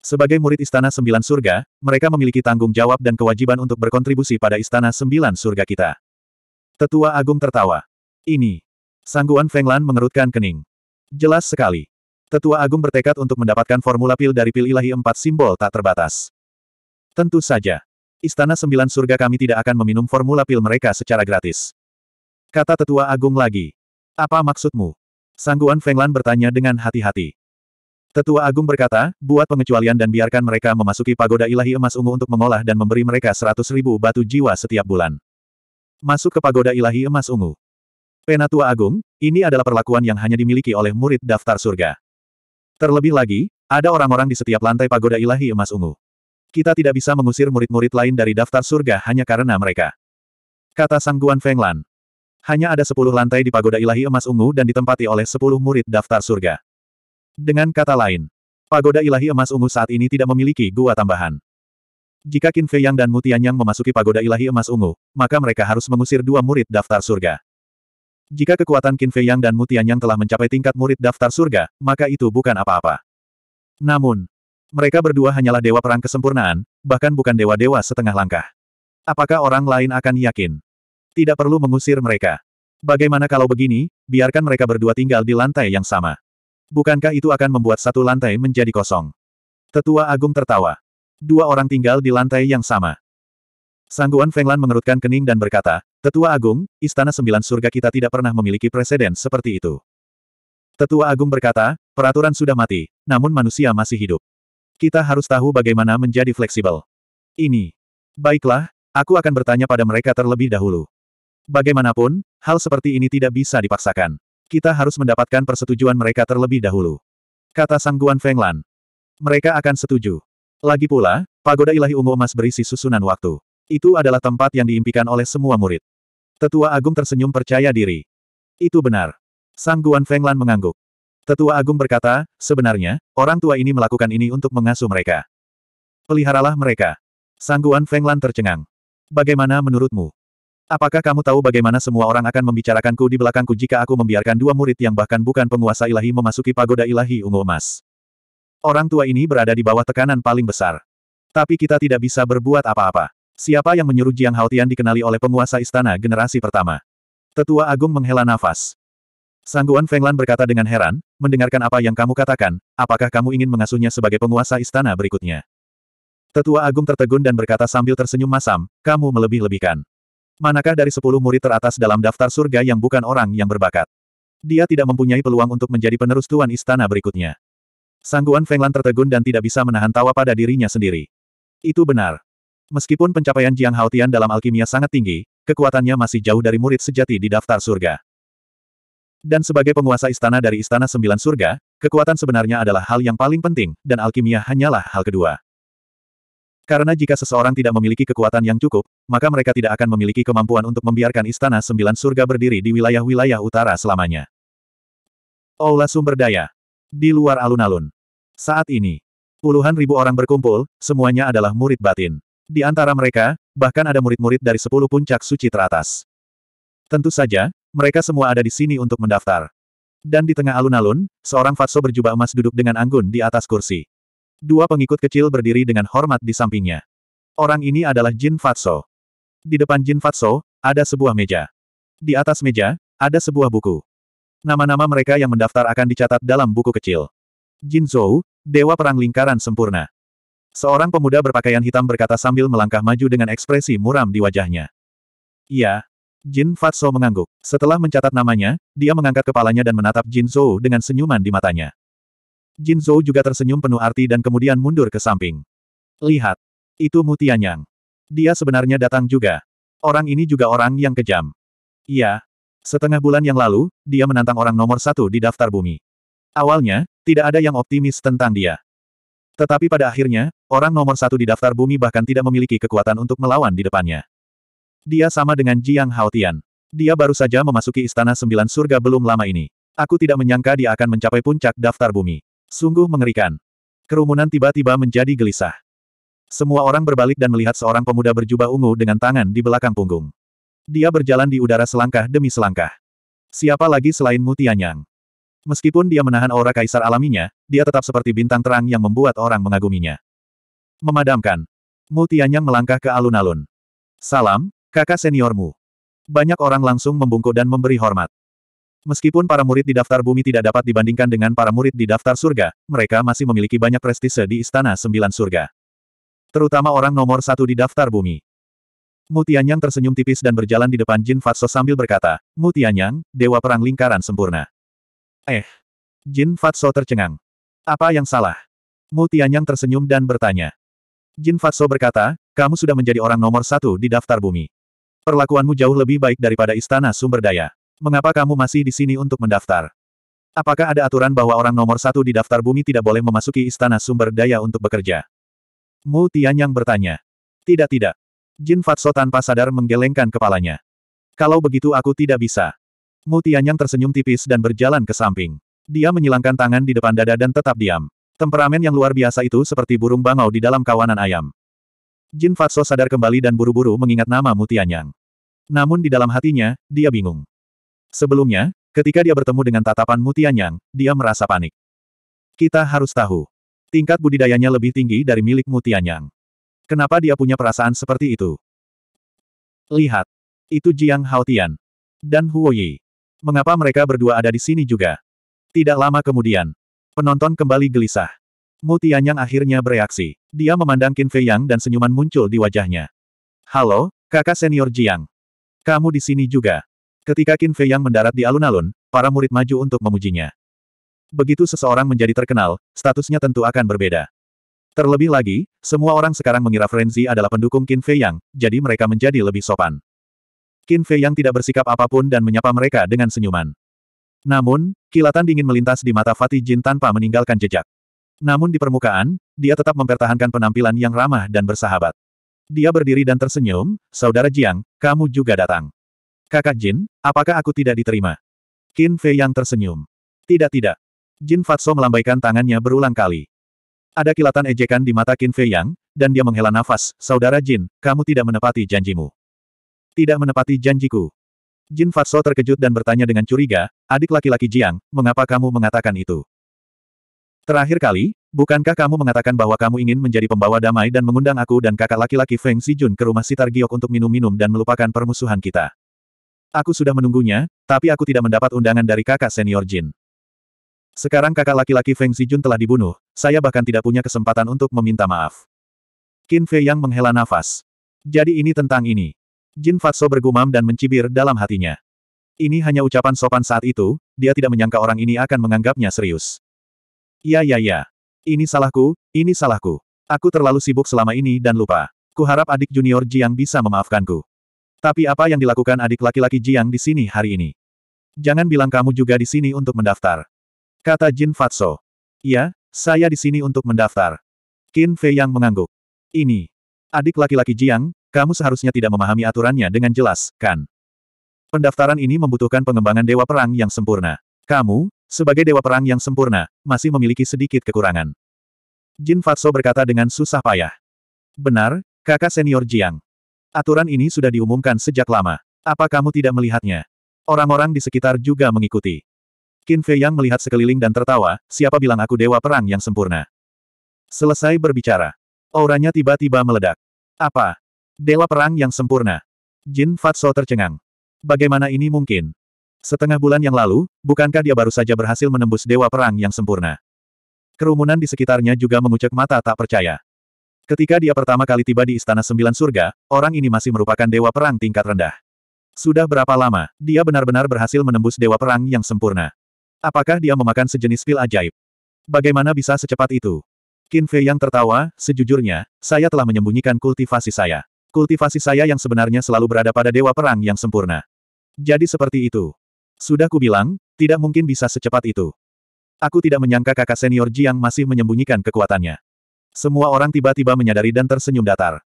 Sebagai murid Istana Sembilan Surga, mereka memiliki tanggung jawab dan kewajiban untuk berkontribusi pada Istana Sembilan Surga kita. Tetua Agung tertawa. Ini. Sangguan Fenglan mengerutkan kening. Jelas sekali. Tetua Agung bertekad untuk mendapatkan formula pil dari pil ilahi empat simbol tak terbatas. Tentu saja. Istana Sembilan Surga kami tidak akan meminum formula pil mereka secara gratis. Kata tetua agung lagi. Apa maksudmu? Sangguan Fenglan bertanya dengan hati-hati. Tetua agung berkata, buat pengecualian dan biarkan mereka memasuki pagoda ilahi emas ungu untuk mengolah dan memberi mereka seratus ribu batu jiwa setiap bulan. Masuk ke pagoda ilahi emas ungu. Penatua Agung, ini adalah perlakuan yang hanya dimiliki oleh murid daftar surga. Terlebih lagi, ada orang-orang di setiap lantai pagoda ilahi emas ungu. Kita tidak bisa mengusir murid-murid lain dari daftar surga hanya karena mereka. Kata Sang Guan Fenglan. Hanya ada sepuluh lantai di pagoda ilahi emas ungu dan ditempati oleh sepuluh murid daftar surga. Dengan kata lain, pagoda ilahi emas ungu saat ini tidak memiliki gua tambahan. Jika Qin Fei Yang dan Mutian Yang memasuki pagoda ilahi emas ungu, maka mereka harus mengusir dua murid daftar surga. Jika kekuatan Qin Fei Yang dan Mutian Yang telah mencapai tingkat murid daftar surga, maka itu bukan apa-apa. Namun, mereka berdua hanyalah dewa perang kesempurnaan, bahkan bukan dewa-dewa setengah langkah. Apakah orang lain akan yakin? Tidak perlu mengusir mereka. Bagaimana kalau begini, biarkan mereka berdua tinggal di lantai yang sama. Bukankah itu akan membuat satu lantai menjadi kosong? Tetua Agung tertawa. Dua orang tinggal di lantai yang sama. Sangguan Fenglan mengerutkan kening dan berkata, Tetua Agung, Istana Sembilan Surga kita tidak pernah memiliki presiden seperti itu. Tetua Agung berkata, peraturan sudah mati, namun manusia masih hidup. Kita harus tahu bagaimana menjadi fleksibel. Ini. Baiklah, aku akan bertanya pada mereka terlebih dahulu. Bagaimanapun, hal seperti ini tidak bisa dipaksakan. Kita harus mendapatkan persetujuan mereka terlebih dahulu. Kata Sangguan Fenglan. Mereka akan setuju. Lagi pula, pagoda ilahi ungu emas berisi susunan waktu. Itu adalah tempat yang diimpikan oleh semua murid. Tetua Agung tersenyum percaya diri. Itu benar. Sangguan Fenglan mengangguk. Tetua Agung berkata, sebenarnya, orang tua ini melakukan ini untuk mengasuh mereka. Peliharalah mereka. Sangguan Feng Lan tercengang. Bagaimana menurutmu? Apakah kamu tahu bagaimana semua orang akan membicarakanku di belakangku jika aku membiarkan dua murid yang bahkan bukan penguasa ilahi memasuki pagoda ilahi ungu emas? Orang tua ini berada di bawah tekanan paling besar. Tapi kita tidak bisa berbuat apa-apa. Siapa yang menyuruh Jiang Haotian dikenali oleh penguasa istana generasi pertama? Tetua Agung menghela nafas. Sangguan Fenglan berkata dengan heran, mendengarkan apa yang kamu katakan, apakah kamu ingin mengasuhnya sebagai penguasa istana berikutnya? Tetua Agung tertegun dan berkata sambil tersenyum masam, kamu melebih-lebihkan. Manakah dari sepuluh murid teratas dalam daftar surga yang bukan orang yang berbakat? Dia tidak mempunyai peluang untuk menjadi penerus tuan istana berikutnya. Sangguan Fenglan tertegun dan tidak bisa menahan tawa pada dirinya sendiri. Itu benar. Meskipun pencapaian Jiang Haotian dalam alkimia sangat tinggi, kekuatannya masih jauh dari murid sejati di daftar surga. Dan sebagai penguasa istana dari Istana Sembilan Surga, kekuatan sebenarnya adalah hal yang paling penting, dan alkimia hanyalah hal kedua. Karena jika seseorang tidak memiliki kekuatan yang cukup, maka mereka tidak akan memiliki kemampuan untuk membiarkan Istana Sembilan Surga berdiri di wilayah-wilayah utara selamanya. Aula Sumber Daya Di luar alun-alun. Saat ini, puluhan ribu orang berkumpul, semuanya adalah murid batin. Di antara mereka, bahkan ada murid-murid dari sepuluh puncak suci teratas. Tentu saja, mereka semua ada di sini untuk mendaftar. Dan di tengah alun-alun, seorang Fatso berjubah emas duduk dengan anggun di atas kursi. Dua pengikut kecil berdiri dengan hormat di sampingnya. Orang ini adalah Jin Fatso. Di depan Jin Fatso, ada sebuah meja. Di atas meja, ada sebuah buku. Nama-nama mereka yang mendaftar akan dicatat dalam buku kecil. Jin Zhou, Dewa Perang Lingkaran Sempurna. Seorang pemuda berpakaian hitam berkata sambil melangkah maju dengan ekspresi muram di wajahnya. Iya, Jin Fatso mengangguk. Setelah mencatat namanya, dia mengangkat kepalanya dan menatap Jin Zhou dengan senyuman di matanya. Jin Zhou juga tersenyum penuh arti dan kemudian mundur ke samping. Lihat. Itu Mutianyang. Dia sebenarnya datang juga. Orang ini juga orang yang kejam. Iya. Setengah bulan yang lalu, dia menantang orang nomor satu di daftar bumi. Awalnya, tidak ada yang optimis tentang dia. Tetapi pada akhirnya, orang nomor satu di daftar bumi bahkan tidak memiliki kekuatan untuk melawan di depannya. Dia sama dengan Jiang Haotian. Dia baru saja memasuki Istana Sembilan Surga belum lama ini. Aku tidak menyangka dia akan mencapai puncak daftar bumi. Sungguh mengerikan. Kerumunan tiba-tiba menjadi gelisah. Semua orang berbalik dan melihat seorang pemuda berjubah ungu dengan tangan di belakang punggung. Dia berjalan di udara selangkah demi selangkah. Siapa lagi selain Mutianyang? Meskipun dia menahan aura kaisar alaminya, dia tetap seperti bintang terang yang membuat orang mengaguminya. Memadamkan. Mutianyang melangkah ke alun-alun. Salam, Kakak seniormu. Banyak orang langsung membungkuk dan memberi hormat. Meskipun para murid di daftar bumi tidak dapat dibandingkan dengan para murid di daftar surga, mereka masih memiliki banyak prestise di Istana Sembilan Surga. Terutama orang nomor satu di daftar bumi. Mutianyang tersenyum tipis dan berjalan di depan Jin Fatso sambil berkata, Mutianyang, Dewa Perang Lingkaran Sempurna. Eh. Jin Fatso tercengang. Apa yang salah? Mutianyang tersenyum dan bertanya. Jin Fatso berkata, kamu sudah menjadi orang nomor satu di daftar bumi. Perlakuanmu jauh lebih baik daripada istana sumber daya. Mengapa kamu masih di sini untuk mendaftar? Apakah ada aturan bahwa orang nomor satu di daftar bumi tidak boleh memasuki istana sumber daya untuk bekerja? Mu Tianyang bertanya. Tidak tidak. Jin Fatso tanpa sadar menggelengkan kepalanya. Kalau begitu aku tidak bisa. Mu Tianyang tersenyum tipis dan berjalan ke samping. Dia menyilangkan tangan di depan dada dan tetap diam. Temperamen yang luar biasa itu seperti burung bangau di dalam kawanan ayam. Jin Fatso sadar kembali dan buru-buru mengingat nama Mu Tianyang namun di dalam hatinya, dia bingung. Sebelumnya, ketika dia bertemu dengan tatapan Mutianyang, dia merasa panik. Kita harus tahu. Tingkat budidayanya lebih tinggi dari milik Mutianyang. Kenapa dia punya perasaan seperti itu? Lihat. Itu Jiang Haotian. Dan Huoyi. Mengapa mereka berdua ada di sini juga? Tidak lama kemudian, penonton kembali gelisah. Mutianyang akhirnya bereaksi. Dia memandang Qin Fei Yang dan senyuman muncul di wajahnya. Halo, kakak senior Jiang. Kamu di sini juga. Ketika Qin Fei Yang mendarat di alun-alun, para murid maju untuk memujinya. Begitu seseorang menjadi terkenal, statusnya tentu akan berbeda. Terlebih lagi, semua orang sekarang mengira Frenzy adalah pendukung Qin Fei Yang, jadi mereka menjadi lebih sopan. Qin Fei Yang tidak bersikap apapun dan menyapa mereka dengan senyuman. Namun, kilatan dingin melintas di mata Fatih Jin tanpa meninggalkan jejak. Namun di permukaan, dia tetap mempertahankan penampilan yang ramah dan bersahabat. Dia berdiri dan tersenyum, Saudara Jiang, kamu juga datang. Kakak Jin, apakah aku tidak diterima? Qin Fei yang tersenyum. Tidak tidak. Jin Fatso melambaikan tangannya berulang kali. Ada kilatan ejekan di mata Qin Fei Yang, dan dia menghela nafas, Saudara Jin, kamu tidak menepati janjimu. Tidak menepati janjiku. Jin Fatso terkejut dan bertanya dengan curiga, adik laki-laki Jiang, mengapa kamu mengatakan itu? Terakhir kali, bukankah kamu mengatakan bahwa kamu ingin menjadi pembawa damai dan mengundang aku dan kakak laki-laki Feng Sijun ke rumah Sitar Giok untuk minum-minum dan melupakan permusuhan kita? Aku sudah menunggunya, tapi aku tidak mendapat undangan dari kakak senior Jin. Sekarang kakak laki-laki Feng Sijun telah dibunuh, saya bahkan tidak punya kesempatan untuk meminta maaf. Qin Fei yang menghela nafas. Jadi ini tentang ini. Jin Fatso bergumam dan mencibir dalam hatinya. Ini hanya ucapan sopan saat itu, dia tidak menyangka orang ini akan menganggapnya serius. Ya ya ya. Ini salahku, ini salahku. Aku terlalu sibuk selama ini dan lupa. Kuharap adik junior Jiang bisa memaafkanku. Tapi apa yang dilakukan adik laki-laki Jiang di sini hari ini? Jangan bilang kamu juga di sini untuk mendaftar. Kata Jin Fatso. Iya, saya di sini untuk mendaftar. Qin Fei yang mengangguk. Ini. Adik laki-laki Jiang, kamu seharusnya tidak memahami aturannya dengan jelas, kan? Pendaftaran ini membutuhkan pengembangan Dewa Perang yang sempurna. Kamu, sebagai dewa perang yang sempurna, masih memiliki sedikit kekurangan. Jin Fatso berkata dengan susah payah. Benar, kakak senior Jiang. Aturan ini sudah diumumkan sejak lama. Apa kamu tidak melihatnya? Orang-orang di sekitar juga mengikuti. Qin Fei Yang melihat sekeliling dan tertawa, siapa bilang aku dewa perang yang sempurna? Selesai berbicara. Auranya tiba-tiba meledak. Apa? Dewa perang yang sempurna. Jin Fatso tercengang. Bagaimana ini mungkin? Setengah bulan yang lalu, bukankah dia baru saja berhasil menembus dewa perang yang sempurna? Kerumunan di sekitarnya juga mengucek mata tak percaya. Ketika dia pertama kali tiba di Istana Sembilan Surga, orang ini masih merupakan dewa perang tingkat rendah. Sudah berapa lama, dia benar-benar berhasil menembus dewa perang yang sempurna. Apakah dia memakan sejenis pil ajaib? Bagaimana bisa secepat itu? Qin Fei yang tertawa, sejujurnya, saya telah menyembunyikan kultivasi saya. Kultivasi saya yang sebenarnya selalu berada pada dewa perang yang sempurna. Jadi seperti itu. Sudah kubilang, tidak mungkin bisa secepat itu. Aku tidak menyangka kakak senior Jiang masih menyembunyikan kekuatannya. Semua orang tiba-tiba menyadari dan tersenyum datar.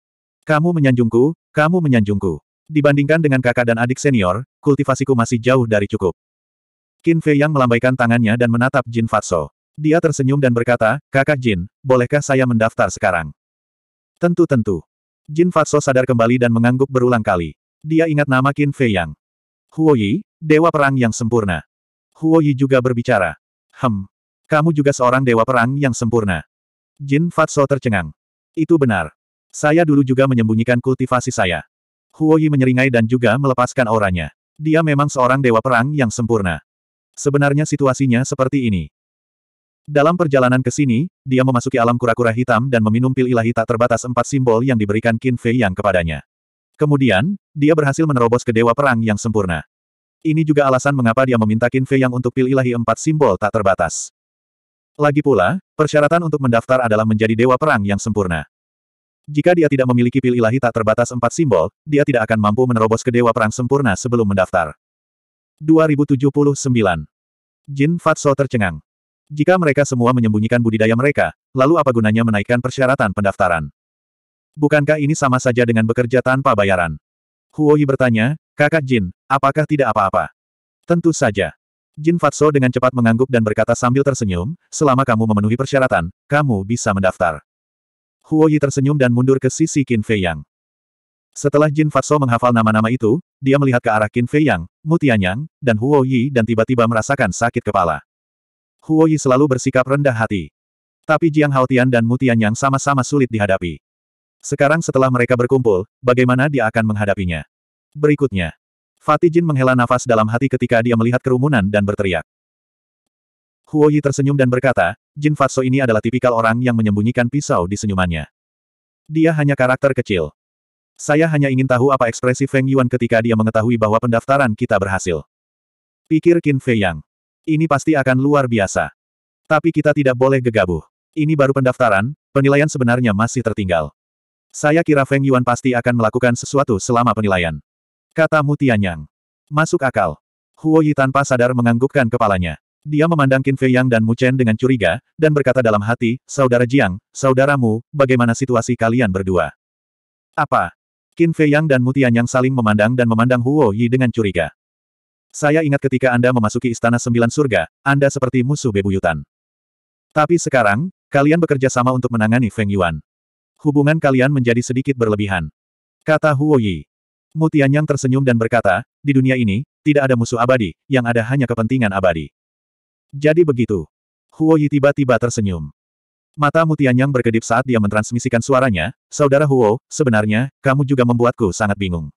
Kamu menyanjungku, kamu menyanjungku. Dibandingkan dengan kakak dan adik senior, kultivasiku masih jauh dari cukup. Qin Fei yang melambaikan tangannya dan menatap Jin Fatso. Dia tersenyum dan berkata, Kakak Jin, bolehkah saya mendaftar sekarang? Tentu-tentu. Jin Fatso sadar kembali dan mengangguk berulang kali. Dia ingat nama Qin Fei Yang. Huoyi, dewa perang yang sempurna. Huoyi juga berbicara. Hem. Kamu juga seorang dewa perang yang sempurna. Jin Fatso tercengang. Itu benar. Saya dulu juga menyembunyikan kultivasi saya. Huoyi menyeringai dan juga melepaskan auranya. Dia memang seorang dewa perang yang sempurna. Sebenarnya situasinya seperti ini. Dalam perjalanan ke sini, dia memasuki alam kura-kura hitam dan meminum pil ilahi tak terbatas empat simbol yang diberikan Qin Fei Yang kepadanya. Kemudian, dia berhasil menerobos ke Dewa Perang yang sempurna. Ini juga alasan mengapa dia meminta Qin Fei Yang untuk pil ilahi empat simbol tak terbatas. Lagi pula, persyaratan untuk mendaftar adalah menjadi Dewa Perang yang sempurna. Jika dia tidak memiliki pil ilahi tak terbatas empat simbol, dia tidak akan mampu menerobos ke Dewa Perang sempurna sebelum mendaftar. 2079. Jin Fatso tercengang. Jika mereka semua menyembunyikan budidaya mereka, lalu apa gunanya menaikkan persyaratan pendaftaran? Bukankah ini sama saja dengan bekerja tanpa bayaran? Huoyi bertanya, kakak Jin, apakah tidak apa-apa? Tentu saja. Jin Fatso dengan cepat mengangguk dan berkata sambil tersenyum, selama kamu memenuhi persyaratan, kamu bisa mendaftar. Huoyi tersenyum dan mundur ke sisi Qin Fei Yang. Setelah Jin Fatso menghafal nama-nama itu, dia melihat ke arah Qin Fei Yang, Mutianyang, dan Huoyi dan tiba-tiba merasakan sakit kepala. Huoyi selalu bersikap rendah hati. Tapi Jiang Haotian dan Mutianyang sama-sama sulit dihadapi. Sekarang setelah mereka berkumpul, bagaimana dia akan menghadapinya? Berikutnya. Fatih Jin menghela nafas dalam hati ketika dia melihat kerumunan dan berteriak. Huo Yi tersenyum dan berkata, Jin Fatso ini adalah tipikal orang yang menyembunyikan pisau di senyumannya. Dia hanya karakter kecil. Saya hanya ingin tahu apa ekspresi Feng Yuan ketika dia mengetahui bahwa pendaftaran kita berhasil. Pikir Qin Fei Yang. Ini pasti akan luar biasa. Tapi kita tidak boleh gegabah. Ini baru pendaftaran, penilaian sebenarnya masih tertinggal. Saya kira Feng Yuan pasti akan melakukan sesuatu selama penilaian. Kata Mutianyang. Masuk akal. Huo Yi tanpa sadar menganggukkan kepalanya. Dia memandang Qin Fei Yang dan Mu Chen dengan curiga, dan berkata dalam hati, Saudara Jiang, saudaramu, bagaimana situasi kalian berdua? Apa? Qin Fei Yang dan Mu Tianyang saling memandang dan memandang Huo Yi dengan curiga. Saya ingat ketika Anda memasuki Istana Sembilan Surga, Anda seperti musuh bebuyutan. Tapi sekarang, kalian bekerja sama untuk menangani Feng Yuan hubungan kalian menjadi sedikit berlebihan. Kata Huo Yi. Mutianyang tersenyum dan berkata, di dunia ini, tidak ada musuh abadi, yang ada hanya kepentingan abadi. Jadi begitu. Huo Yi tiba-tiba tersenyum. Mata Mutianyang berkedip saat dia mentransmisikan suaranya, Saudara Huo, sebenarnya, kamu juga membuatku sangat bingung.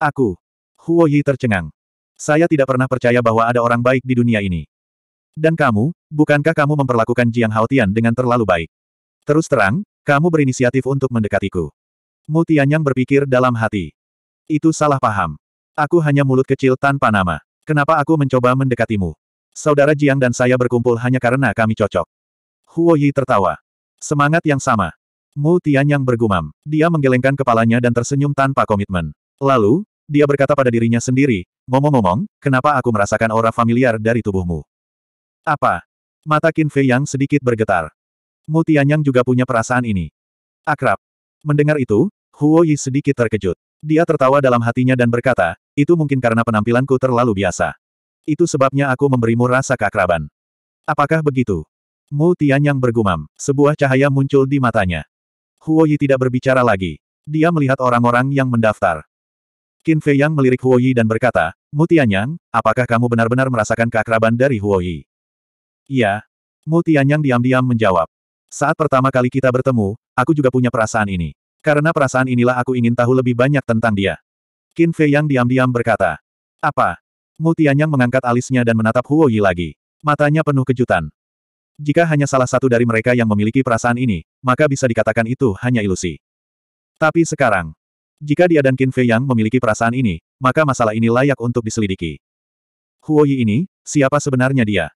Aku. Huo Yi tercengang. Saya tidak pernah percaya bahwa ada orang baik di dunia ini. Dan kamu, bukankah kamu memperlakukan Jiang Haotian dengan terlalu baik? Terus terang, kamu berinisiatif untuk mendekatiku. Mu Tianyang berpikir dalam hati. Itu salah paham. Aku hanya mulut kecil tanpa nama. Kenapa aku mencoba mendekatimu? Saudara Jiang dan saya berkumpul hanya karena kami cocok. Huo Yi tertawa. Semangat yang sama. Mu Tianyang bergumam. Dia menggelengkan kepalanya dan tersenyum tanpa komitmen. Lalu, dia berkata pada dirinya sendiri, ngomong-ngomong, kenapa aku merasakan aura familiar dari tubuhmu? Apa? Mata Qin Fei yang sedikit bergetar. Mu Tianyang juga punya perasaan ini. Akrab. Mendengar itu, Huo Yi sedikit terkejut. Dia tertawa dalam hatinya dan berkata, itu mungkin karena penampilanku terlalu biasa. Itu sebabnya aku memberimu rasa keakraban. Apakah begitu? Mu Tianyang bergumam, sebuah cahaya muncul di matanya. Huo Yi tidak berbicara lagi. Dia melihat orang-orang yang mendaftar. Qin Fei Yang melirik Huo Yi dan berkata, Mu Tianyang, apakah kamu benar-benar merasakan keakraban dari Huo Yi? Iya. Mu Tianyang diam-diam menjawab. Saat pertama kali kita bertemu, aku juga punya perasaan ini. Karena perasaan inilah aku ingin tahu lebih banyak tentang dia. Qin Fei yang diam-diam berkata. Apa? Mu Tianyang mengangkat alisnya dan menatap Huo Yi lagi. Matanya penuh kejutan. Jika hanya salah satu dari mereka yang memiliki perasaan ini, maka bisa dikatakan itu hanya ilusi. Tapi sekarang, jika dia dan Qin Fei yang memiliki perasaan ini, maka masalah ini layak untuk diselidiki. Huo Yi ini, siapa sebenarnya dia?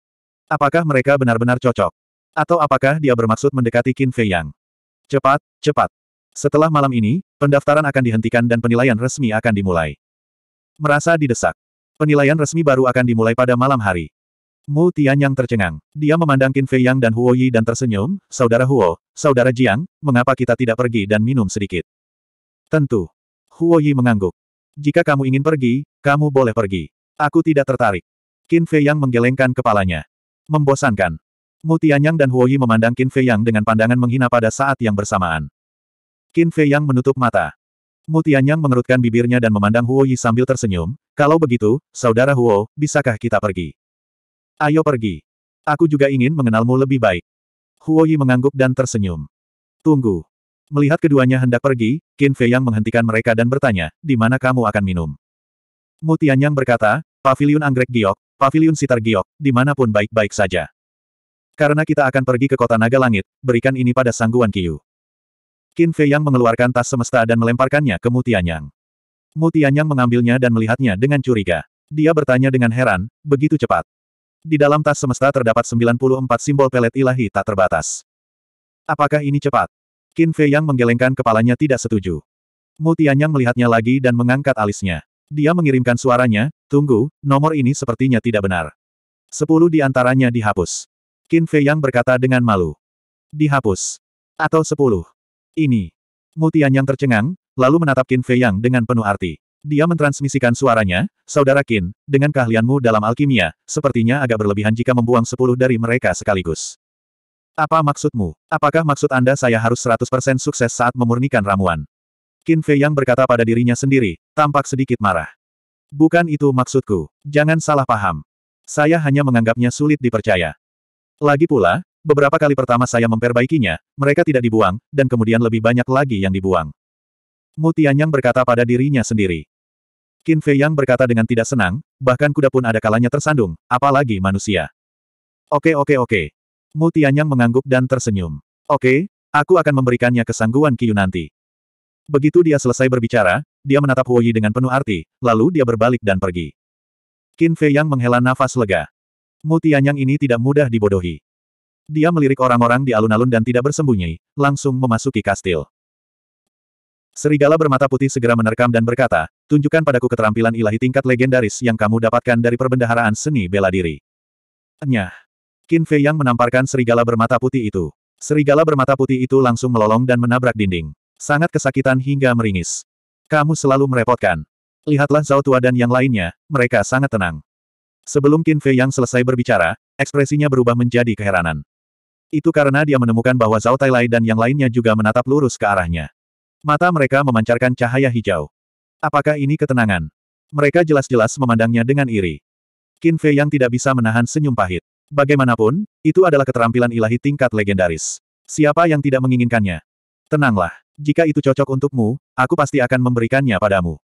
Apakah mereka benar-benar cocok? Atau apakah dia bermaksud mendekati Qin Fei Yang? Cepat, cepat. Setelah malam ini, pendaftaran akan dihentikan dan penilaian resmi akan dimulai. Merasa didesak. Penilaian resmi baru akan dimulai pada malam hari. Mu Tianyang tercengang. Dia memandang Qin Fei Yang dan Huo Yi dan tersenyum, Saudara Huo, Saudara Jiang, mengapa kita tidak pergi dan minum sedikit? Tentu. Huo Yi mengangguk. Jika kamu ingin pergi, kamu boleh pergi. Aku tidak tertarik. Qin Fei Yang menggelengkan kepalanya. Membosankan. Mu Tianyang dan Huoyi memandang Qin Fei Yang dengan pandangan menghina pada saat yang bersamaan. Qin Fei Yang menutup mata. Mu Tianyang mengerutkan bibirnya dan memandang Huoyi sambil tersenyum, kalau begitu, Saudara Huo, bisakah kita pergi? Ayo pergi. Aku juga ingin mengenalmu lebih baik. Huoyi mengangguk dan tersenyum. Tunggu. Melihat keduanya hendak pergi, Qin Fei Yang menghentikan mereka dan bertanya, di mana kamu akan minum? Mu Tianyang berkata, Paviliun Anggrek Giok, Paviliun Sitar Giok, dimanapun baik-baik saja. Karena kita akan pergi ke kota naga langit, berikan ini pada sangguan Kiyu. Qin Fei Yang mengeluarkan tas semesta dan melemparkannya ke Mutianyang. Mutianyang mengambilnya dan melihatnya dengan curiga. Dia bertanya dengan heran, begitu cepat. Di dalam tas semesta terdapat 94 simbol pelet ilahi tak terbatas. Apakah ini cepat? Qin Fei Yang menggelengkan kepalanya tidak setuju. Mutianyang melihatnya lagi dan mengangkat alisnya. Dia mengirimkan suaranya, tunggu, nomor ini sepertinya tidak benar. Sepuluh di antaranya dihapus. Qin Fei Yang berkata dengan malu. Dihapus. Atau sepuluh. Ini. Mutian yang tercengang, lalu menatap Qin Fei Yang dengan penuh arti. Dia mentransmisikan suaranya, Saudara Qin, dengan keahlianmu dalam alkimia, sepertinya agak berlebihan jika membuang sepuluh dari mereka sekaligus. Apa maksudmu? Apakah maksud Anda saya harus 100% sukses saat memurnikan ramuan? Qin Fei Yang berkata pada dirinya sendiri, tampak sedikit marah. Bukan itu maksudku. Jangan salah paham. Saya hanya menganggapnya sulit dipercaya. Lagi pula, beberapa kali pertama saya memperbaikinya, mereka tidak dibuang, dan kemudian lebih banyak lagi yang dibuang. Mu Tianyang berkata pada dirinya sendiri. Qin Fei Yang berkata dengan tidak senang, bahkan kuda pun ada kalanya tersandung, apalagi manusia. Oke oke oke. Mu Tianyang mengangguk dan tersenyum. Oke, aku akan memberikannya kesangguan Kiyu nanti. Begitu dia selesai berbicara, dia menatap Huoyi dengan penuh arti, lalu dia berbalik dan pergi. Qin Fei Yang menghela nafas lega. Mu Tianyang ini tidak mudah dibodohi. Dia melirik orang-orang di alun-alun dan tidak bersembunyi, langsung memasuki kastil. Serigala bermata putih segera menerkam dan berkata, tunjukkan padaku keterampilan ilahi tingkat legendaris yang kamu dapatkan dari perbendaharaan seni bela diri. Nyah. Qin Fei yang menamparkan serigala bermata putih itu. Serigala bermata putih itu langsung melolong dan menabrak dinding. Sangat kesakitan hingga meringis. Kamu selalu merepotkan. Lihatlah Zhao Tua dan yang lainnya, mereka sangat tenang. Sebelum Qin Fei Yang selesai berbicara, ekspresinya berubah menjadi keheranan. Itu karena dia menemukan bahwa Zhao Tailai dan yang lainnya juga menatap lurus ke arahnya. Mata mereka memancarkan cahaya hijau. Apakah ini ketenangan? Mereka jelas-jelas memandangnya dengan iri. Qin Fei Yang tidak bisa menahan senyum pahit. Bagaimanapun, itu adalah keterampilan ilahi tingkat legendaris. Siapa yang tidak menginginkannya? Tenanglah, jika itu cocok untukmu, aku pasti akan memberikannya padamu.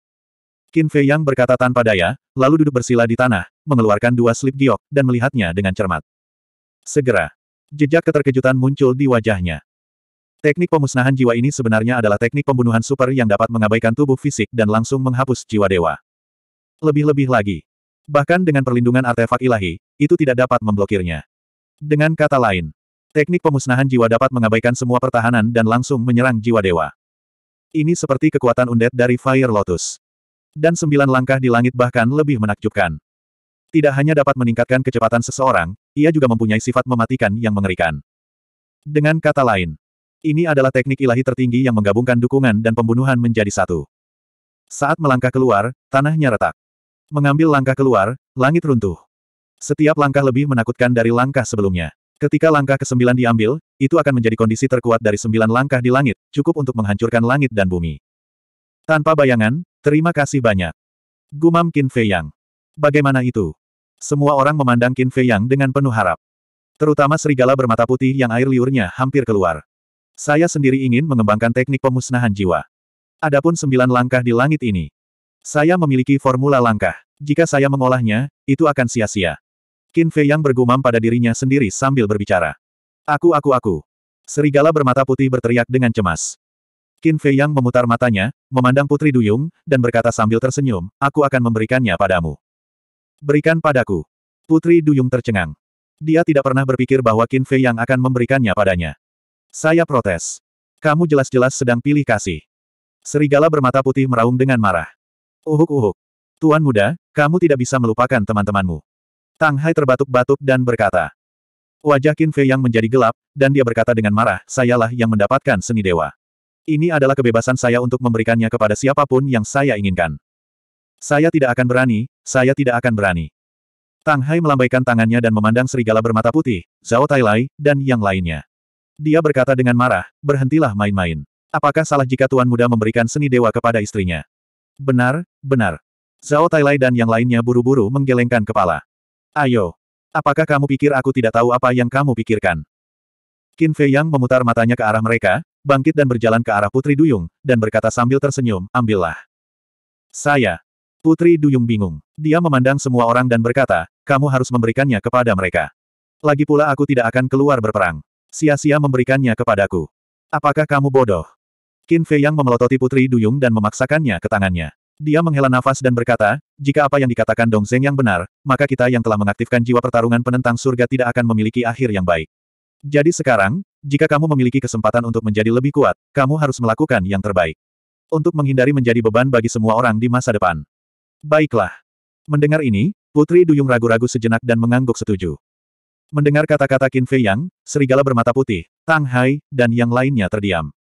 Qin Fei Yang berkata tanpa daya, lalu duduk bersila di tanah, mengeluarkan dua slip giok, dan melihatnya dengan cermat. Segera, jejak keterkejutan muncul di wajahnya. Teknik pemusnahan jiwa ini sebenarnya adalah teknik pembunuhan super yang dapat mengabaikan tubuh fisik dan langsung menghapus jiwa dewa. Lebih-lebih lagi, bahkan dengan perlindungan artefak ilahi, itu tidak dapat memblokirnya. Dengan kata lain, teknik pemusnahan jiwa dapat mengabaikan semua pertahanan dan langsung menyerang jiwa dewa. Ini seperti kekuatan undet dari Fire Lotus dan sembilan langkah di langit bahkan lebih menakjubkan. Tidak hanya dapat meningkatkan kecepatan seseorang, ia juga mempunyai sifat mematikan yang mengerikan. Dengan kata lain, ini adalah teknik ilahi tertinggi yang menggabungkan dukungan dan pembunuhan menjadi satu. Saat melangkah keluar, tanahnya retak. Mengambil langkah keluar, langit runtuh. Setiap langkah lebih menakutkan dari langkah sebelumnya. Ketika langkah kesembilan diambil, itu akan menjadi kondisi terkuat dari sembilan langkah di langit, cukup untuk menghancurkan langit dan bumi. Tanpa bayangan, Terima kasih banyak. Gumam Qin Fei Yang. Bagaimana itu? Semua orang memandang Qin Fei Yang dengan penuh harap. Terutama serigala bermata putih yang air liurnya hampir keluar. Saya sendiri ingin mengembangkan teknik pemusnahan jiwa. Adapun sembilan langkah di langit ini. Saya memiliki formula langkah. Jika saya mengolahnya, itu akan sia-sia. Qin Fei Yang bergumam pada dirinya sendiri sambil berbicara. Aku aku aku. Serigala bermata putih berteriak dengan cemas. Qin Fei Yang memutar matanya, memandang Putri Duyung, dan berkata sambil tersenyum, aku akan memberikannya padamu. Berikan padaku. Putri Duyung tercengang. Dia tidak pernah berpikir bahwa Qin Fei Yang akan memberikannya padanya. Saya protes. Kamu jelas-jelas sedang pilih kasih. Serigala bermata putih meraung dengan marah. Uhuk-uhuk. Tuan muda, kamu tidak bisa melupakan teman-temanmu. Tang Hai terbatuk-batuk dan berkata. Wajah Qin Fei yang menjadi gelap, dan dia berkata dengan marah, sayalah yang mendapatkan seni dewa. Ini adalah kebebasan saya untuk memberikannya kepada siapapun yang saya inginkan. Saya tidak akan berani, saya tidak akan berani. Tang Hai melambaikan tangannya dan memandang serigala bermata putih, Zhao Tailai, dan yang lainnya. Dia berkata dengan marah, berhentilah main-main. Apakah salah jika Tuan Muda memberikan seni dewa kepada istrinya? Benar, benar. Zhao Tailai dan yang lainnya buru-buru menggelengkan kepala. Ayo. Apakah kamu pikir aku tidak tahu apa yang kamu pikirkan? Qin Fei Yang memutar matanya ke arah mereka, bangkit dan berjalan ke arah Putri Duyung, dan berkata sambil tersenyum, ambillah. Saya. Putri Duyung bingung. Dia memandang semua orang dan berkata, kamu harus memberikannya kepada mereka. Lagi pula aku tidak akan keluar berperang. Sia-sia memberikannya kepadaku. Apakah kamu bodoh? Qin Fei yang memelototi Putri Duyung dan memaksakannya ke tangannya. Dia menghela nafas dan berkata, jika apa yang dikatakan Dong Zeng yang benar, maka kita yang telah mengaktifkan jiwa pertarungan penentang surga tidak akan memiliki akhir yang baik. Jadi sekarang, jika kamu memiliki kesempatan untuk menjadi lebih kuat, kamu harus melakukan yang terbaik. Untuk menghindari menjadi beban bagi semua orang di masa depan. Baiklah. Mendengar ini, Putri Duyung ragu-ragu sejenak dan mengangguk setuju. Mendengar kata-kata Qin Fei Yang, serigala bermata putih, Tang Hai, dan yang lainnya terdiam.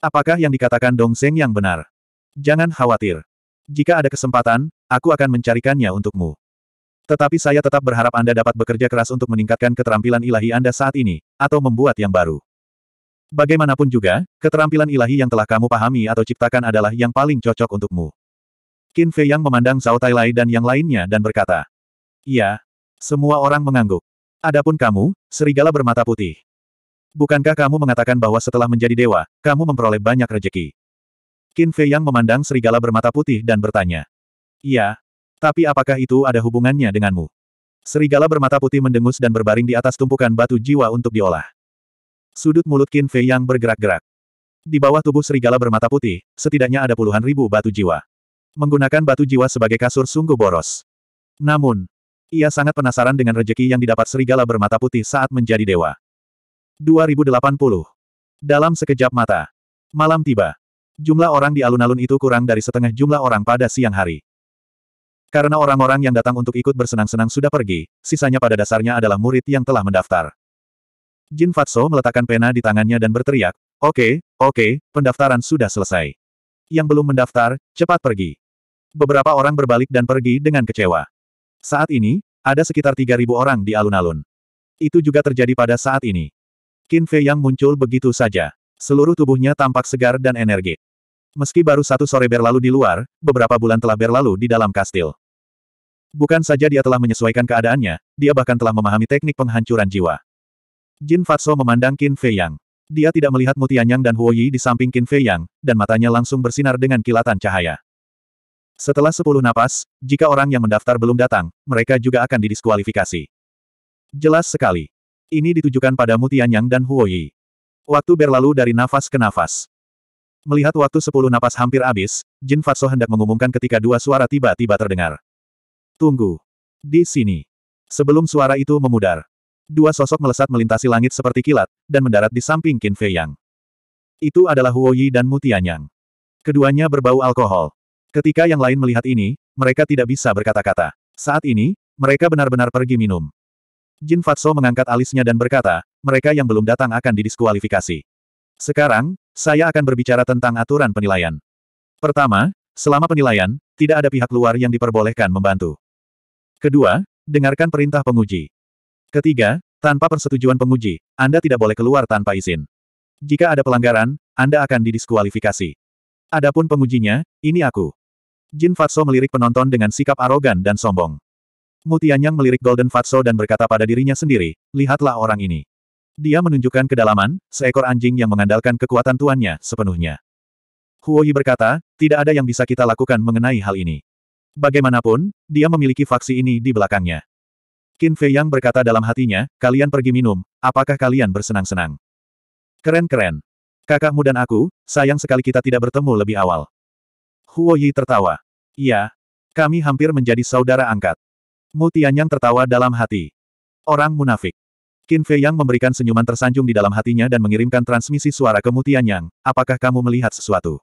Apakah yang dikatakan Dong Zeng yang benar? Jangan khawatir. Jika ada kesempatan, aku akan mencarikannya untukmu. Tetapi saya tetap berharap Anda dapat bekerja keras untuk meningkatkan keterampilan ilahi Anda saat ini, atau membuat yang baru. Bagaimanapun juga, keterampilan ilahi yang telah kamu pahami atau ciptakan adalah yang paling cocok untukmu. Qin Fei yang memandang Zhao Tai Lai dan yang lainnya dan berkata, Iya. Semua orang mengangguk. Adapun kamu, serigala bermata putih. Bukankah kamu mengatakan bahwa setelah menjadi dewa, kamu memperoleh banyak rejeki? Qin Fei yang memandang serigala bermata putih dan bertanya. Iya, tapi apakah itu ada hubungannya denganmu? Serigala bermata putih mendengus dan berbaring di atas tumpukan batu jiwa untuk diolah. Sudut mulut Qin Fei yang bergerak-gerak. Di bawah tubuh serigala bermata putih, setidaknya ada puluhan ribu batu jiwa. Menggunakan batu jiwa sebagai kasur sungguh boros. Namun, ia sangat penasaran dengan rejeki yang didapat serigala bermata putih saat menjadi dewa. 2080. Dalam sekejap mata. Malam tiba. Jumlah orang di alun-alun itu kurang dari setengah jumlah orang pada siang hari. Karena orang-orang yang datang untuk ikut bersenang-senang sudah pergi, sisanya pada dasarnya adalah murid yang telah mendaftar. Jin Fatso meletakkan pena di tangannya dan berteriak, Oke, okay, oke, okay, pendaftaran sudah selesai. Yang belum mendaftar, cepat pergi. Beberapa orang berbalik dan pergi dengan kecewa. Saat ini, ada sekitar 3.000 orang di alun-alun. Itu juga terjadi pada saat ini. Qin Fei yang muncul begitu saja. Seluruh tubuhnya tampak segar dan energik. Meski baru satu sore berlalu di luar, beberapa bulan telah berlalu di dalam kastil. Bukan saja dia telah menyesuaikan keadaannya, dia bahkan telah memahami teknik penghancuran jiwa. Jin Fatso memandang Qin Fei Yang. Dia tidak melihat Mutianyang dan Huo Yi di samping Qin Fei Yang, dan matanya langsung bersinar dengan kilatan cahaya. Setelah sepuluh napas, jika orang yang mendaftar belum datang, mereka juga akan didiskualifikasi. Jelas sekali. Ini ditujukan pada Mutianyang dan Huo Yi. Waktu berlalu dari nafas ke nafas. Melihat waktu sepuluh napas hampir habis, Jin Fatso hendak mengumumkan ketika dua suara tiba-tiba terdengar. Tunggu. Di sini. Sebelum suara itu memudar. Dua sosok melesat melintasi langit seperti kilat, dan mendarat di samping Qin Fei Yang. Itu adalah Huo Yi dan Mutianyang. Keduanya berbau alkohol. Ketika yang lain melihat ini, mereka tidak bisa berkata-kata. Saat ini, mereka benar-benar pergi minum. Jin Fatso mengangkat alisnya dan berkata, mereka yang belum datang akan didiskualifikasi. Sekarang, saya akan berbicara tentang aturan penilaian. Pertama, selama penilaian, tidak ada pihak luar yang diperbolehkan membantu. Kedua, dengarkan perintah penguji. Ketiga, tanpa persetujuan penguji, Anda tidak boleh keluar tanpa izin. Jika ada pelanggaran, Anda akan didiskualifikasi. Adapun pengujinya, ini aku. Jin Fatso melirik penonton dengan sikap arogan dan sombong. Mutianyang melirik Golden Fatso dan berkata pada dirinya sendiri, lihatlah orang ini. Dia menunjukkan kedalaman, seekor anjing yang mengandalkan kekuatan tuannya sepenuhnya. Huoyi berkata, tidak ada yang bisa kita lakukan mengenai hal ini. Bagaimanapun, dia memiliki faksi ini di belakangnya. Qin Fei Yang berkata dalam hatinya, kalian pergi minum, apakah kalian bersenang-senang? Keren-keren. Kakakmu dan aku, sayang sekali kita tidak bertemu lebih awal. Huo Yi tertawa. Iya. Kami hampir menjadi saudara angkat. Mu Tianyang tertawa dalam hati. Orang munafik. Qin Fei Yang memberikan senyuman tersanjung di dalam hatinya dan mengirimkan transmisi suara ke Mu Yang, apakah kamu melihat sesuatu?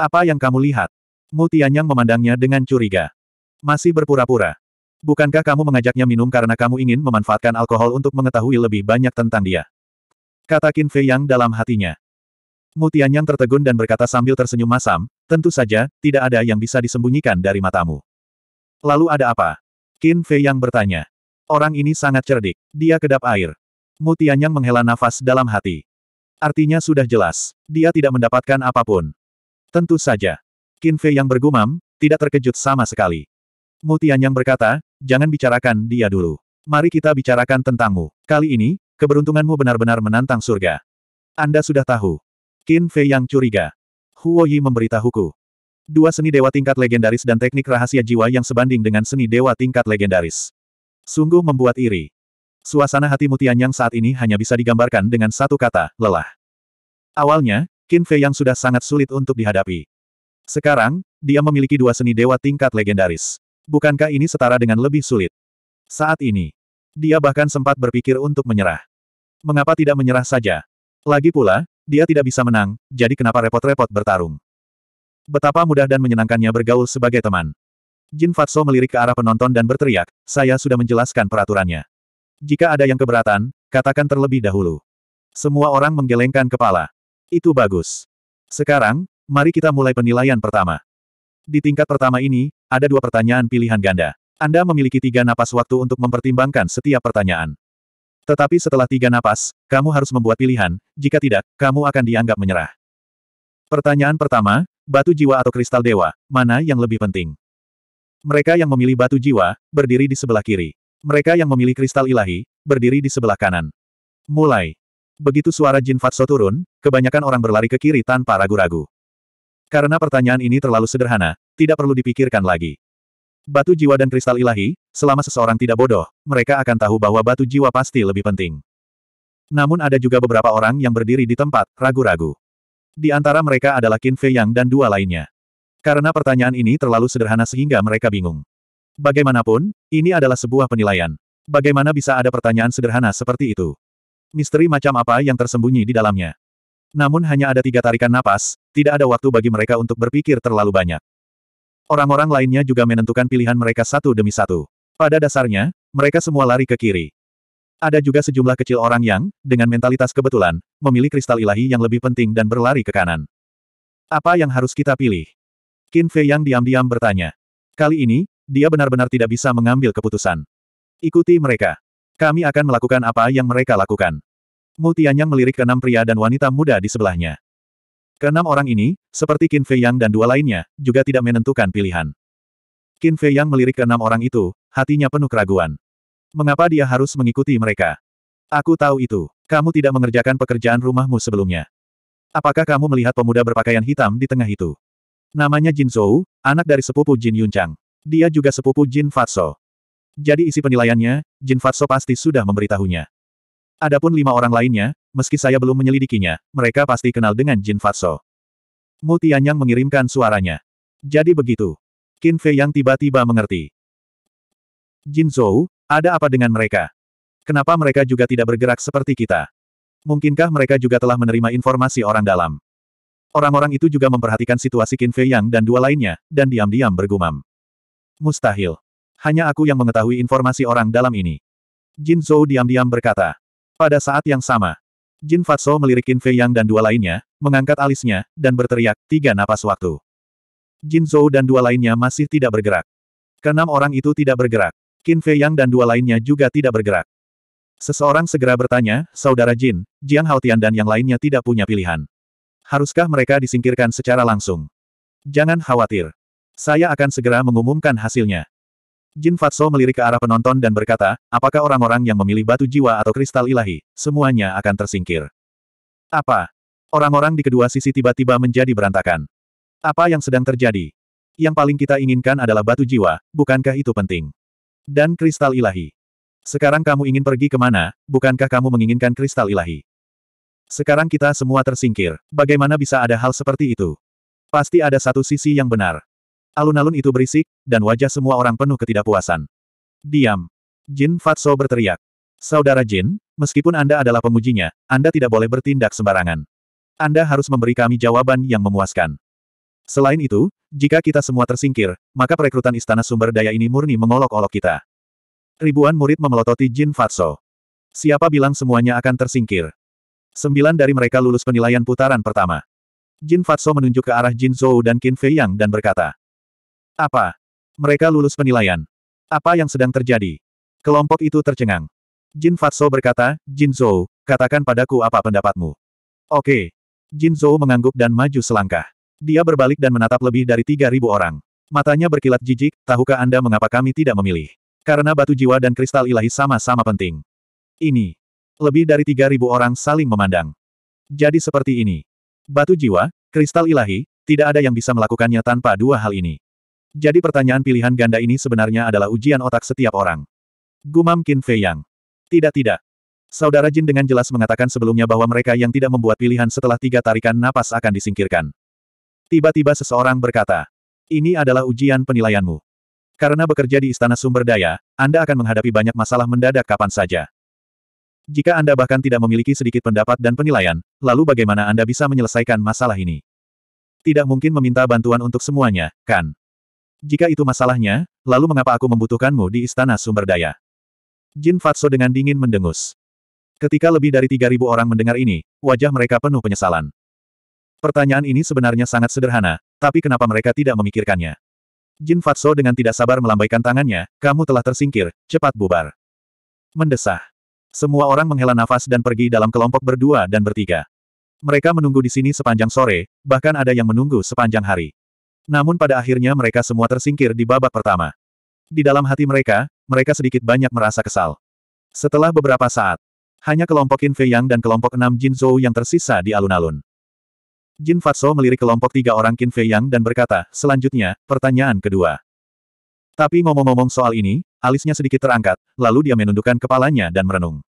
Apa yang kamu lihat? Mu Tianyang memandangnya dengan curiga. Masih berpura-pura. Bukankah kamu mengajaknya minum karena kamu ingin memanfaatkan alkohol untuk mengetahui lebih banyak tentang dia? Kata Qin Fei Yang dalam hatinya. Mu Tianyang tertegun dan berkata sambil tersenyum masam, tentu saja, tidak ada yang bisa disembunyikan dari matamu. Lalu ada apa? Qin Fei Yang bertanya. Orang ini sangat cerdik. Dia kedap air. Mu Tianyang menghela nafas dalam hati. Artinya sudah jelas. Dia tidak mendapatkan apapun. Tentu saja. Qin Fei yang bergumam, tidak terkejut sama sekali. Mu yang berkata, jangan bicarakan dia dulu. Mari kita bicarakan tentangmu. Kali ini, keberuntunganmu benar-benar menantang surga. Anda sudah tahu. Qin Fei yang curiga. Huo Yi memberitahuku. Dua seni dewa tingkat legendaris dan teknik rahasia jiwa yang sebanding dengan seni dewa tingkat legendaris. Sungguh membuat iri. Suasana hati yang saat ini hanya bisa digambarkan dengan satu kata, lelah. Awalnya, Qin Fei yang sudah sangat sulit untuk dihadapi. Sekarang, dia memiliki dua seni dewa tingkat legendaris. Bukankah ini setara dengan lebih sulit? Saat ini, dia bahkan sempat berpikir untuk menyerah. Mengapa tidak menyerah saja? Lagi pula, dia tidak bisa menang, jadi kenapa repot-repot bertarung? Betapa mudah dan menyenangkannya bergaul sebagai teman. Jin Fatso melirik ke arah penonton dan berteriak, saya sudah menjelaskan peraturannya. Jika ada yang keberatan, katakan terlebih dahulu. Semua orang menggelengkan kepala. Itu bagus. Sekarang, Mari kita mulai penilaian pertama. Di tingkat pertama ini, ada dua pertanyaan pilihan ganda. Anda memiliki tiga napas waktu untuk mempertimbangkan setiap pertanyaan. Tetapi setelah tiga napas, kamu harus membuat pilihan, jika tidak, kamu akan dianggap menyerah. Pertanyaan pertama, batu jiwa atau kristal dewa, mana yang lebih penting? Mereka yang memilih batu jiwa, berdiri di sebelah kiri. Mereka yang memilih kristal ilahi, berdiri di sebelah kanan. Mulai. Begitu suara Jin Fatso turun, kebanyakan orang berlari ke kiri tanpa ragu-ragu. Karena pertanyaan ini terlalu sederhana, tidak perlu dipikirkan lagi. Batu jiwa dan kristal ilahi, selama seseorang tidak bodoh, mereka akan tahu bahwa batu jiwa pasti lebih penting. Namun ada juga beberapa orang yang berdiri di tempat, ragu-ragu. Di antara mereka adalah Qin Fei Yang dan dua lainnya. Karena pertanyaan ini terlalu sederhana sehingga mereka bingung. Bagaimanapun, ini adalah sebuah penilaian. Bagaimana bisa ada pertanyaan sederhana seperti itu? Misteri macam apa yang tersembunyi di dalamnya? Namun hanya ada tiga tarikan napas, tidak ada waktu bagi mereka untuk berpikir terlalu banyak. Orang-orang lainnya juga menentukan pilihan mereka satu demi satu. Pada dasarnya, mereka semua lari ke kiri. Ada juga sejumlah kecil orang yang, dengan mentalitas kebetulan, memilih kristal ilahi yang lebih penting dan berlari ke kanan. Apa yang harus kita pilih? Qin Fei yang diam-diam bertanya. Kali ini, dia benar-benar tidak bisa mengambil keputusan. Ikuti mereka. Kami akan melakukan apa yang mereka lakukan. Mu Tianyang melirik enam pria dan wanita muda di sebelahnya. Keenam orang ini, seperti Qin Fei Yang dan dua lainnya, juga tidak menentukan pilihan. Qin Fei Yang melirik enam orang itu, hatinya penuh keraguan. Mengapa dia harus mengikuti mereka? Aku tahu itu. Kamu tidak mengerjakan pekerjaan rumahmu sebelumnya. Apakah kamu melihat pemuda berpakaian hitam di tengah itu? Namanya Jin Zhou, anak dari sepupu Jin Yunchang. Dia juga sepupu Jin Fatso. Jadi isi penilaiannya, Jin Fatso pasti sudah memberitahunya. Adapun lima orang lainnya, meski saya belum menyelidikinya, mereka pasti kenal dengan Jin Fatso. Mu Tianyang mengirimkan suaranya. Jadi begitu. Qin Fei yang tiba-tiba mengerti. Jin Zhou, ada apa dengan mereka? Kenapa mereka juga tidak bergerak seperti kita? Mungkinkah mereka juga telah menerima informasi orang dalam? Orang-orang itu juga memperhatikan situasi Qin Fei Yang dan dua lainnya, dan diam-diam bergumam. Mustahil. Hanya aku yang mengetahui informasi orang dalam ini. Jin Zhou diam-diam berkata. Pada saat yang sama, Jin Fatso melirikin Fei Yang dan dua lainnya, mengangkat alisnya, dan berteriak, tiga napas waktu. Jin Zhou dan dua lainnya masih tidak bergerak. Keenam orang itu tidak bergerak. Qin Fei Yang dan dua lainnya juga tidak bergerak. Seseorang segera bertanya, Saudara Jin, Jiang Haotian dan yang lainnya tidak punya pilihan. Haruskah mereka disingkirkan secara langsung? Jangan khawatir. Saya akan segera mengumumkan hasilnya. Jin Fatso melirik ke arah penonton dan berkata, apakah orang-orang yang memilih batu jiwa atau kristal ilahi, semuanya akan tersingkir. Apa? Orang-orang di kedua sisi tiba-tiba menjadi berantakan. Apa yang sedang terjadi? Yang paling kita inginkan adalah batu jiwa, bukankah itu penting? Dan kristal ilahi. Sekarang kamu ingin pergi kemana, bukankah kamu menginginkan kristal ilahi? Sekarang kita semua tersingkir, bagaimana bisa ada hal seperti itu? Pasti ada satu sisi yang benar. Alun-alun itu berisik, dan wajah semua orang penuh ketidakpuasan. Diam. Jin Fatso berteriak. Saudara Jin, meskipun Anda adalah pemujinya, Anda tidak boleh bertindak sembarangan. Anda harus memberi kami jawaban yang memuaskan. Selain itu, jika kita semua tersingkir, maka perekrutan istana sumber daya ini murni mengolok-olok kita. Ribuan murid memelototi Jin Fatso. Siapa bilang semuanya akan tersingkir? Sembilan dari mereka lulus penilaian putaran pertama. Jin Fatso menunjuk ke arah Jin Zhou dan Qin Fei Yang dan berkata, apa? Mereka lulus penilaian. Apa yang sedang terjadi? Kelompok itu tercengang. Jin Fatso berkata, Jin Zhou, katakan padaku apa pendapatmu. Oke. Jin Zhou mengangguk dan maju selangkah. Dia berbalik dan menatap lebih dari 3.000 orang. Matanya berkilat jijik, tahukah Anda mengapa kami tidak memilih? Karena batu jiwa dan kristal ilahi sama-sama penting. Ini. Lebih dari 3.000 orang saling memandang. Jadi seperti ini. Batu jiwa, kristal ilahi, tidak ada yang bisa melakukannya tanpa dua hal ini. Jadi pertanyaan pilihan ganda ini sebenarnya adalah ujian otak setiap orang. Gumam Qin Fei Yang. Tidak tidak. Saudara Jin dengan jelas mengatakan sebelumnya bahwa mereka yang tidak membuat pilihan setelah tiga tarikan napas akan disingkirkan. Tiba-tiba seseorang berkata, ini adalah ujian penilaianmu. Karena bekerja di Istana Sumber Daya, Anda akan menghadapi banyak masalah mendadak kapan saja. Jika Anda bahkan tidak memiliki sedikit pendapat dan penilaian, lalu bagaimana Anda bisa menyelesaikan masalah ini? Tidak mungkin meminta bantuan untuk semuanya, kan? Jika itu masalahnya, lalu mengapa aku membutuhkanmu di istana sumber daya? Jin Fatso dengan dingin mendengus. Ketika lebih dari 3.000 orang mendengar ini, wajah mereka penuh penyesalan. Pertanyaan ini sebenarnya sangat sederhana, tapi kenapa mereka tidak memikirkannya? Jin Fatso dengan tidak sabar melambaikan tangannya, kamu telah tersingkir, cepat bubar. Mendesah. Semua orang menghela nafas dan pergi dalam kelompok berdua dan bertiga. Mereka menunggu di sini sepanjang sore, bahkan ada yang menunggu sepanjang hari. Namun pada akhirnya mereka semua tersingkir di babak pertama. Di dalam hati mereka, mereka sedikit banyak merasa kesal. Setelah beberapa saat, hanya kelompok Qin Fei Yang dan kelompok enam Jin Zhou yang tersisa di alun-alun. Jin Fatso melirik kelompok tiga orang Qin Fei Yang dan berkata, selanjutnya, pertanyaan kedua. Tapi ngomong-ngomong soal ini, alisnya sedikit terangkat, lalu dia menundukkan kepalanya dan merenung.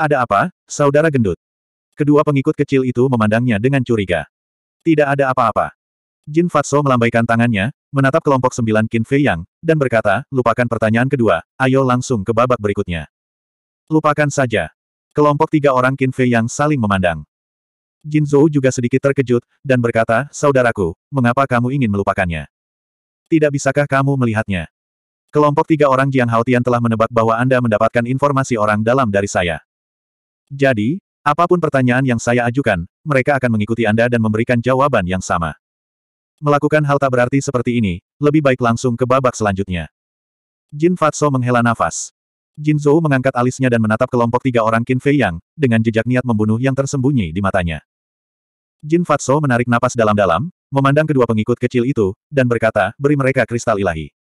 Ada apa, saudara gendut? Kedua pengikut kecil itu memandangnya dengan curiga. Tidak ada apa-apa. Jin Fatso melambaikan tangannya, menatap kelompok sembilan Qin Fei Yang, dan berkata, lupakan pertanyaan kedua, ayo langsung ke babak berikutnya. Lupakan saja. Kelompok tiga orang Qin Fei Yang saling memandang. Jin Zhou juga sedikit terkejut, dan berkata, saudaraku, mengapa kamu ingin melupakannya? Tidak bisakah kamu melihatnya? Kelompok tiga orang Jiang Haotian telah menebak bahwa Anda mendapatkan informasi orang dalam dari saya. Jadi, apapun pertanyaan yang saya ajukan, mereka akan mengikuti Anda dan memberikan jawaban yang sama. Melakukan hal tak berarti seperti ini, lebih baik langsung ke babak selanjutnya. Jin Fatso menghela nafas. Jin Zhou mengangkat alisnya dan menatap kelompok tiga orang Qin Fei Yang, dengan jejak niat membunuh yang tersembunyi di matanya. Jin Fatso menarik napas dalam-dalam, memandang kedua pengikut kecil itu, dan berkata, beri mereka kristal ilahi.